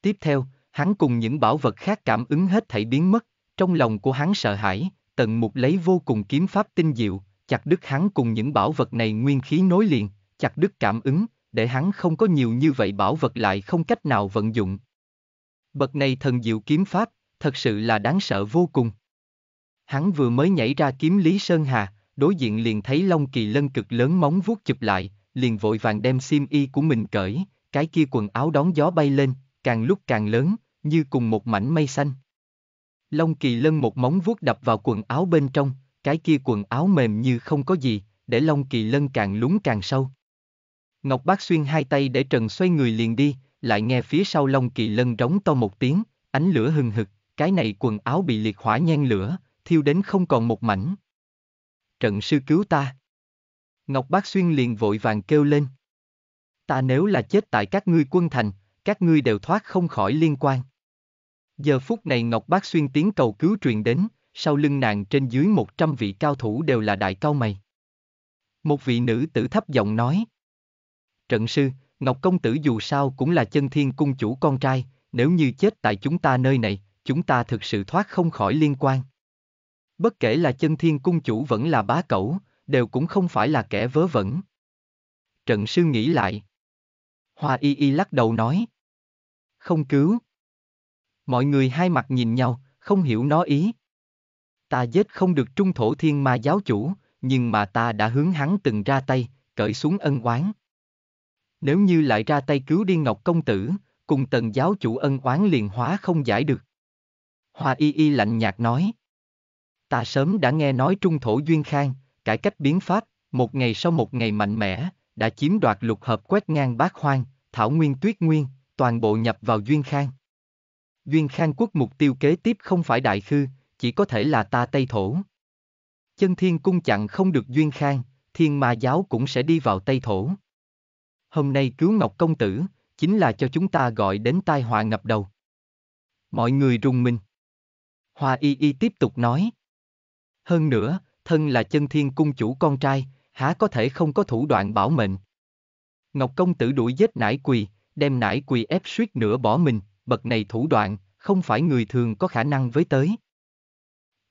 Tiếp theo, hắn cùng những bảo vật khác cảm ứng hết thảy biến mất, trong lòng của hắn sợ hãi, tần mục lấy vô cùng kiếm pháp tinh diệu, chặt đứt hắn cùng những bảo vật này nguyên khí nối liền, chặt đứt cảm ứng, để hắn không có nhiều như vậy bảo vật lại không cách nào vận dụng. Bậc này thần diệu kiếm pháp, thật sự là đáng sợ vô cùng. Hắn vừa mới nhảy ra kiếm Lý Sơn Hà, đối diện liền thấy Long Kỳ Lân cực lớn móng vuốt chụp lại, liền vội vàng đem sim y của mình cởi, cái kia quần áo đón gió bay lên, càng lúc càng lớn, như cùng một mảnh mây xanh. Long kỳ lân một móng vuốt đập vào quần áo bên trong, cái kia quần áo mềm như không có gì, để Long kỳ lân càng lún càng sâu. Ngọc Bác Xuyên hai tay để Trần xoay người liền đi, lại nghe phía sau Long kỳ lân rống to một tiếng, ánh lửa hừng hực, cái này quần áo bị liệt hỏa nhen lửa, thiêu đến không còn một mảnh. Trận sư cứu ta. Ngọc Bác Xuyên liền vội vàng kêu lên. Ta nếu là chết tại các ngươi quân thành, các ngươi đều thoát không khỏi liên quan. Giờ phút này Ngọc Bác Xuyên tiếng cầu cứu truyền đến, sau lưng nàng trên dưới 100 vị cao thủ đều là đại cao mày. Một vị nữ tử thấp giọng nói. Trận sư, Ngọc Công Tử dù sao cũng là chân thiên cung chủ con trai, nếu như chết tại chúng ta nơi này, chúng ta thực sự thoát không khỏi liên quan. Bất kể là chân thiên cung chủ vẫn là bá cẩu, đều cũng không phải là kẻ vớ vẩn. Trận sư nghĩ lại. Hoa y y lắc đầu nói. Không cứu. Mọi người hai mặt nhìn nhau, không hiểu nó ý. Ta giết không được trung thổ thiên ma giáo chủ, nhưng mà ta đã hướng hắn từng ra tay, cởi xuống ân oán. Nếu như lại ra tay cứu điên ngọc công tử, cùng tần giáo chủ ân oán liền hóa không giải được. Hoa y y lạnh nhạt nói. Ta sớm đã nghe nói trung thổ duyên khang, cải cách biến pháp, một ngày sau một ngày mạnh mẽ, đã chiếm đoạt lục hợp quét ngang bát hoang, thảo nguyên tuyết nguyên, toàn bộ nhập vào Duyên Khang. Duyên Khang quốc mục tiêu kế tiếp không phải Đại Khư, chỉ có thể là ta Tây Thổ. Chân Thiên Cung chặn không được Duyên Khang, Thiên Ma Giáo cũng sẽ đi vào Tây Thổ. Hôm nay cứu Ngọc Công Tử, chính là cho chúng ta gọi đến tai họa ngập đầu. Mọi người rung mình. Hoa Y Y tiếp tục nói. Hơn nữa, thân là chân thiên cung chủ con trai, há có thể không có thủ đoạn bảo mệnh. Ngọc công tử đuổi giết nải quỳ, đem nải quỳ ép suýt nữa bỏ mình, bậc này thủ đoạn, không phải người thường có khả năng với tới.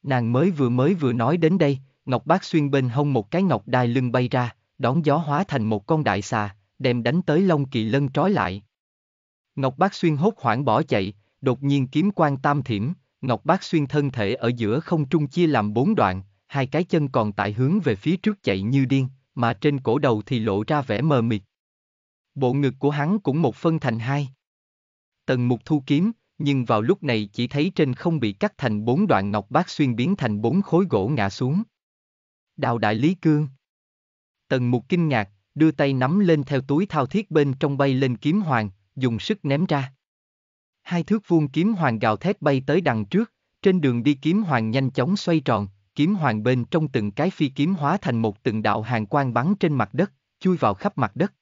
Nàng mới vừa mới vừa nói đến đây, Ngọc Bác xuyên bên hông một cái ngọc đai lưng bay ra, đón gió hóa thành một con đại xà, đem đánh tới Long Kỳ Lân trói lại. Ngọc Bác xuyên hốt hoảng bỏ chạy, đột nhiên kiếm quan tam thiểm, Ngọc Bác xuyên thân thể ở giữa không trung chia làm bốn đoạn, hai cái chân còn tại hướng về phía trước chạy như điên, mà trên cổ đầu thì lộ ra vẻ mờ mịt. Bộ ngực của hắn cũng một phân thành hai. Tần mục thu kiếm, nhưng vào lúc này chỉ thấy trên không bị cắt thành bốn đoạn ngọc bát xuyên biến thành bốn khối gỗ ngã xuống. Đào đại lý cương. Tần mục kinh ngạc, đưa tay nắm lên theo túi thao thiết bên trong bay lên kiếm hoàng, dùng sức ném ra. Hai thước vuông kiếm hoàng gào thét bay tới đằng trước, trên đường đi kiếm hoàng nhanh chóng xoay tròn, kiếm hoàng bên trong từng cái phi kiếm hóa thành một từng đạo hàng quang bắn trên mặt đất, chui vào khắp mặt đất.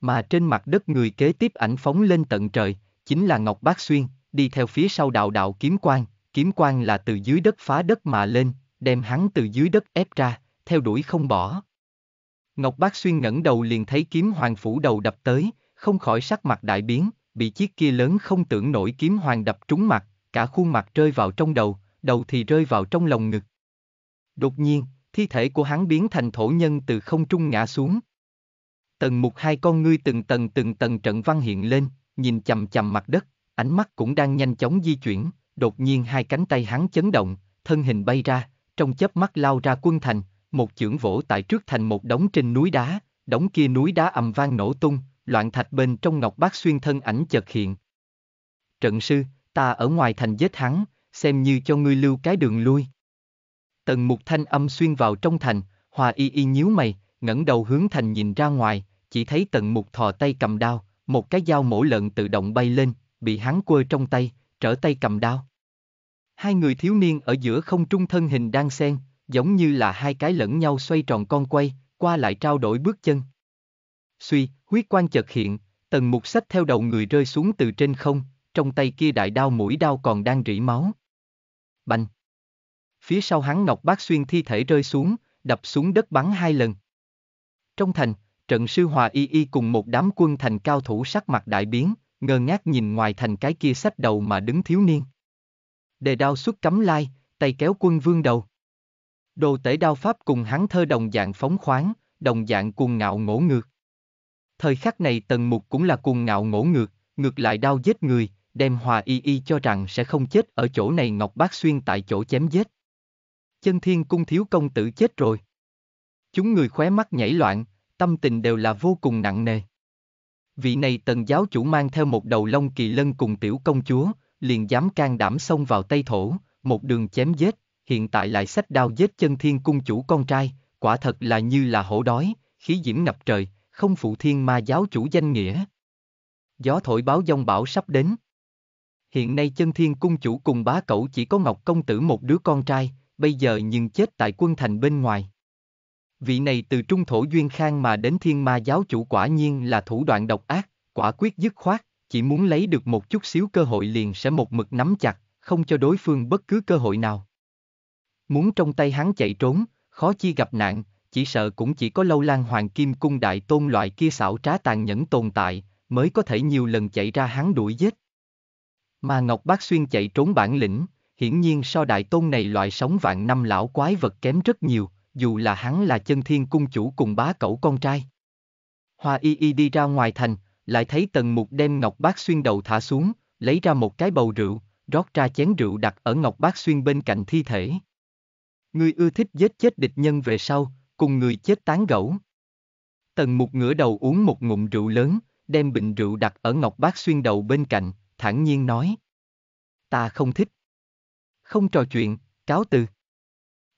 Mà trên mặt đất người kế tiếp ảnh phóng lên tận trời, chính là Ngọc Bác Xuyên, đi theo phía sau đạo đạo kiếm quang, kiếm quang là từ dưới đất phá đất mà lên, đem hắn từ dưới đất ép ra, theo đuổi không bỏ. Ngọc Bác Xuyên ngẩng đầu liền thấy kiếm hoàng phủ đầu đập tới, không khỏi sắc mặt đại biến, bị chiếc kia lớn không tưởng nổi kiếm hoàng đập trúng mặt, cả khuôn mặt rơi vào trong đầu, đầu thì rơi vào trong lòng ngực. Đột nhiên, thi thể của hắn biến thành thổ nhân từ không trung ngã xuống. Tần mục hai con ngươi từng tầng từng tầng trận văn hiện lên, nhìn chầm chầm mặt đất, ánh mắt cũng đang nhanh chóng di chuyển, đột nhiên hai cánh tay hắn chấn động, thân hình bay ra, trong chớp mắt lao ra quân thành, một chưởng vỗ tại trước thành một đống trên núi đá, đống kia núi đá ầm vang nổ tung, loạn thạch bên trong ngọc bát xuyên thân ảnh chợt hiện. Trận sư, ta ở ngoài thành giết hắn, xem như cho ngươi lưu cái đường lui. Tần mục thanh âm xuyên vào trong thành, hòa y y nhíu mày, ngẩng đầu hướng thành nhìn ra ngoài, chỉ thấy tần mục thò tay cầm đao, một cái dao mổ lợn tự động bay lên, bị hắn quơ trong tay, trở tay cầm đao. Hai người thiếu niên ở giữa không trung thân hình đang xen, giống như là hai cái lẫn nhau xoay tròn con quay, qua lại trao đổi bước chân. Suy, huyết quan chợt hiện, tần mục sách theo đầu người rơi xuống từ trên không, trong tay kia đại đao mũi đao còn đang rỉ máu. Bành. Phía sau hắn Ngọc Bác Xuyên thi thể rơi xuống, đập xuống đất bắn hai lần. Trong thành, trận sư Hòa Y Y cùng một đám quân thành cao thủ sắc mặt đại biến, ngơ ngác nhìn ngoài thành cái kia sách đầu mà đứng thiếu niên. Đề đao xuất cấm lai, tay kéo quân vương đầu. Đồ tể đao pháp cùng hắn thơ đồng dạng phóng khoáng, đồng dạng cuồng ngạo ngỗ ngược. Thời khắc này tần mục cũng là cuồng ngạo ngỗ ngược, ngược lại đao giết người, đem hòa y y cho rằng sẽ không chết ở chỗ này Ngọc Bác Xuyên tại chỗ chém giết. Chân thiên cung thiếu công tử chết rồi. Chúng người khóe mắt nhảy loạn, tâm tình đều là vô cùng nặng nề. Vị này tần giáo chủ mang theo một đầu lông kỳ lân cùng tiểu công chúa, liền dám can đảm xông vào Tây Thổ, một đường chém giết, hiện tại lại sách đao giết chân thiên cung chủ con trai, quả thật là như là hổ đói, khí diễm ngập trời, không phụ thiên ma giáo chủ danh nghĩa. Gió thổi báo dông bão sắp đến, hiện nay chân thiên cung chủ cùng bá cẩu chỉ có Ngọc Công Tử một đứa con trai, bây giờ nhưng chết tại quân thành bên ngoài. Vị này từ trung thổ duyên khang mà đến thiên ma giáo chủ quả nhiên là thủ đoạn độc ác, quả quyết dứt khoát, chỉ muốn lấy được một chút xíu cơ hội liền sẽ một mực nắm chặt, không cho đối phương bất cứ cơ hội nào. Muốn trong tay hắn chạy trốn, khó chi gặp nạn, chỉ sợ cũng chỉ có lâu lan hoàng kim cung đại tôn loại kia xảo trá tàn nhẫn tồn tại, mới có thể nhiều lần chạy ra hắn đuổi giết. Mà Ngọc Bác Xuyên chạy trốn bản lĩnh, hiển nhiên so đại tôn này loại sống vạn năm lão quái vật kém rất nhiều, dù là hắn là chân thiên cung chủ cùng bá cẩu con trai. Hoa y y đi ra ngoài thành, lại thấy tần mục đem Ngọc Bác Xuyên đầu thả xuống, lấy ra một cái bầu rượu, rót ra chén rượu đặt ở Ngọc Bác Xuyên bên cạnh thi thể. người ưa thích giết chết địch nhân về sau, cùng người chết tán gẫu. Tần mục ngửa đầu uống một ngụm rượu lớn, đem bình rượu đặt ở Ngọc Bác Xuyên đầu bên cạnh, thản nhiên nói. Ta không thích. Không trò chuyện, cáo từ.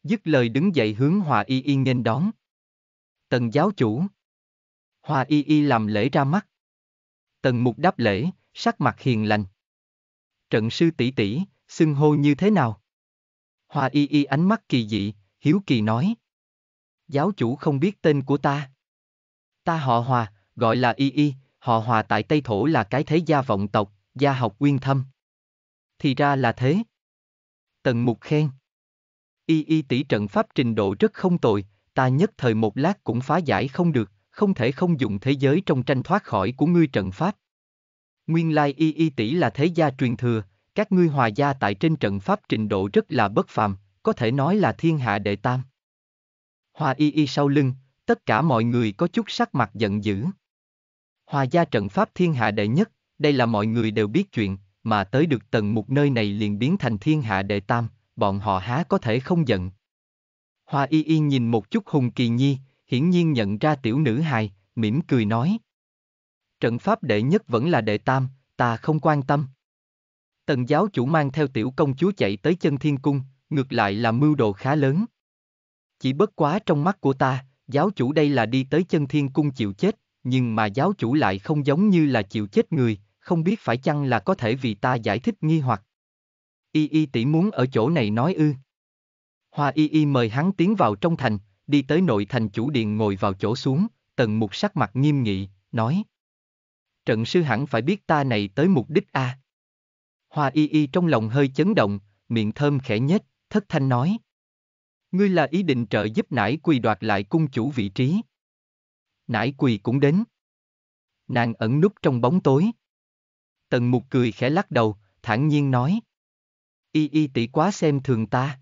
Dứt lời đứng dậy hướng Hòa Y Y nghênh đón. Tần giáo chủ. Hòa Y Y làm lễ ra mắt. Tần mục đáp lễ, sắc mặt hiền lành. Trận sư tỷ tỷ, xưng hô như thế nào? Hòa Y Y ánh mắt kỳ dị, hiếu kỳ nói. Giáo chủ không biết tên của ta. Ta họ Hòa, gọi là Y Y, họ Hòa tại Tây Thổ là cái thế gia vọng tộc, gia học uyên thâm. Thì ra là thế. Tần mục khen. Y y tỷ trận pháp trình độ rất không tồi, ta nhất thời một lát cũng phá giải không được, không thể không dùng thế giới trong tranh thoát khỏi của ngươi trận pháp. Nguyên lai y y tỷ là thế gia truyền thừa, các ngươi hòa gia tại trên trận pháp trình độ rất là bất phàm, có thể nói là thiên hạ đệ tam. Hòa y y sau lưng, tất cả mọi người có chút sắc mặt giận dữ. Hòa gia trận pháp thiên hạ đệ nhất, đây là mọi người đều biết chuyện, mà tới được tầng một nơi này liền biến thành thiên hạ đệ tam, bọn họ há có thể không giận. Hoa y y nhìn một chút Hùng Kỳ Nhi, hiển nhiên nhận ra tiểu nữ hài, mỉm cười nói. Trận pháp đệ nhất vẫn là đệ tam, ta không quan tâm. Tần giáo chủ mang theo tiểu công chúa chạy tới chân thiên cung, ngược lại là mưu đồ khá lớn. Chỉ bất quá trong mắt của ta, giáo chủ đây là đi tới chân thiên cung chịu chết, nhưng mà giáo chủ lại không giống như là chịu chết người, không biết phải chăng là có thể vì ta giải thích nghi hoặc. Y y tỷ muốn ở chỗ này nói ư. Hoa y y mời hắn tiến vào trong thành, đi tới nội thành chủ điện ngồi vào chỗ xuống, tần mục sắc mặt nghiêm nghị, nói. Trận sư hẳn phải biết ta này tới mục đích a. À? Hoa y y trong lòng hơi chấn động, miệng thơm khẽ nhếch, thất thanh nói. Ngươi là ý định trợ giúp nãy quỳ đoạt lại cung chủ vị trí nãi quỳ cũng đến. Nàng ẩn núp trong bóng tối. Tần mục cười khẽ lắc đầu, thản nhiên nói. Y y tỷ quá xem thường ta.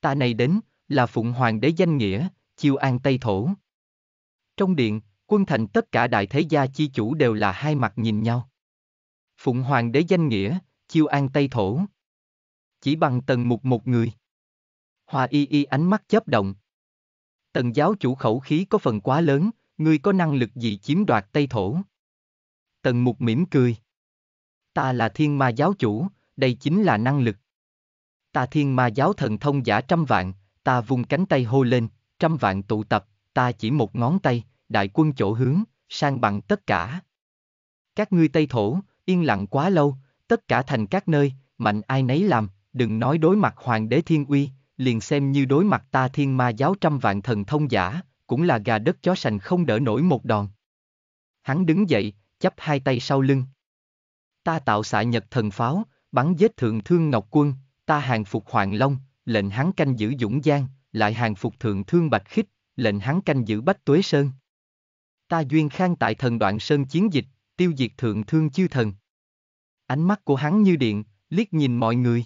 Ta này đến, là phụng hoàng đế danh nghĩa, chiêu an tây thổ. Trong điện, quân thành tất cả đại thế gia chi chủ đều là hai mặt nhìn nhau. Phụng hoàng đế danh nghĩa, chiêu an tây thổ. Chỉ bằng tần mục một người. Hòa y y ánh mắt chớp động. Tần giáo chủ khẩu khí có phần quá lớn, ngươi có năng lực gì chiếm đoạt Tây Thổ? Tần Mục mỉm cười. Ta là thiên ma giáo chủ, đây chính là năng lực. Ta thiên ma giáo thần thông giả trăm vạn, ta vung cánh tay hô lên, trăm vạn tụ tập, ta chỉ một ngón tay, đại quân chỗ hướng, sang bằng tất cả. Các ngươi Tây Thổ, yên lặng quá lâu, tất cả thành các nơi, mạnh ai nấy làm, đừng nói đối mặt Hoàng đế Thiên Uy, liền xem như đối mặt ta thiên ma giáo trăm vạn thần thông giả, cũng là gà đất chó sành không đỡ nổi một đòn. Hắn đứng dậy, chắp hai tay sau lưng. Ta tạo xạ nhật thần pháo, bắn giết thượng thương Ngọc Quân, ta hàng phục Hoàng Long, lệnh hắn canh giữ Dũng Giang, lại hàng phục thượng thương Bạch Khích, lệnh hắn canh giữ Bách Tuế Sơn. Ta duyên khang tại thần đoạn Sơn chiến dịch, tiêu diệt thượng thương chư thần. Ánh mắt của hắn như điện, liếc nhìn mọi người.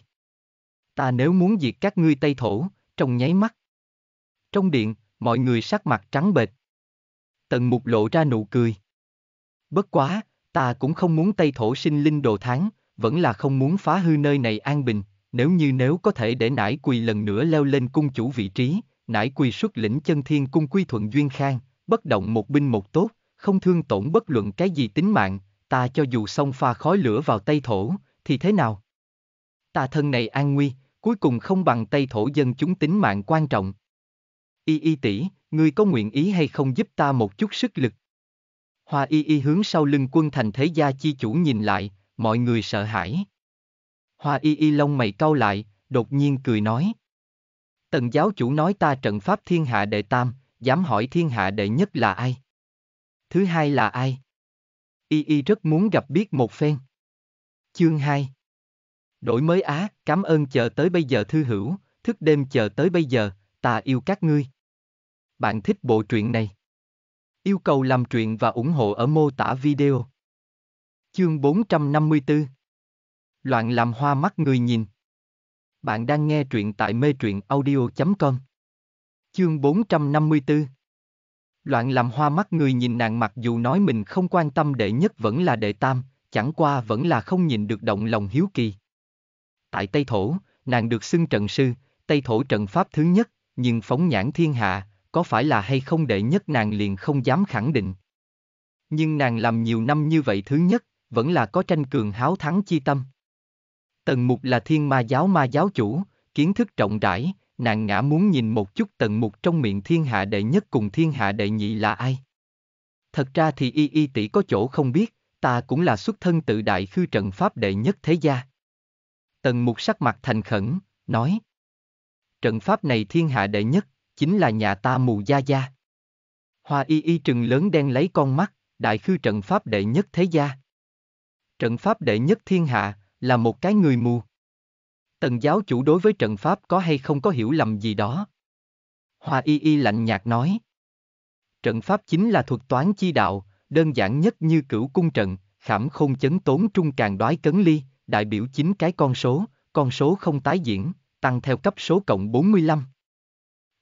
Ta nếu muốn diệt các ngươi Tây Thổ, trong nháy mắt. Trong điện, mọi người sắc mặt trắng bệch. Tần mục lộ ra nụ cười. Bất quá, ta cũng không muốn Tây Thổ sinh linh đồ tháng, vẫn là không muốn phá hư nơi này an bình, nếu như nếu có thể để nải quỳ lần nữa leo lên cung chủ vị trí, nải quỳ xuất lĩnh chân thiên cung quy thuận duyên khang, bất động một binh một tốt, không thương tổn bất luận cái gì tính mạng, ta cho dù xông pha khói lửa vào Tây Thổ, thì thế nào? Ta thân này an nguy, cuối cùng không bằng Tây Thổ dân chúng tính mạng quan trọng. Y y tỷ, ngươi có nguyện ý hay không giúp ta một chút sức lực? Hoa y y hướng sau lưng quân thành thế gia chi chủ nhìn lại, mọi người sợ hãi. Hoa y y lông mày cau lại, đột nhiên cười nói. Tần giáo chủ nói ta trận pháp thiên hạ đệ tam, dám hỏi thiên hạ đệ nhất là ai? Thứ hai là ai? Y y rất muốn gặp biết một phen. Chương 2 Đổi mới Á, cảm ơn chờ tới bây giờ thư hữu, thức đêm chờ tới bây giờ, ta yêu các ngươi. Bạn thích bộ truyện này? Yêu cầu làm truyện và ủng hộ ở mô tả video. Chương 454 Loạn làm hoa mắt người nhìn Bạn đang nghe truyện tại mê truyện audio.com Chương 454 Loạn làm hoa mắt người nhìn nàng mặc dù nói mình không quan tâm đệ nhất vẫn là đệ tam, chẳng qua vẫn là không nhìn được động lòng hiếu kỳ. Tại Tây Thổ, nàng được xưng trận sư, Tây Thổ trận pháp thứ nhất, nhưng phóng nhãn thiên hạ, có phải là hay không đệ nhất nàng liền không dám khẳng định. Nhưng nàng làm nhiều năm như vậy thứ nhất, vẫn là có tranh cường háo thắng chi tâm. Tần mục là thiên ma giáo ma giáo chủ, kiến thức trọng rãi, nàng ngã muốn nhìn một chút tần mục trong miệng thiên hạ đệ nhất cùng thiên hạ đệ nhị là ai. Thật ra thì y y tỷ có chỗ không biết, ta cũng là xuất thân tự đại khư trận pháp đệ nhất thế gia. Tần mục sắc mặt thành khẩn, nói. Trận pháp này thiên hạ đệ nhất chính là nhà ta mù gia gia. Hoa y y trừng lớn đen lấy con mắt, đại khư trận pháp đệ nhất thế gia. Trận pháp đệ nhất thiên hạ, là một cái người mù. Tần giáo chủ đối với trận pháp có hay không có hiểu lầm gì đó. Hoa y y lạnh nhạt nói. Trận pháp chính là thuật toán chi đạo, đơn giản nhất như cửu cung trận, khảm không chấn tốn trung càng đoái cấn ly, đại biểu chính cái con số, con số không tái diễn, tăng theo cấp số cộng 45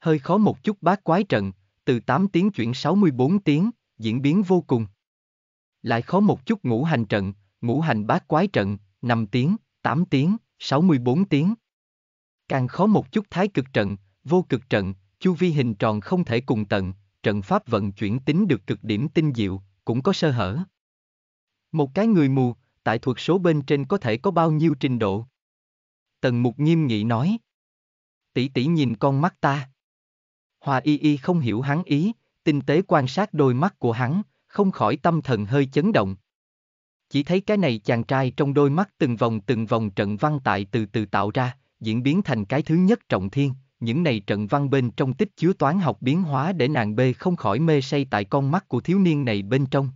hơi khó một chút bát quái trận, từ 8 tiếng chuyển 64 tiếng, diễn biến vô cùng. Lại khó một chút ngũ hành trận, ngũ hành bát quái trận, 5 tiếng, 8 tiếng, 64 tiếng. Càng khó một chút thái cực trận, vô cực trận, chu vi hình tròn không thể cùng tận, trận pháp vận chuyển tính được cực điểm tinh diệu, cũng có sơ hở. Một cái người mù, tại thuật số bên trên có thể có bao nhiêu trình độ? Tần Mục nghiêm nghị nói. Tỷ tỷ nhìn con mắt ta. Hòa y y không hiểu hắn ý, tinh tế quan sát đôi mắt của hắn, không khỏi tâm thần hơi chấn động. Chỉ thấy cái này chàng trai trong đôi mắt từng vòng từng vòng trận văn tại từ từ tạo ra, diễn biến thành cái thứ nhất trọng thiên, những này trận văn bên trong tích chứa toán học biến hóa để nàng bê không khỏi mê say tại con mắt của thiếu niên này bên trong.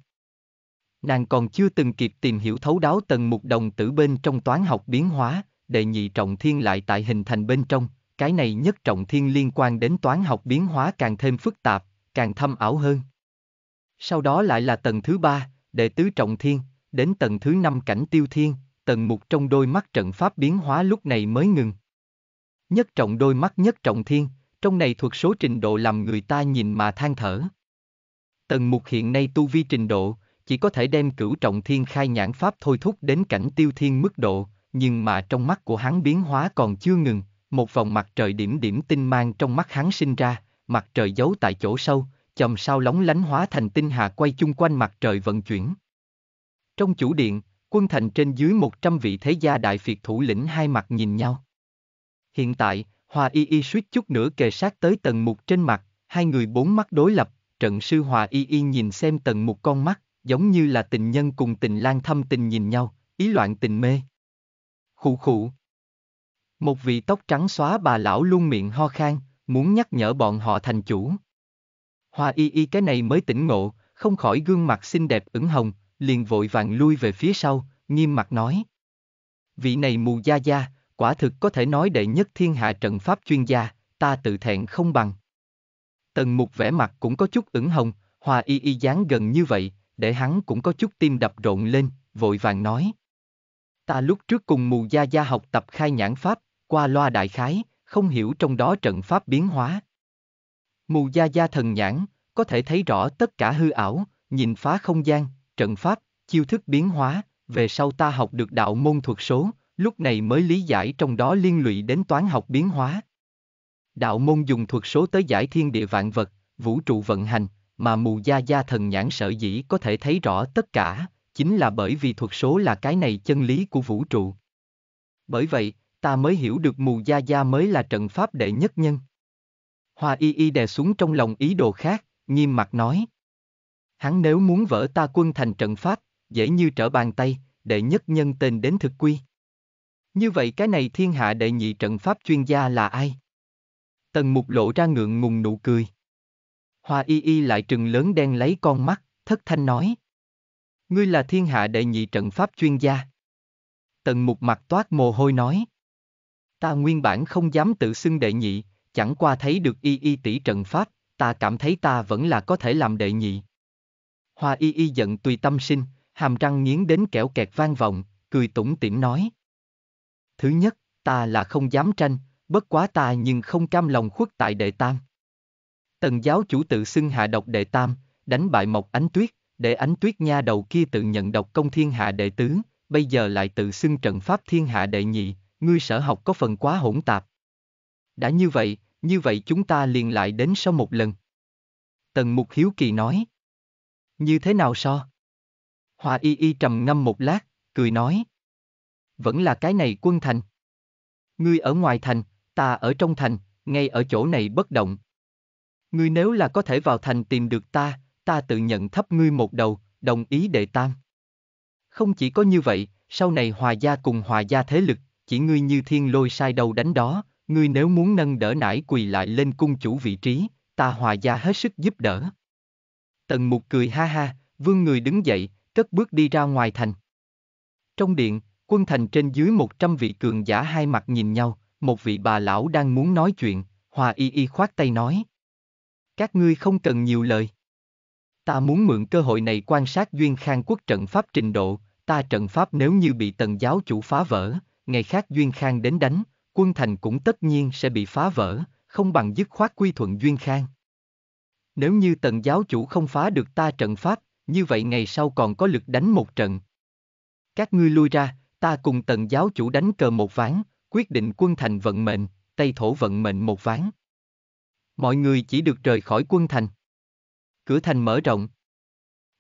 Nàng còn chưa từng kịp tìm hiểu thấu đáo tầng mục đồng tử bên trong toán học biến hóa, đệ nhị trọng thiên lại tại hình thành bên trong, cái này nhất trọng thiên liên quan đến toán học biến hóa càng thêm phức tạp, càng thâm ảo hơn. Sau đó lại là tầng thứ ba, đệ tứ trọng thiên, đến tầng thứ năm cảnh tiêu thiên, tầng một trong đôi mắt trận pháp biến hóa lúc này mới ngừng. Nhất trọng đôi mắt nhất trọng thiên, trong này thuộc số trình độ làm người ta nhìn mà than thở. tầng mục hiện nay tu vi trình độ, chỉ có thể đem cửu trọng thiên khai nhãn pháp thôi thúc đến cảnh tiêu thiên mức độ, nhưng mà trong mắt của hắn biến hóa còn chưa ngừng. Một vòng mặt trời điểm điểm tinh mang trong mắt hắn sinh ra, mặt trời giấu tại chỗ sâu, chòm sao lóng lánh hóa thành tinh hà quay chung quanh mặt trời vận chuyển. Trong chủ điện, quân thành trên dưới 100 vị thế gia đại phiệt thủ lĩnh hai mặt nhìn nhau. Hiện tại, Hòa Y Y suýt chút nữa kề sát tới tầng mục trên mặt, hai người bốn mắt đối lập, trận sư Hòa Y Y nhìn xem tầng mục con mắt, giống như là tình nhân cùng tình lang thâm tình nhìn nhau, ý loạn tình mê. Khụ khụ, một vị tóc trắng xóa bà lão luôn miệng ho khan, muốn nhắc nhở bọn họ thành chủ. Hoa y y cái này mới tỉnh ngộ, không khỏi gương mặt xinh đẹp ửng hồng, liền vội vàng lui về phía sau, nghiêm mặt nói. Vị này mù gia gia, quả thực có thể nói đệ nhất thiên hạ trận pháp chuyên gia, ta tự thẹn không bằng. Tần mục vẻ mặt cũng có chút ửng hồng, hoa y y dáng gần như vậy, để hắn cũng có chút tim đập rộn lên, vội vàng nói. Ta lúc trước cùng mù gia gia học tập khai nhãn pháp, qua loa đại khái, không hiểu trong đó trận pháp biến hóa. Mù gia gia thần nhãn, có thể thấy rõ tất cả hư ảo, nhìn phá không gian, trận pháp, chiêu thức biến hóa, về sau ta học được đạo môn thuật số, lúc này mới lý giải trong đó liên lụy đến toán học biến hóa. Đạo môn dùng thuật số tới giải thiên địa vạn vật, vũ trụ vận hành, mà mù gia gia thần nhãn sở dĩ có thể thấy rõ tất cả, chính là bởi vì thuật số là cái này chân lý của vũ trụ. Bởi vậy, ta mới hiểu được mù gia gia mới là trận pháp đệ nhất nhân. Hoa y y đè xuống trong lòng ý đồ khác, nghiêm mặt nói. Hắn nếu muốn vỡ ta quân thành trận pháp, dễ như trở bàn tay, đệ nhất nhân tên đến thực quy. Như vậy cái này thiên hạ đệ nhị trận pháp chuyên gia là ai? Tần mục lộ ra ngượng ngùng nụ cười. Hoa y y lại trừng lớn đen lấy con mắt, thất thanh nói. Ngươi là thiên hạ đệ nhị trận pháp chuyên gia. Tần mục mặt toát mồ hôi nói. Ta nguyên bản không dám tự xưng đệ nhị, chẳng qua thấy được y y tỷ trận pháp, ta cảm thấy ta vẫn là có thể làm đệ nhị. Hoa y y giận tùy tâm sinh, hàm răng nghiến đến kẻo kẹt vang vọng, cười tủm tỉm nói. Thứ nhất, ta là không dám tranh, bất quá ta nhưng không cam lòng khuất tại đệ tam. Tần giáo chủ tự xưng hạ độc đệ tam, đánh bại Mộc Ánh Tuyết, để Ánh Tuyết nha đầu kia tự nhận độc công thiên hạ đệ tứ, bây giờ lại tự xưng trận pháp thiên hạ đệ nhị, ngươi sở học có phần quá hỗn tạp. Đã như vậy, như vậy chúng ta liền lại đến sau một lần. Tần Mục Hiếu Kỳ nói. Như thế nào so? Hòa Y Y trầm ngâm một lát, cười nói. Vẫn là cái này quân thành. Ngươi ở ngoài thành, ta ở trong thành, ngay ở chỗ này bất động. Ngươi nếu là có thể vào thành tìm được ta, ta tự nhận thấp ngươi một đầu, đồng ý đệ tam. Không chỉ có như vậy, sau này hòa gia cùng hòa gia thế lực chỉ ngươi như thiên lôi sai đầu đánh đó, ngươi nếu muốn nâng đỡ nải quỳ lại lên cung chủ vị trí, ta hòa gia hết sức giúp đỡ. Tần mục cười ha ha, vương người đứng dậy, cất bước đi ra ngoài thành. Trong điện, quân thành trên dưới một trăm vị cường giả hai mặt nhìn nhau, một vị bà lão đang muốn nói chuyện, hòa y y khoát tay nói. Các ngươi không cần nhiều lời. Ta muốn mượn cơ hội này quan sát duyên khang quốc trận pháp trình độ, ta trận pháp nếu như bị tần giáo chủ phá vỡ, ngày khác Duyên Khang đến đánh, quân thành cũng tất nhiên sẽ bị phá vỡ, không bằng dứt khoát quy thuận Duyên Khang. Nếu như tần giáo chủ không phá được ta trận pháp, như vậy ngày sau còn có lực đánh một trận. Các ngươi lui ra, ta cùng tần giáo chủ đánh cờ một ván, quyết định quân thành vận mệnh, Tây Thổ vận mệnh một ván. Mọi người chỉ được rời khỏi quân thành. Cửa thành mở rộng.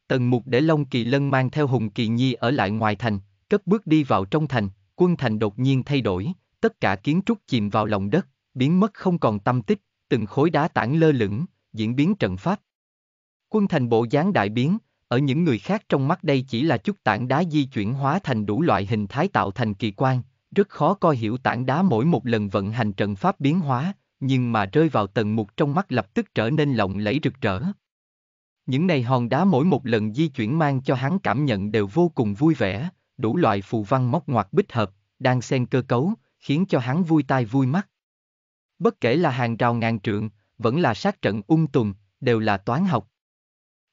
Tần mục để Long Kỳ Lân mang theo Hùng Kỳ Nhi ở lại ngoài thành, cất bước đi vào trong thành, quân thành đột nhiên thay đổi, tất cả kiến trúc chìm vào lòng đất, biến mất không còn tâm tích, từng khối đá tảng lơ lửng, diễn biến trận pháp. Quân thành bộ dáng đại biến, ở những người khác trong mắt đây chỉ là chút tảng đá di chuyển hóa thành đủ loại hình thái tạo thành kỳ quan, rất khó coi hiểu tảng đá mỗi một lần vận hành trận pháp biến hóa, nhưng mà rơi vào tầng mục trong mắt lập tức trở nên lộng lẫy rực rỡ. Những này hòn đá mỗi một lần di chuyển mang cho hắn cảm nhận đều vô cùng vui vẻ, đủ loại phù văn móc ngoặt bích hợp, đang xen cơ cấu, khiến cho hắn vui tai vui mắt. Bất kể là hàng rào ngàn trượng, vẫn là sát trận ung tùm, đều là toán học.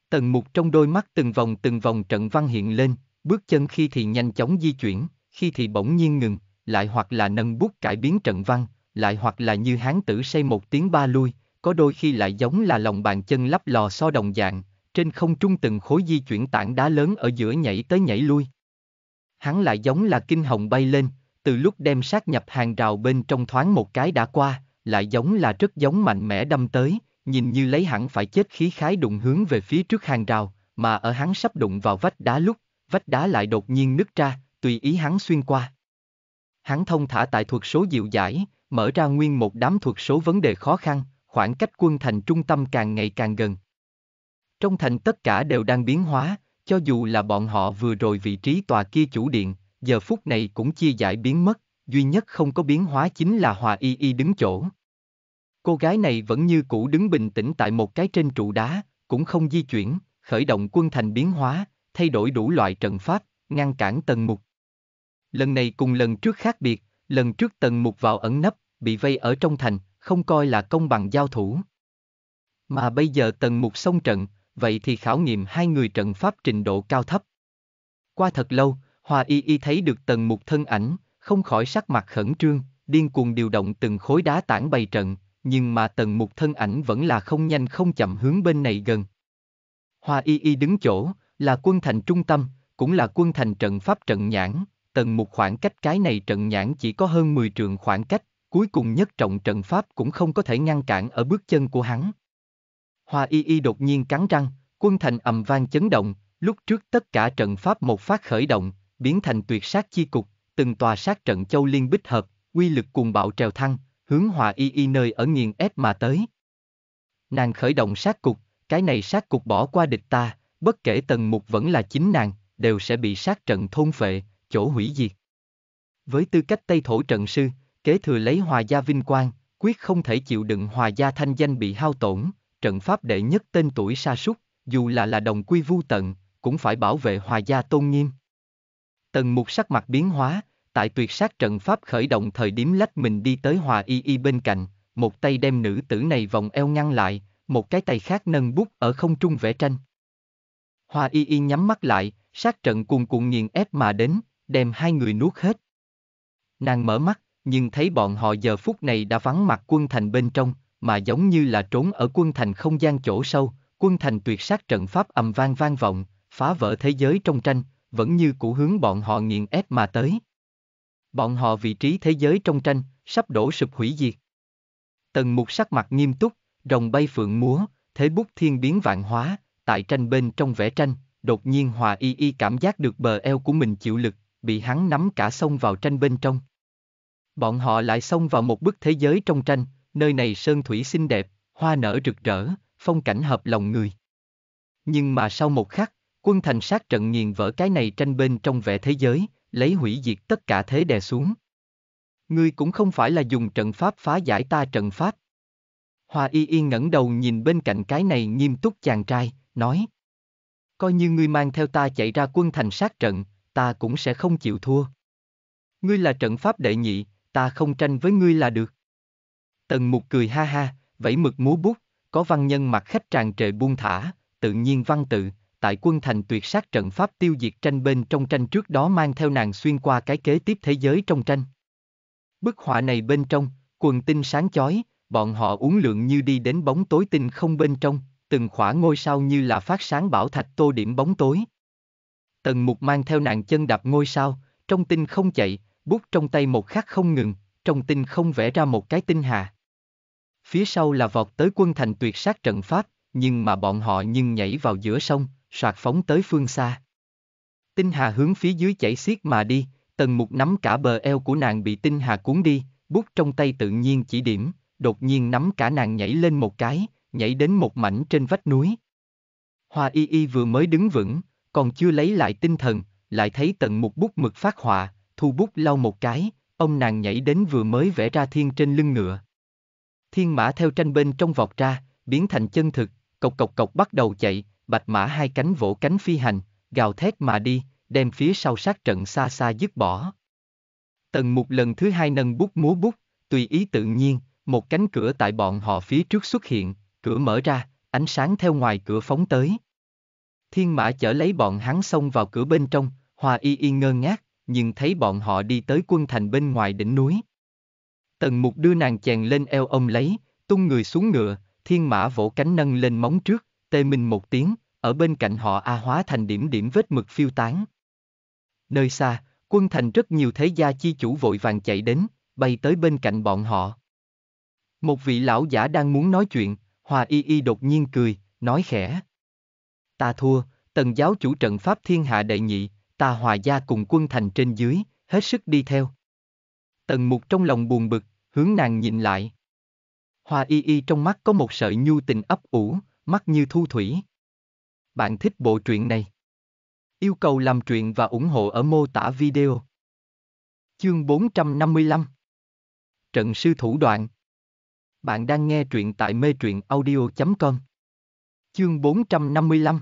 Tần mục trong đôi mắt từng vòng từng vòng trận văn hiện lên, bước chân khi thì nhanh chóng di chuyển, khi thì bỗng nhiên ngừng, lại hoặc là nâng bút cải biến trận văn, lại hoặc là như hán tử say một tiếng ba lui, có đôi khi lại giống là lòng bàn chân lắp lò so đồng dạng, trên không trung từng khối di chuyển tảng đá lớn ở giữa nhảy tới nhảy lui hắn lại giống là kinh hồng bay lên, từ lúc đem sát nhập hàng rào bên trong thoáng một cái đã qua, lại giống là rất giống mạnh mẽ đâm tới, nhìn như lấy hẳn phải chết khí khái đụng hướng về phía trước hàng rào, mà ở hắn sắp đụng vào vách đá lúc, vách đá lại đột nhiên nứt ra, tùy ý hắn xuyên qua. Hắn thông thả tại thuật số dịu giải, mở ra nguyên một đám thuật số vấn đề khó khăn, khoảng cách quân thành trung tâm càng ngày càng gần. Trong thành tất cả đều đang biến hóa, cho dù là bọn họ vừa rồi vị trí tòa kia chủ điện, giờ phút này cũng chia giải biến mất, duy nhất không có biến hóa chính là Hòa Y Y đứng chỗ. Cô gái này vẫn như cũ đứng bình tĩnh tại một cái trên trụ đá, cũng không di chuyển, khởi động quân thành biến hóa, thay đổi đủ loại trận pháp, ngăn cản tần mục. Lần này cùng lần trước khác biệt, lần trước tần mục vào ẩn nấp, bị vây ở trong thành, không coi là công bằng giao thủ. Mà bây giờ tần mục xông trận, vậy thì khảo nghiệm hai người trận pháp trình độ cao thấp. Qua thật lâu, Hòa Y Y thấy được tần mục thân ảnh, không khỏi sắc mặt khẩn trương, điên cuồng điều động từng khối đá tảng bày trận, nhưng mà tần mục thân ảnh vẫn là không nhanh không chậm hướng bên này gần. Hòa Y Y đứng chỗ, là quân thành trung tâm, cũng là quân thành trận pháp trận nhãn, tần mục khoảng cách cái này trận nhãn chỉ có hơn 10 trường khoảng cách, cuối cùng nhất trọng trận pháp cũng không có thể ngăn cản ở bước chân của hắn. Hoa y y đột nhiên cắn răng, quân thành ầm vang chấn động, lúc trước tất cả trận pháp một phát khởi động, biến thành tuyệt sát chi cục, từng tòa sát trận châu liên bích hợp, quy lực cùng bạo trèo thăng, hướng hòa y y nơi ở nghiền ép mà tới. Nàng khởi động sát cục, cái này sát cục bỏ qua địch ta, bất kể tầng mục vẫn là chính nàng, đều sẽ bị sát trận thôn phệ, chỗ hủy diệt. Với tư cách Tây Thổ trận sư, kế thừa lấy hòa gia vinh quang, quyết không thể chịu đựng hòa gia thanh danh bị hao tổn, trận pháp đệ nhất tên tuổi sa sút, dù là là đồng quy vu tận, cũng phải bảo vệ hòa gia tôn nghiêm. Tần mục sắc mặt biến hóa, tại tuyệt sát trận pháp khởi động thời điểm lách mình đi tới hòa y y bên cạnh, một tay đem nữ tử này vòng eo ngăn lại, một cái tay khác nâng bút ở không trung vẽ tranh. Hòa y y nhắm mắt lại, sát trận cuồn cuộn nghiền ép mà đến, đem hai người nuốt hết. Nàng mở mắt, nhưng thấy bọn họ giờ phút này đã vắng mặt quân thành bên trong, mà giống như là trốn ở quân thành không gian chỗ sâu, quân thành tuyệt sát trận pháp ầm vang vang vọng, phá vỡ thế giới trong tranh, vẫn như cũ hướng bọn họ nghiền ép mà tới. Bọn họ vị trí thế giới trong tranh, sắp đổ sụp hủy diệt. Tần mục sắc mặt nghiêm túc, rồng bay phượng múa, thế bút thiên biến vạn hóa, tại tranh bên trong vẽ tranh, đột nhiên Hòa Y Y cảm giác được bờ eo của mình chịu lực, bị hắn nắm cả xông vào tranh bên trong. Bọn họ lại xông vào một bức thế giới trong tranh, nơi này sơn thủy xinh đẹp, hoa nở rực rỡ, phong cảnh hợp lòng người. Nhưng mà sau một khắc, quân thành sát trận nghiền vỡ cái này tranh bên trong vẻ thế giới, lấy hủy diệt tất cả thế đè xuống. Ngươi cũng không phải là dùng trận pháp phá giải ta trận pháp. Hoa y y ngẩng đầu nhìn bên cạnh cái này nghiêm túc chàng trai, nói. Coi như ngươi mang theo ta chạy ra quân thành sát trận, ta cũng sẽ không chịu thua. Ngươi là trận pháp đệ nhị, ta không tranh với ngươi là được. Tần mục cười ha ha, vẫy mực múa bút, có văn nhân mặt khách tràn trề buông thả, tự nhiên văn tự, tại quân thành tuyệt sát trận pháp tiêu diệt tranh bên trong tranh trước đó mang theo nàng xuyên qua cái kế tiếp thế giới trong tranh. Bức họa này bên trong, quần tinh sáng chói, bọn họ uống lượng như đi đến bóng tối tinh không bên trong, từng khỏa ngôi sao như là phát sáng bảo thạch tô điểm bóng tối. Tần mục mang theo nàng chân đạp ngôi sao, trong tinh không chạy, bút trong tay một khắc không ngừng, trong tinh không vẽ ra một cái tinh hà phía sau là vọt tới quân thành tuyệt sát trận pháp, nhưng mà bọn họ nhưng nhảy vào giữa sông, soạt phóng tới phương xa. Tinh Hà hướng phía dưới chảy xiết mà đi, tần mục nắm cả bờ eo của nàng bị Tinh Hà cuốn đi, bút trong tay tự nhiên chỉ điểm, đột nhiên nắm cả nàng nhảy lên một cái, nhảy đến một mảnh trên vách núi. Hoa Y Y vừa mới đứng vững, còn chưa lấy lại tinh thần, lại thấy tần mục bút mực phát họa, thu bút lau một cái, ông nàng nhảy đến vừa mới vẽ ra thiên trên lưng ngựa. Thiên mã theo tranh bên trong vọt ra, biến thành chân thực, cộc cộc cộc bắt đầu chạy, bạch mã hai cánh vỗ cánh phi hành, gào thét mà đi, đem phía sau sát trận xa xa dứt bỏ. Tần một lần thứ hai nâng bút múa bút, tùy ý tự nhiên, một cánh cửa tại bọn họ phía trước xuất hiện, cửa mở ra, ánh sáng theo ngoài cửa phóng tới. Thiên mã chở lấy bọn hắn xông vào cửa bên trong, Hòa y y ngơ ngác, nhưng thấy bọn họ đi tới quân thành bên ngoài đỉnh núi. Tần mục đưa nàng chèn lên eo ông lấy, tung người xuống ngựa, thiên mã vỗ cánh nâng lên móng trước, tê minh một tiếng, ở bên cạnh họ A hóa thành điểm điểm vết mực phiêu tán. Nơi xa, quân thành rất nhiều thế gia chi chủ vội vàng chạy đến, bay tới bên cạnh bọn họ. Một vị lão giả đang muốn nói chuyện, Hòa Y Y đột nhiên cười, nói khẽ. Ta thua, tần giáo chủ trận pháp thiên hạ đệ nhị, ta hòa gia cùng quân thành trên dưới, hết sức đi theo, Tần mục trong lòng buồn bực, hướng nàng nhìn lại. Hoa y y trong mắt có một sợi nhu tình ấp ủ, mắt như thu thủy. Bạn thích bộ truyện này? Yêu cầu làm truyện và ủng hộ ở mô tả video. Chương 455 Trận sư thủ đoạn Bạn đang nghe truyện tại mê truyện audio.com Chương 455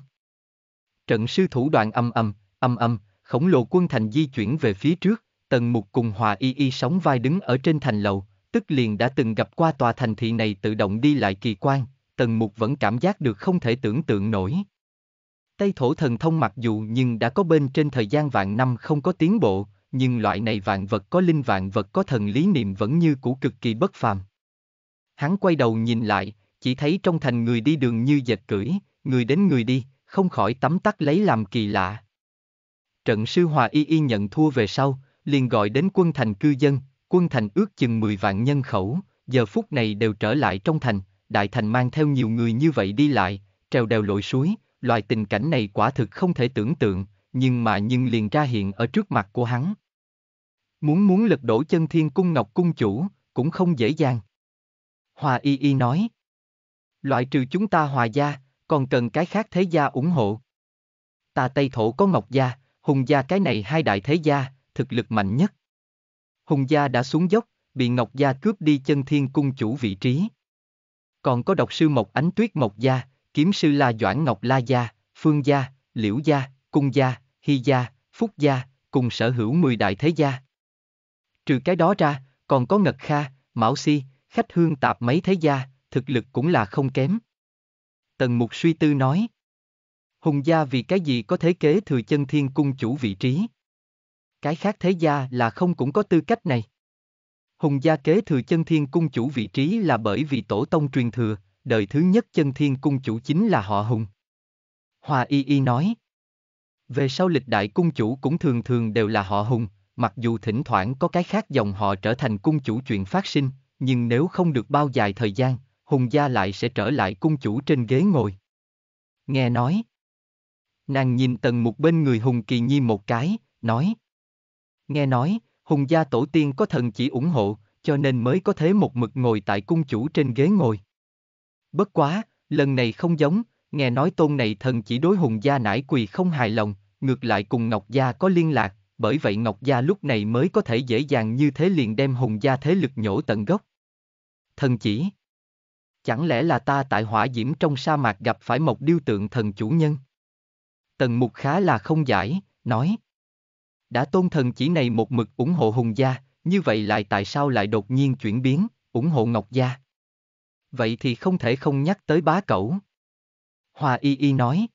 Trận sư thủ đoạn âm âm, âm âm, khổng lồ quân thành di chuyển về phía trước. Tần Mục cùng Hòa Y Y sóng vai đứng ở trên thành lầu, tức liền đã từng gặp qua tòa thành thị này tự động đi lại kỳ quan, Tần Mục vẫn cảm giác được không thể tưởng tượng nổi. Tây thổ thần thông mặc dù nhưng đã có bên trên thời gian vạn năm không có tiến bộ, nhưng loại này vạn vật có linh vạn vật có thần lý niệm vẫn như cũ cực kỳ bất phàm. Hắn quay đầu nhìn lại, chỉ thấy trong thành người đi đường như dệt cưỡi, người đến người đi, không khỏi tấm tắc lấy làm kỳ lạ. Trận sư Hòa Y Y nhận thua về sau, liền gọi đến quân thành cư dân, quân thành ước chừng 10 vạn nhân khẩu, giờ phút này đều trở lại trong thành, đại thành mang theo nhiều người như vậy đi lại, trèo đèo lội suối, loại tình cảnh này quả thực không thể tưởng tượng, nhưng mà nhưng liền ra hiện ở trước mặt của hắn. Muốn muốn lật đổ chân thiên cung ngọc cung chủ, cũng không dễ dàng. Hòa y y nói. Loại trừ chúng ta hòa gia, còn cần cái khác thế gia ủng hộ. Ta Tây Thổ có Ngọc gia, Hùng gia cái này hai đại thế gia, thực lực mạnh nhất. Hùng gia đã xuống dốc, bị Ngọc gia cướp đi chân thiên cung chủ vị trí. Còn có độc sư Mộc Ánh Tuyết Mộc gia, kiếm sư La Doãn Ngọc La gia, Phương gia, Liễu gia, Cung gia, Hy gia, Phúc gia, cùng sở hữu 10 đại thế gia. Trừ cái đó ra, còn có Ngật Kha, Mão Si, Khách Hương tạp mấy thế gia, thực lực cũng là không kém. Tần Mục suy tư nói. Hùng gia vì cái gì có thế kế thừa chân thiên cung chủ vị trí? cái khác thế gia là không cũng có tư cách này. Hùng gia kế thừa chân thiên cung chủ vị trí là bởi vì tổ tông truyền thừa, đời thứ nhất chân thiên cung chủ chính là họ Hùng. Hòa Y Y nói. Về sau lịch đại cung chủ cũng thường thường đều là họ Hùng, mặc dù thỉnh thoảng có cái khác dòng họ trở thành cung chủ chuyện phát sinh, nhưng nếu không được bao dài thời gian, Hùng gia lại sẽ trở lại cung chủ trên ghế ngồi. Nghe nói. Nàng nhìn tần một bên người Hùng Kỳ Nhi một cái, nói. Nghe nói, Hùng gia tổ tiên có thần chỉ ủng hộ, cho nên mới có thế một mực ngồi tại cung chủ trên ghế ngồi. Bất quá, lần này không giống, nghe nói tôn này thần chỉ đối Hùng gia nải quỳ không hài lòng, ngược lại cùng Ngọc gia có liên lạc, bởi vậy Ngọc gia lúc này mới có thể dễ dàng như thế liền đem Hùng gia thế lực nhổ tận gốc. Thần chỉ Chẳng lẽ là ta tại hỏa diễm trong sa mạc gặp phải một điêu tượng thần chủ nhân? Tần mục khá là không giải, nói, đã tôn thần chỉ này một mực ủng hộ Hùng Gia, như vậy lại tại sao lại đột nhiên chuyển biến, ủng hộ Ngọc Gia? Vậy thì không thể không nhắc tới bá cẩu. Hoa Y Y nói.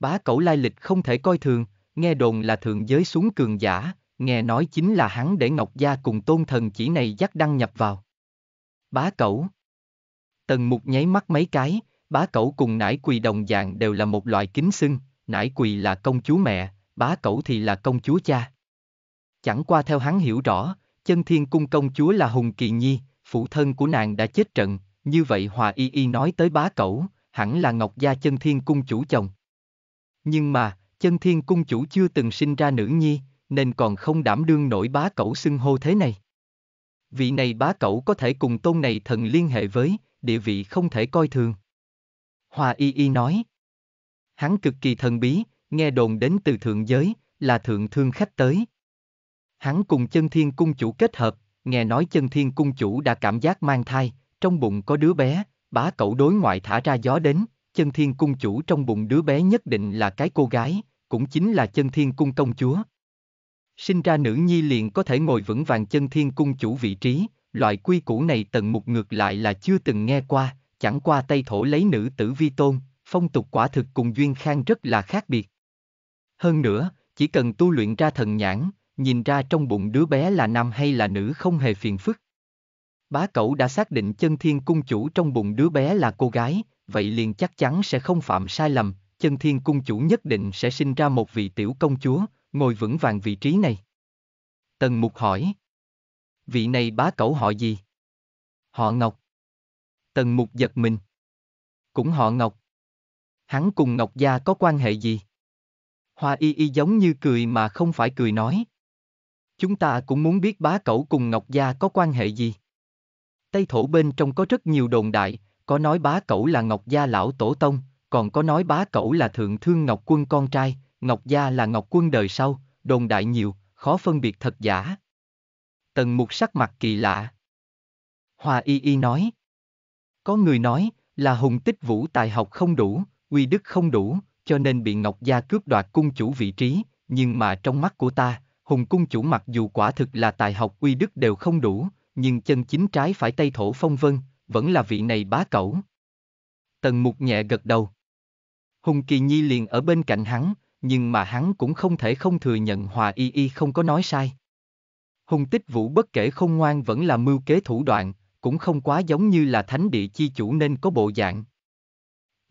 Bá cẩu lai lịch không thể coi thường, nghe đồn là thượng giới xuống cường giả, nghe nói chính là hắn để Ngọc Gia cùng tôn thần chỉ này dắt đăng nhập vào. Bá cẩu. Tần mục nháy mắt mấy cái, bá cẩu cùng nải quỳ đồng dạng đều là một loại kính xưng, nải quỳ là công chúa mẹ, bá cẩu thì là công chúa cha. Chẳng qua theo hắn hiểu rõ, chân thiên cung công chúa là Hùng Kỳ Nhi, phụ thân của nàng đã chết trận, như vậy Hòa Y Y nói tới bá cẩu, hẳn là Ngọc Gia chân thiên cung chủ chồng. Nhưng mà, chân thiên cung chủ chưa từng sinh ra nữ nhi, nên còn không đảm đương nổi bá cẩu xưng hô thế này. Vị này bá cẩu có thể cùng tôn này thần liên hệ với, địa vị không thể coi thường. Hòa Y Y nói. Hắn cực kỳ thần bí, nghe đồn đến từ thượng giới, là thượng thương khách tới. Hắn cùng chân thiên cung chủ kết hợp, nghe nói chân thiên cung chủ đã cảm giác mang thai, trong bụng có đứa bé, bá cậu đối ngoại thả ra gió đến, chân thiên cung chủ trong bụng đứa bé nhất định là cái cô gái, cũng chính là chân thiên cung công chúa. Sinh ra nữ nhi liền có thể ngồi vững vàng chân thiên cung chủ vị trí, loại quy củ này tận mục ngược lại là chưa từng nghe qua, chẳng qua tây thổ lấy nữ tử vi tôn, phong tục quả thực cùng duyên khang rất là khác biệt. Hơn nữa, chỉ cần tu luyện ra thần nhãn, nhìn ra trong bụng đứa bé là nam hay là nữ không hề phiền phức. Bá cẩu đã xác định chân thiên cung chủ trong bụng đứa bé là cô gái, vậy liền chắc chắn sẽ không phạm sai lầm, chân thiên cung chủ nhất định sẽ sinh ra một vị tiểu công chúa, ngồi vững vàng vị trí này. Tần Mục hỏi. Vị này bá cẩu họ gì? Họ Ngọc. Tần Mục giật mình. Cũng họ Ngọc. Hắn cùng Ngọc Gia có quan hệ gì? Hoa y y giống như cười mà không phải cười nói. Chúng ta cũng muốn biết bá cẩu cùng Ngọc Gia có quan hệ gì. Tây thổ bên trong có rất nhiều đồn đại, có nói bá cẩu là Ngọc Gia lão tổ tông, còn có nói bá cẩu là thượng thương Ngọc Quân con trai, Ngọc Gia là Ngọc Quân đời sau, đồn đại nhiều, khó phân biệt thật giả. Tần mục sắc mặt kỳ lạ. Hoa y y nói. Có người nói, là hùng tích vũ tài học không đủ, uy đức không đủ, cho nên bị Ngọc Gia cướp đoạt cung chủ vị trí, nhưng mà trong mắt của ta, Hùng cung chủ mặc dù quả thực là tài học uy đức đều không đủ, nhưng chân chính trái phải Tây Thổ Phong Vân, vẫn là vị này bá cẩu. Tần Mục nhẹ gật đầu. Hùng Kỳ Nhi liền ở bên cạnh hắn, nhưng mà hắn cũng không thể không thừa nhận Hòa Y Y không có nói sai. Hùng Tích Vũ bất kể không ngoan vẫn là mưu kế thủ đoạn, cũng không quá giống như là thánh địa chi chủ nên có bộ dạng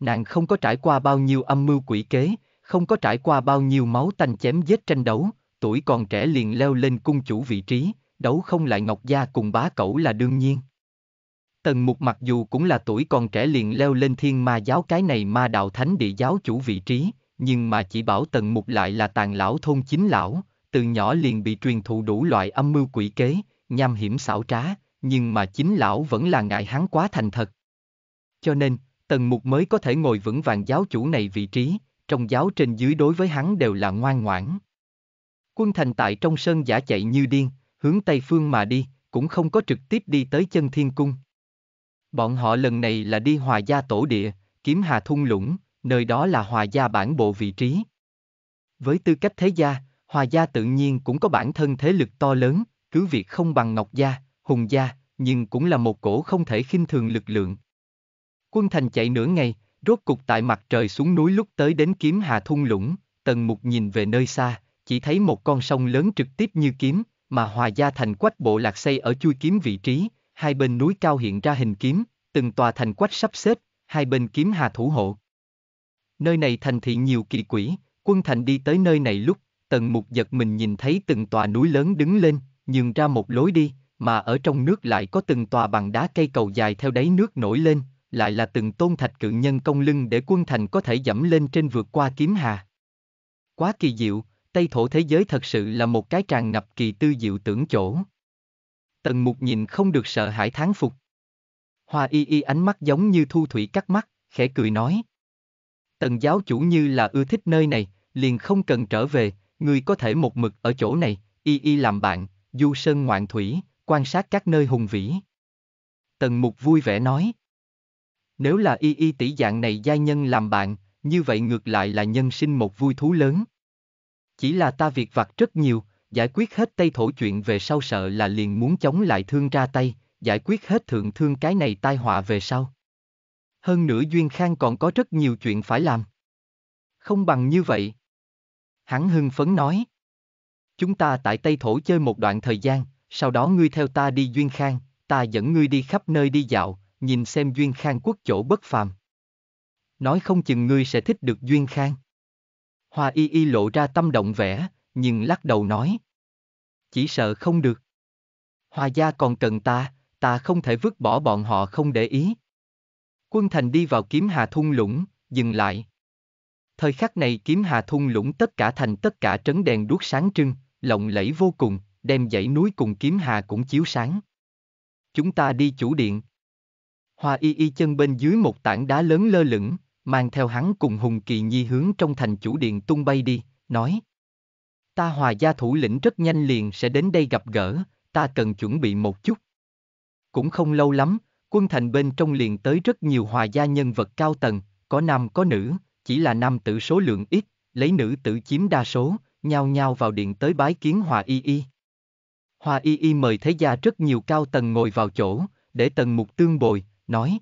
nàng không có trải qua bao nhiêu âm mưu quỷ kế, không có trải qua bao nhiêu máu tanh chém giết tranh đấu, tuổi còn trẻ liền leo lên cung chủ vị trí, đấu không lại Ngọc Gia cùng bá cẩu là đương nhiên. Tần Mục mặc dù cũng là tuổi còn trẻ liền leo lên thiên ma giáo cái này ma đạo thánh địa giáo chủ vị trí, nhưng mà chỉ bảo Tần Mục lại là tàn lão thôn chính lão, từ nhỏ liền bị truyền thụ đủ loại âm mưu quỷ kế, nham hiểm xảo trá, nhưng mà chính lão vẫn là ngại hắn quá thành thật. Cho nên, Tần Mục mới có thể ngồi vững vàng giáo chủ này vị trí, trong giáo trên dưới đối với hắn đều là ngoan ngoãn. Quân thành tại trong sơn giả chạy như điên, hướng Tây Phương mà đi, cũng không có trực tiếp đi tới chân thiên cung. Bọn họ lần này là đi hòa gia tổ địa, kiếm hà thung lũng, nơi đó là hòa gia bản bộ vị trí. Với tư cách thế gia, hòa gia tự nhiên cũng có bản thân thế lực to lớn, cứ việc không bằng ngọc gia, hùng gia, nhưng cũng là một cổ không thể khinh thường lực lượng, Quân Thành chạy nửa ngày, rốt cục tại mặt trời xuống núi lúc tới đến kiếm hà thung lũng, tần mục nhìn về nơi xa, chỉ thấy một con sông lớn trực tiếp như kiếm, mà hòa gia thành quách bộ lạc xây ở chui kiếm vị trí, hai bên núi cao hiện ra hình kiếm, từng tòa thành quách sắp xếp, hai bên kiếm hà thủ hộ. Nơi này thành thị nhiều kỳ quỷ, quân thành đi tới nơi này lúc, tần mục giật mình nhìn thấy từng tòa núi lớn đứng lên, nhường ra một lối đi, mà ở trong nước lại có từng tòa bằng đá cây cầu dài theo đáy nước nổi lên, lại là từng tôn thạch cự nhân công lưng để quân thành có thể dẫm lên trên vượt qua kiếm hà. Quá kỳ diệu, Tây thổ thế giới thật sự là một cái tràn ngập kỳ tư diệu tưởng chỗ. Tần mục nhìn không được sợ hãi thán phục. Hoa y y ánh mắt giống như thu thủy cắt mắt, khẽ cười nói. Tần giáo chủ như là ưa thích nơi này, liền không cần trở về, người có thể một mực ở chỗ này, y y làm bạn, du sơn ngoạn thủy, quan sát các nơi hùng vĩ. Tần mục vui vẻ nói. Nếu là y y tỷ dạng này giai nhân làm bạn, như vậy ngược lại là nhân sinh một vui thú lớn. Chỉ là ta việc vặt rất nhiều, giải quyết hết tây thổ chuyện về sau sợ là liền muốn chống lại thương ra tay, giải quyết hết thượng thương cái này tai họa về sau. Hơn nữa Duyên Khang còn có rất nhiều chuyện phải làm. Không bằng như vậy. Hắn hưng phấn nói. Chúng ta tại Tây Thổ chơi một đoạn thời gian, sau đó ngươi theo ta đi Duyên Khang, ta dẫn ngươi đi khắp nơi đi dạo, nhìn xem Duyên Khang quốc chỗ bất phàm. Nói không chừng ngươi sẽ thích được Duyên Khang. Hoa y y lộ ra tâm động vẻ, nhưng lắc đầu nói. Chỉ sợ không được. Hoa gia còn cần ta, ta không thể vứt bỏ bọn họ không để ý. Quân thành đi vào kiếm hà thung lũng, dừng lại. Thời khắc này kiếm hà thung lũng tất cả thành tất cả trấn đèn đuốc sáng trưng, lộng lẫy vô cùng, đem dãy núi cùng kiếm hà cũng chiếu sáng. Chúng ta đi chủ điện. Hoa y y chân bên dưới một tảng đá lớn lơ lửng, mang theo hắn cùng Hùng Kỳ Nhi hướng trong thành chủ điện tung bay đi, nói. Ta hòa gia thủ lĩnh rất nhanh liền sẽ đến đây gặp gỡ, ta cần chuẩn bị một chút. Cũng không lâu lắm, quân thành bên trong liền tới rất nhiều hòa gia nhân vật cao tầng, có nam có nữ, chỉ là nam tử số lượng ít, lấy nữ tử chiếm đa số, nhao nhao vào điện tới bái kiến hòa y y. Hòa y y mời thế gia rất nhiều cao tầng ngồi vào chỗ, để tần mục tương bồi, nói.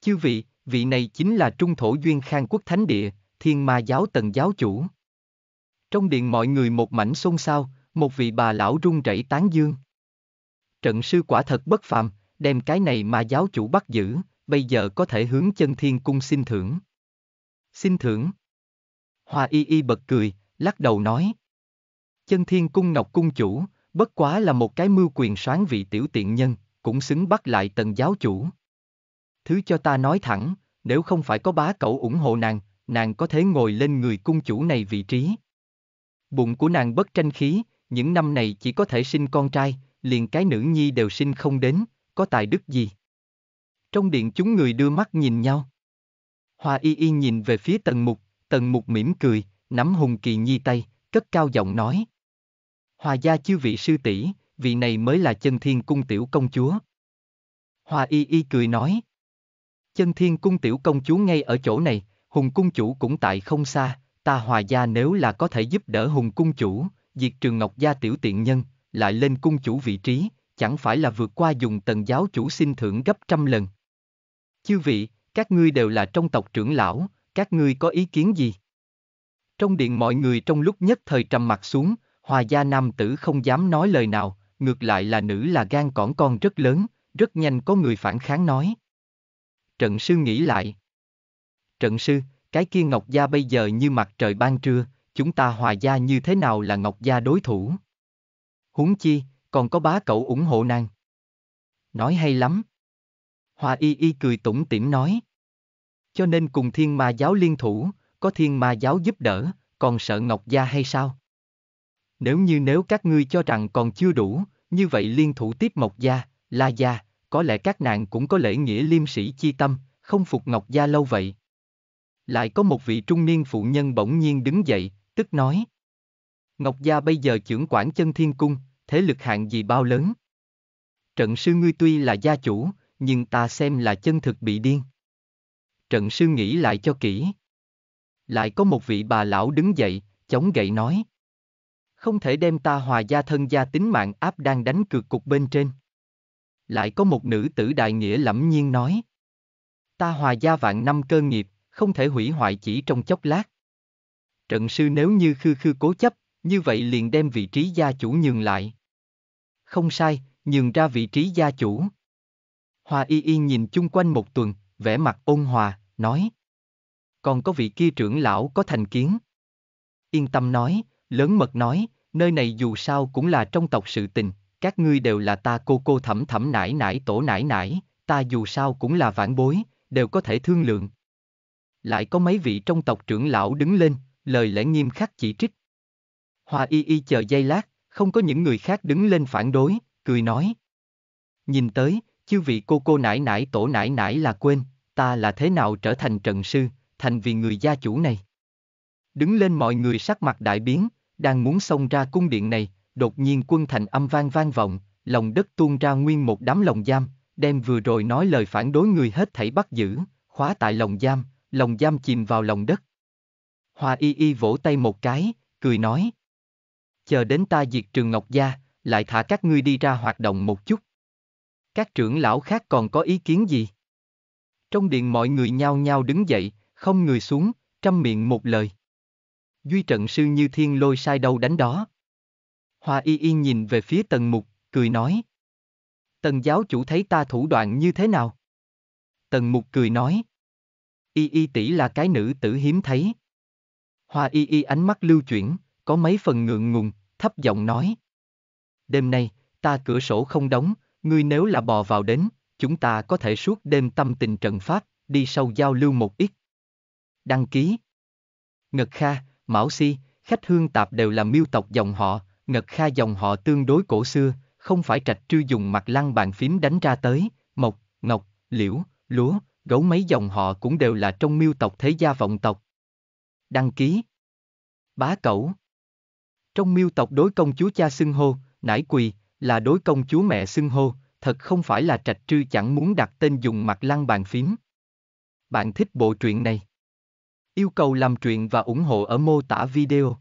Chư vị, vị này chính là trung thổ duyên khang quốc thánh địa, thiên ma giáo tần giáo chủ. Trong điện mọi người một mảnh xôn xao, một vị bà lão run rẩy tán dương. Trận sư quả thật bất phàm, đem cái này mà giáo chủ bắt giữ, bây giờ có thể hướng chân thiên cung xin thưởng. Xin thưởng. Hoa y y bật cười, lắc đầu nói. Chân thiên cung ngọc cung chủ, bất quá là một cái mưu quyền soán vị tiểu tiện nhân, cũng xứng bắt lại tần giáo chủ thứ cho ta nói thẳng, nếu không phải có bá cậu ủng hộ nàng, nàng có thể ngồi lên người cung chủ này vị trí. Bụng của nàng bất tranh khí, những năm này chỉ có thể sinh con trai, liền cái nữ nhi đều sinh không đến, có tài đức gì. Trong điện chúng người đưa mắt nhìn nhau. Hoa y y nhìn về phía tần mục, tần mục mỉm cười, nắm hùng kỳ nhi tay, cất cao giọng nói. Hoa gia chư vị sư tỷ, vị này mới là chân thiên cung tiểu công chúa. Hoa y y cười nói chân thiên cung tiểu công chúa ngay ở chỗ này, hùng cung chủ cũng tại không xa, ta hòa gia nếu là có thể giúp đỡ hùng cung chủ, diệt trường ngọc gia tiểu tiện nhân, lại lên cung chủ vị trí, chẳng phải là vượt qua dùng tần giáo chủ xin thưởng gấp trăm lần. Chư vị, các ngươi đều là trong tộc trưởng lão, các ngươi có ý kiến gì? Trong điện mọi người trong lúc nhất thời trầm mặt xuống, hòa gia nam tử không dám nói lời nào, ngược lại là nữ là gan cỏn con rất lớn, rất nhanh có người phản kháng nói. Trận sư nghĩ lại. Trận sư, cái kia Ngọc Gia bây giờ như mặt trời ban trưa, chúng ta hòa gia như thế nào là Ngọc Gia đối thủ? Huống chi, còn có bá cậu ủng hộ nàng. Nói hay lắm. Hòa y y cười tủm tỉm nói. Cho nên cùng thiên ma giáo liên thủ, có thiên ma giáo giúp đỡ, còn sợ Ngọc Gia hay sao? Nếu như nếu các ngươi cho rằng còn chưa đủ, như vậy liên thủ tiếp Mộc Gia, La Gia, có lẽ các nàng cũng có lễ nghĩa liêm sĩ chi tâm, không phục Ngọc Gia lâu vậy. Lại có một vị trung niên phụ nhân bỗng nhiên đứng dậy, tức nói. Ngọc Gia bây giờ trưởng quản chân thiên cung, thế lực hạng gì bao lớn. Trận sư ngươi tuy là gia chủ, nhưng ta xem là chân thực bị điên. Trận sư nghĩ lại cho kỹ. Lại có một vị bà lão đứng dậy, chống gậy nói. Không thể đem ta hòa gia thân gia tính mạng áp đang đánh cược cục bên trên lại có một nữ tử đại nghĩa lẫm nhiên nói. Ta hòa gia vạn năm cơ nghiệp, không thể hủy hoại chỉ trong chốc lát. Trận sư nếu như khư khư cố chấp, như vậy liền đem vị trí gia chủ nhường lại. Không sai, nhường ra vị trí gia chủ. Hòa y y nhìn chung quanh một tuần, vẻ mặt ôn hòa, nói. Còn có vị kia trưởng lão có thành kiến. Yên tâm nói, lớn mật nói, nơi này dù sao cũng là trong tộc sự tình, các ngươi đều là ta cô cô thẩm thẩm nải nải tổ nải nải, ta dù sao cũng là vãn bối, đều có thể thương lượng. Lại có mấy vị trong tộc trưởng lão đứng lên, lời lẽ nghiêm khắc chỉ trích. Hoa y y chờ giây lát, không có những người khác đứng lên phản đối, cười nói. Nhìn tới, chư vị cô cô nải nải tổ nải nải là quên, ta là thế nào trở thành trần sư, thành vì người gia chủ này. Đứng lên mọi người sắc mặt đại biến, đang muốn xông ra cung điện này, đột nhiên quân thành âm vang vang vọng, lòng đất tuôn ra nguyên một đám lồng giam, đem vừa rồi nói lời phản đối người hết thảy bắt giữ, khóa tại lồng giam, lồng giam chìm vào lòng đất. Hoa y y vỗ tay một cái, cười nói. Chờ đến ta diệt trường Ngọc Gia, lại thả các ngươi đi ra hoạt động một chút. Các trưởng lão khác còn có ý kiến gì? Trong điện mọi người nhao nhao đứng dậy, không người xuống, trăm miệng một lời. Duy trận sư như thiên lôi sai đâu đánh đó. Hoa y y nhìn về phía tần mục, cười nói. Tần giáo chủ thấy ta thủ đoạn như thế nào? Tần mục cười nói. Y y tỷ là cái nữ tử hiếm thấy. Hoa y y ánh mắt lưu chuyển, có mấy phần ngượng ngùng, thấp giọng nói. Đêm nay, ta cửa sổ không đóng, ngươi nếu là bò vào đến, chúng ta có thể suốt đêm tâm tình trận pháp, đi sâu giao lưu một ít. Đăng ký. Ngật Kha, Mão Si, Khách Hương Tạp đều là miêu tộc dòng họ, Ngật Kha dòng họ tương đối cổ xưa, không phải trạch trư dùng mặt lăng bàn phím đánh ra tới, mộc, ngọc, liễu, lúa, gấu mấy dòng họ cũng đều là trong miêu tộc thế gia vọng tộc. Đăng ký Bá cẩu Trong miêu tộc đối công chúa cha xưng hô, nải quỳ, là đối công chúa mẹ xưng hô, thật không phải là trạch trư chẳng muốn đặt tên dùng mặt lăng bàn phím. Bạn thích bộ truyện này? Yêu cầu làm truyện và ủng hộ ở mô tả video.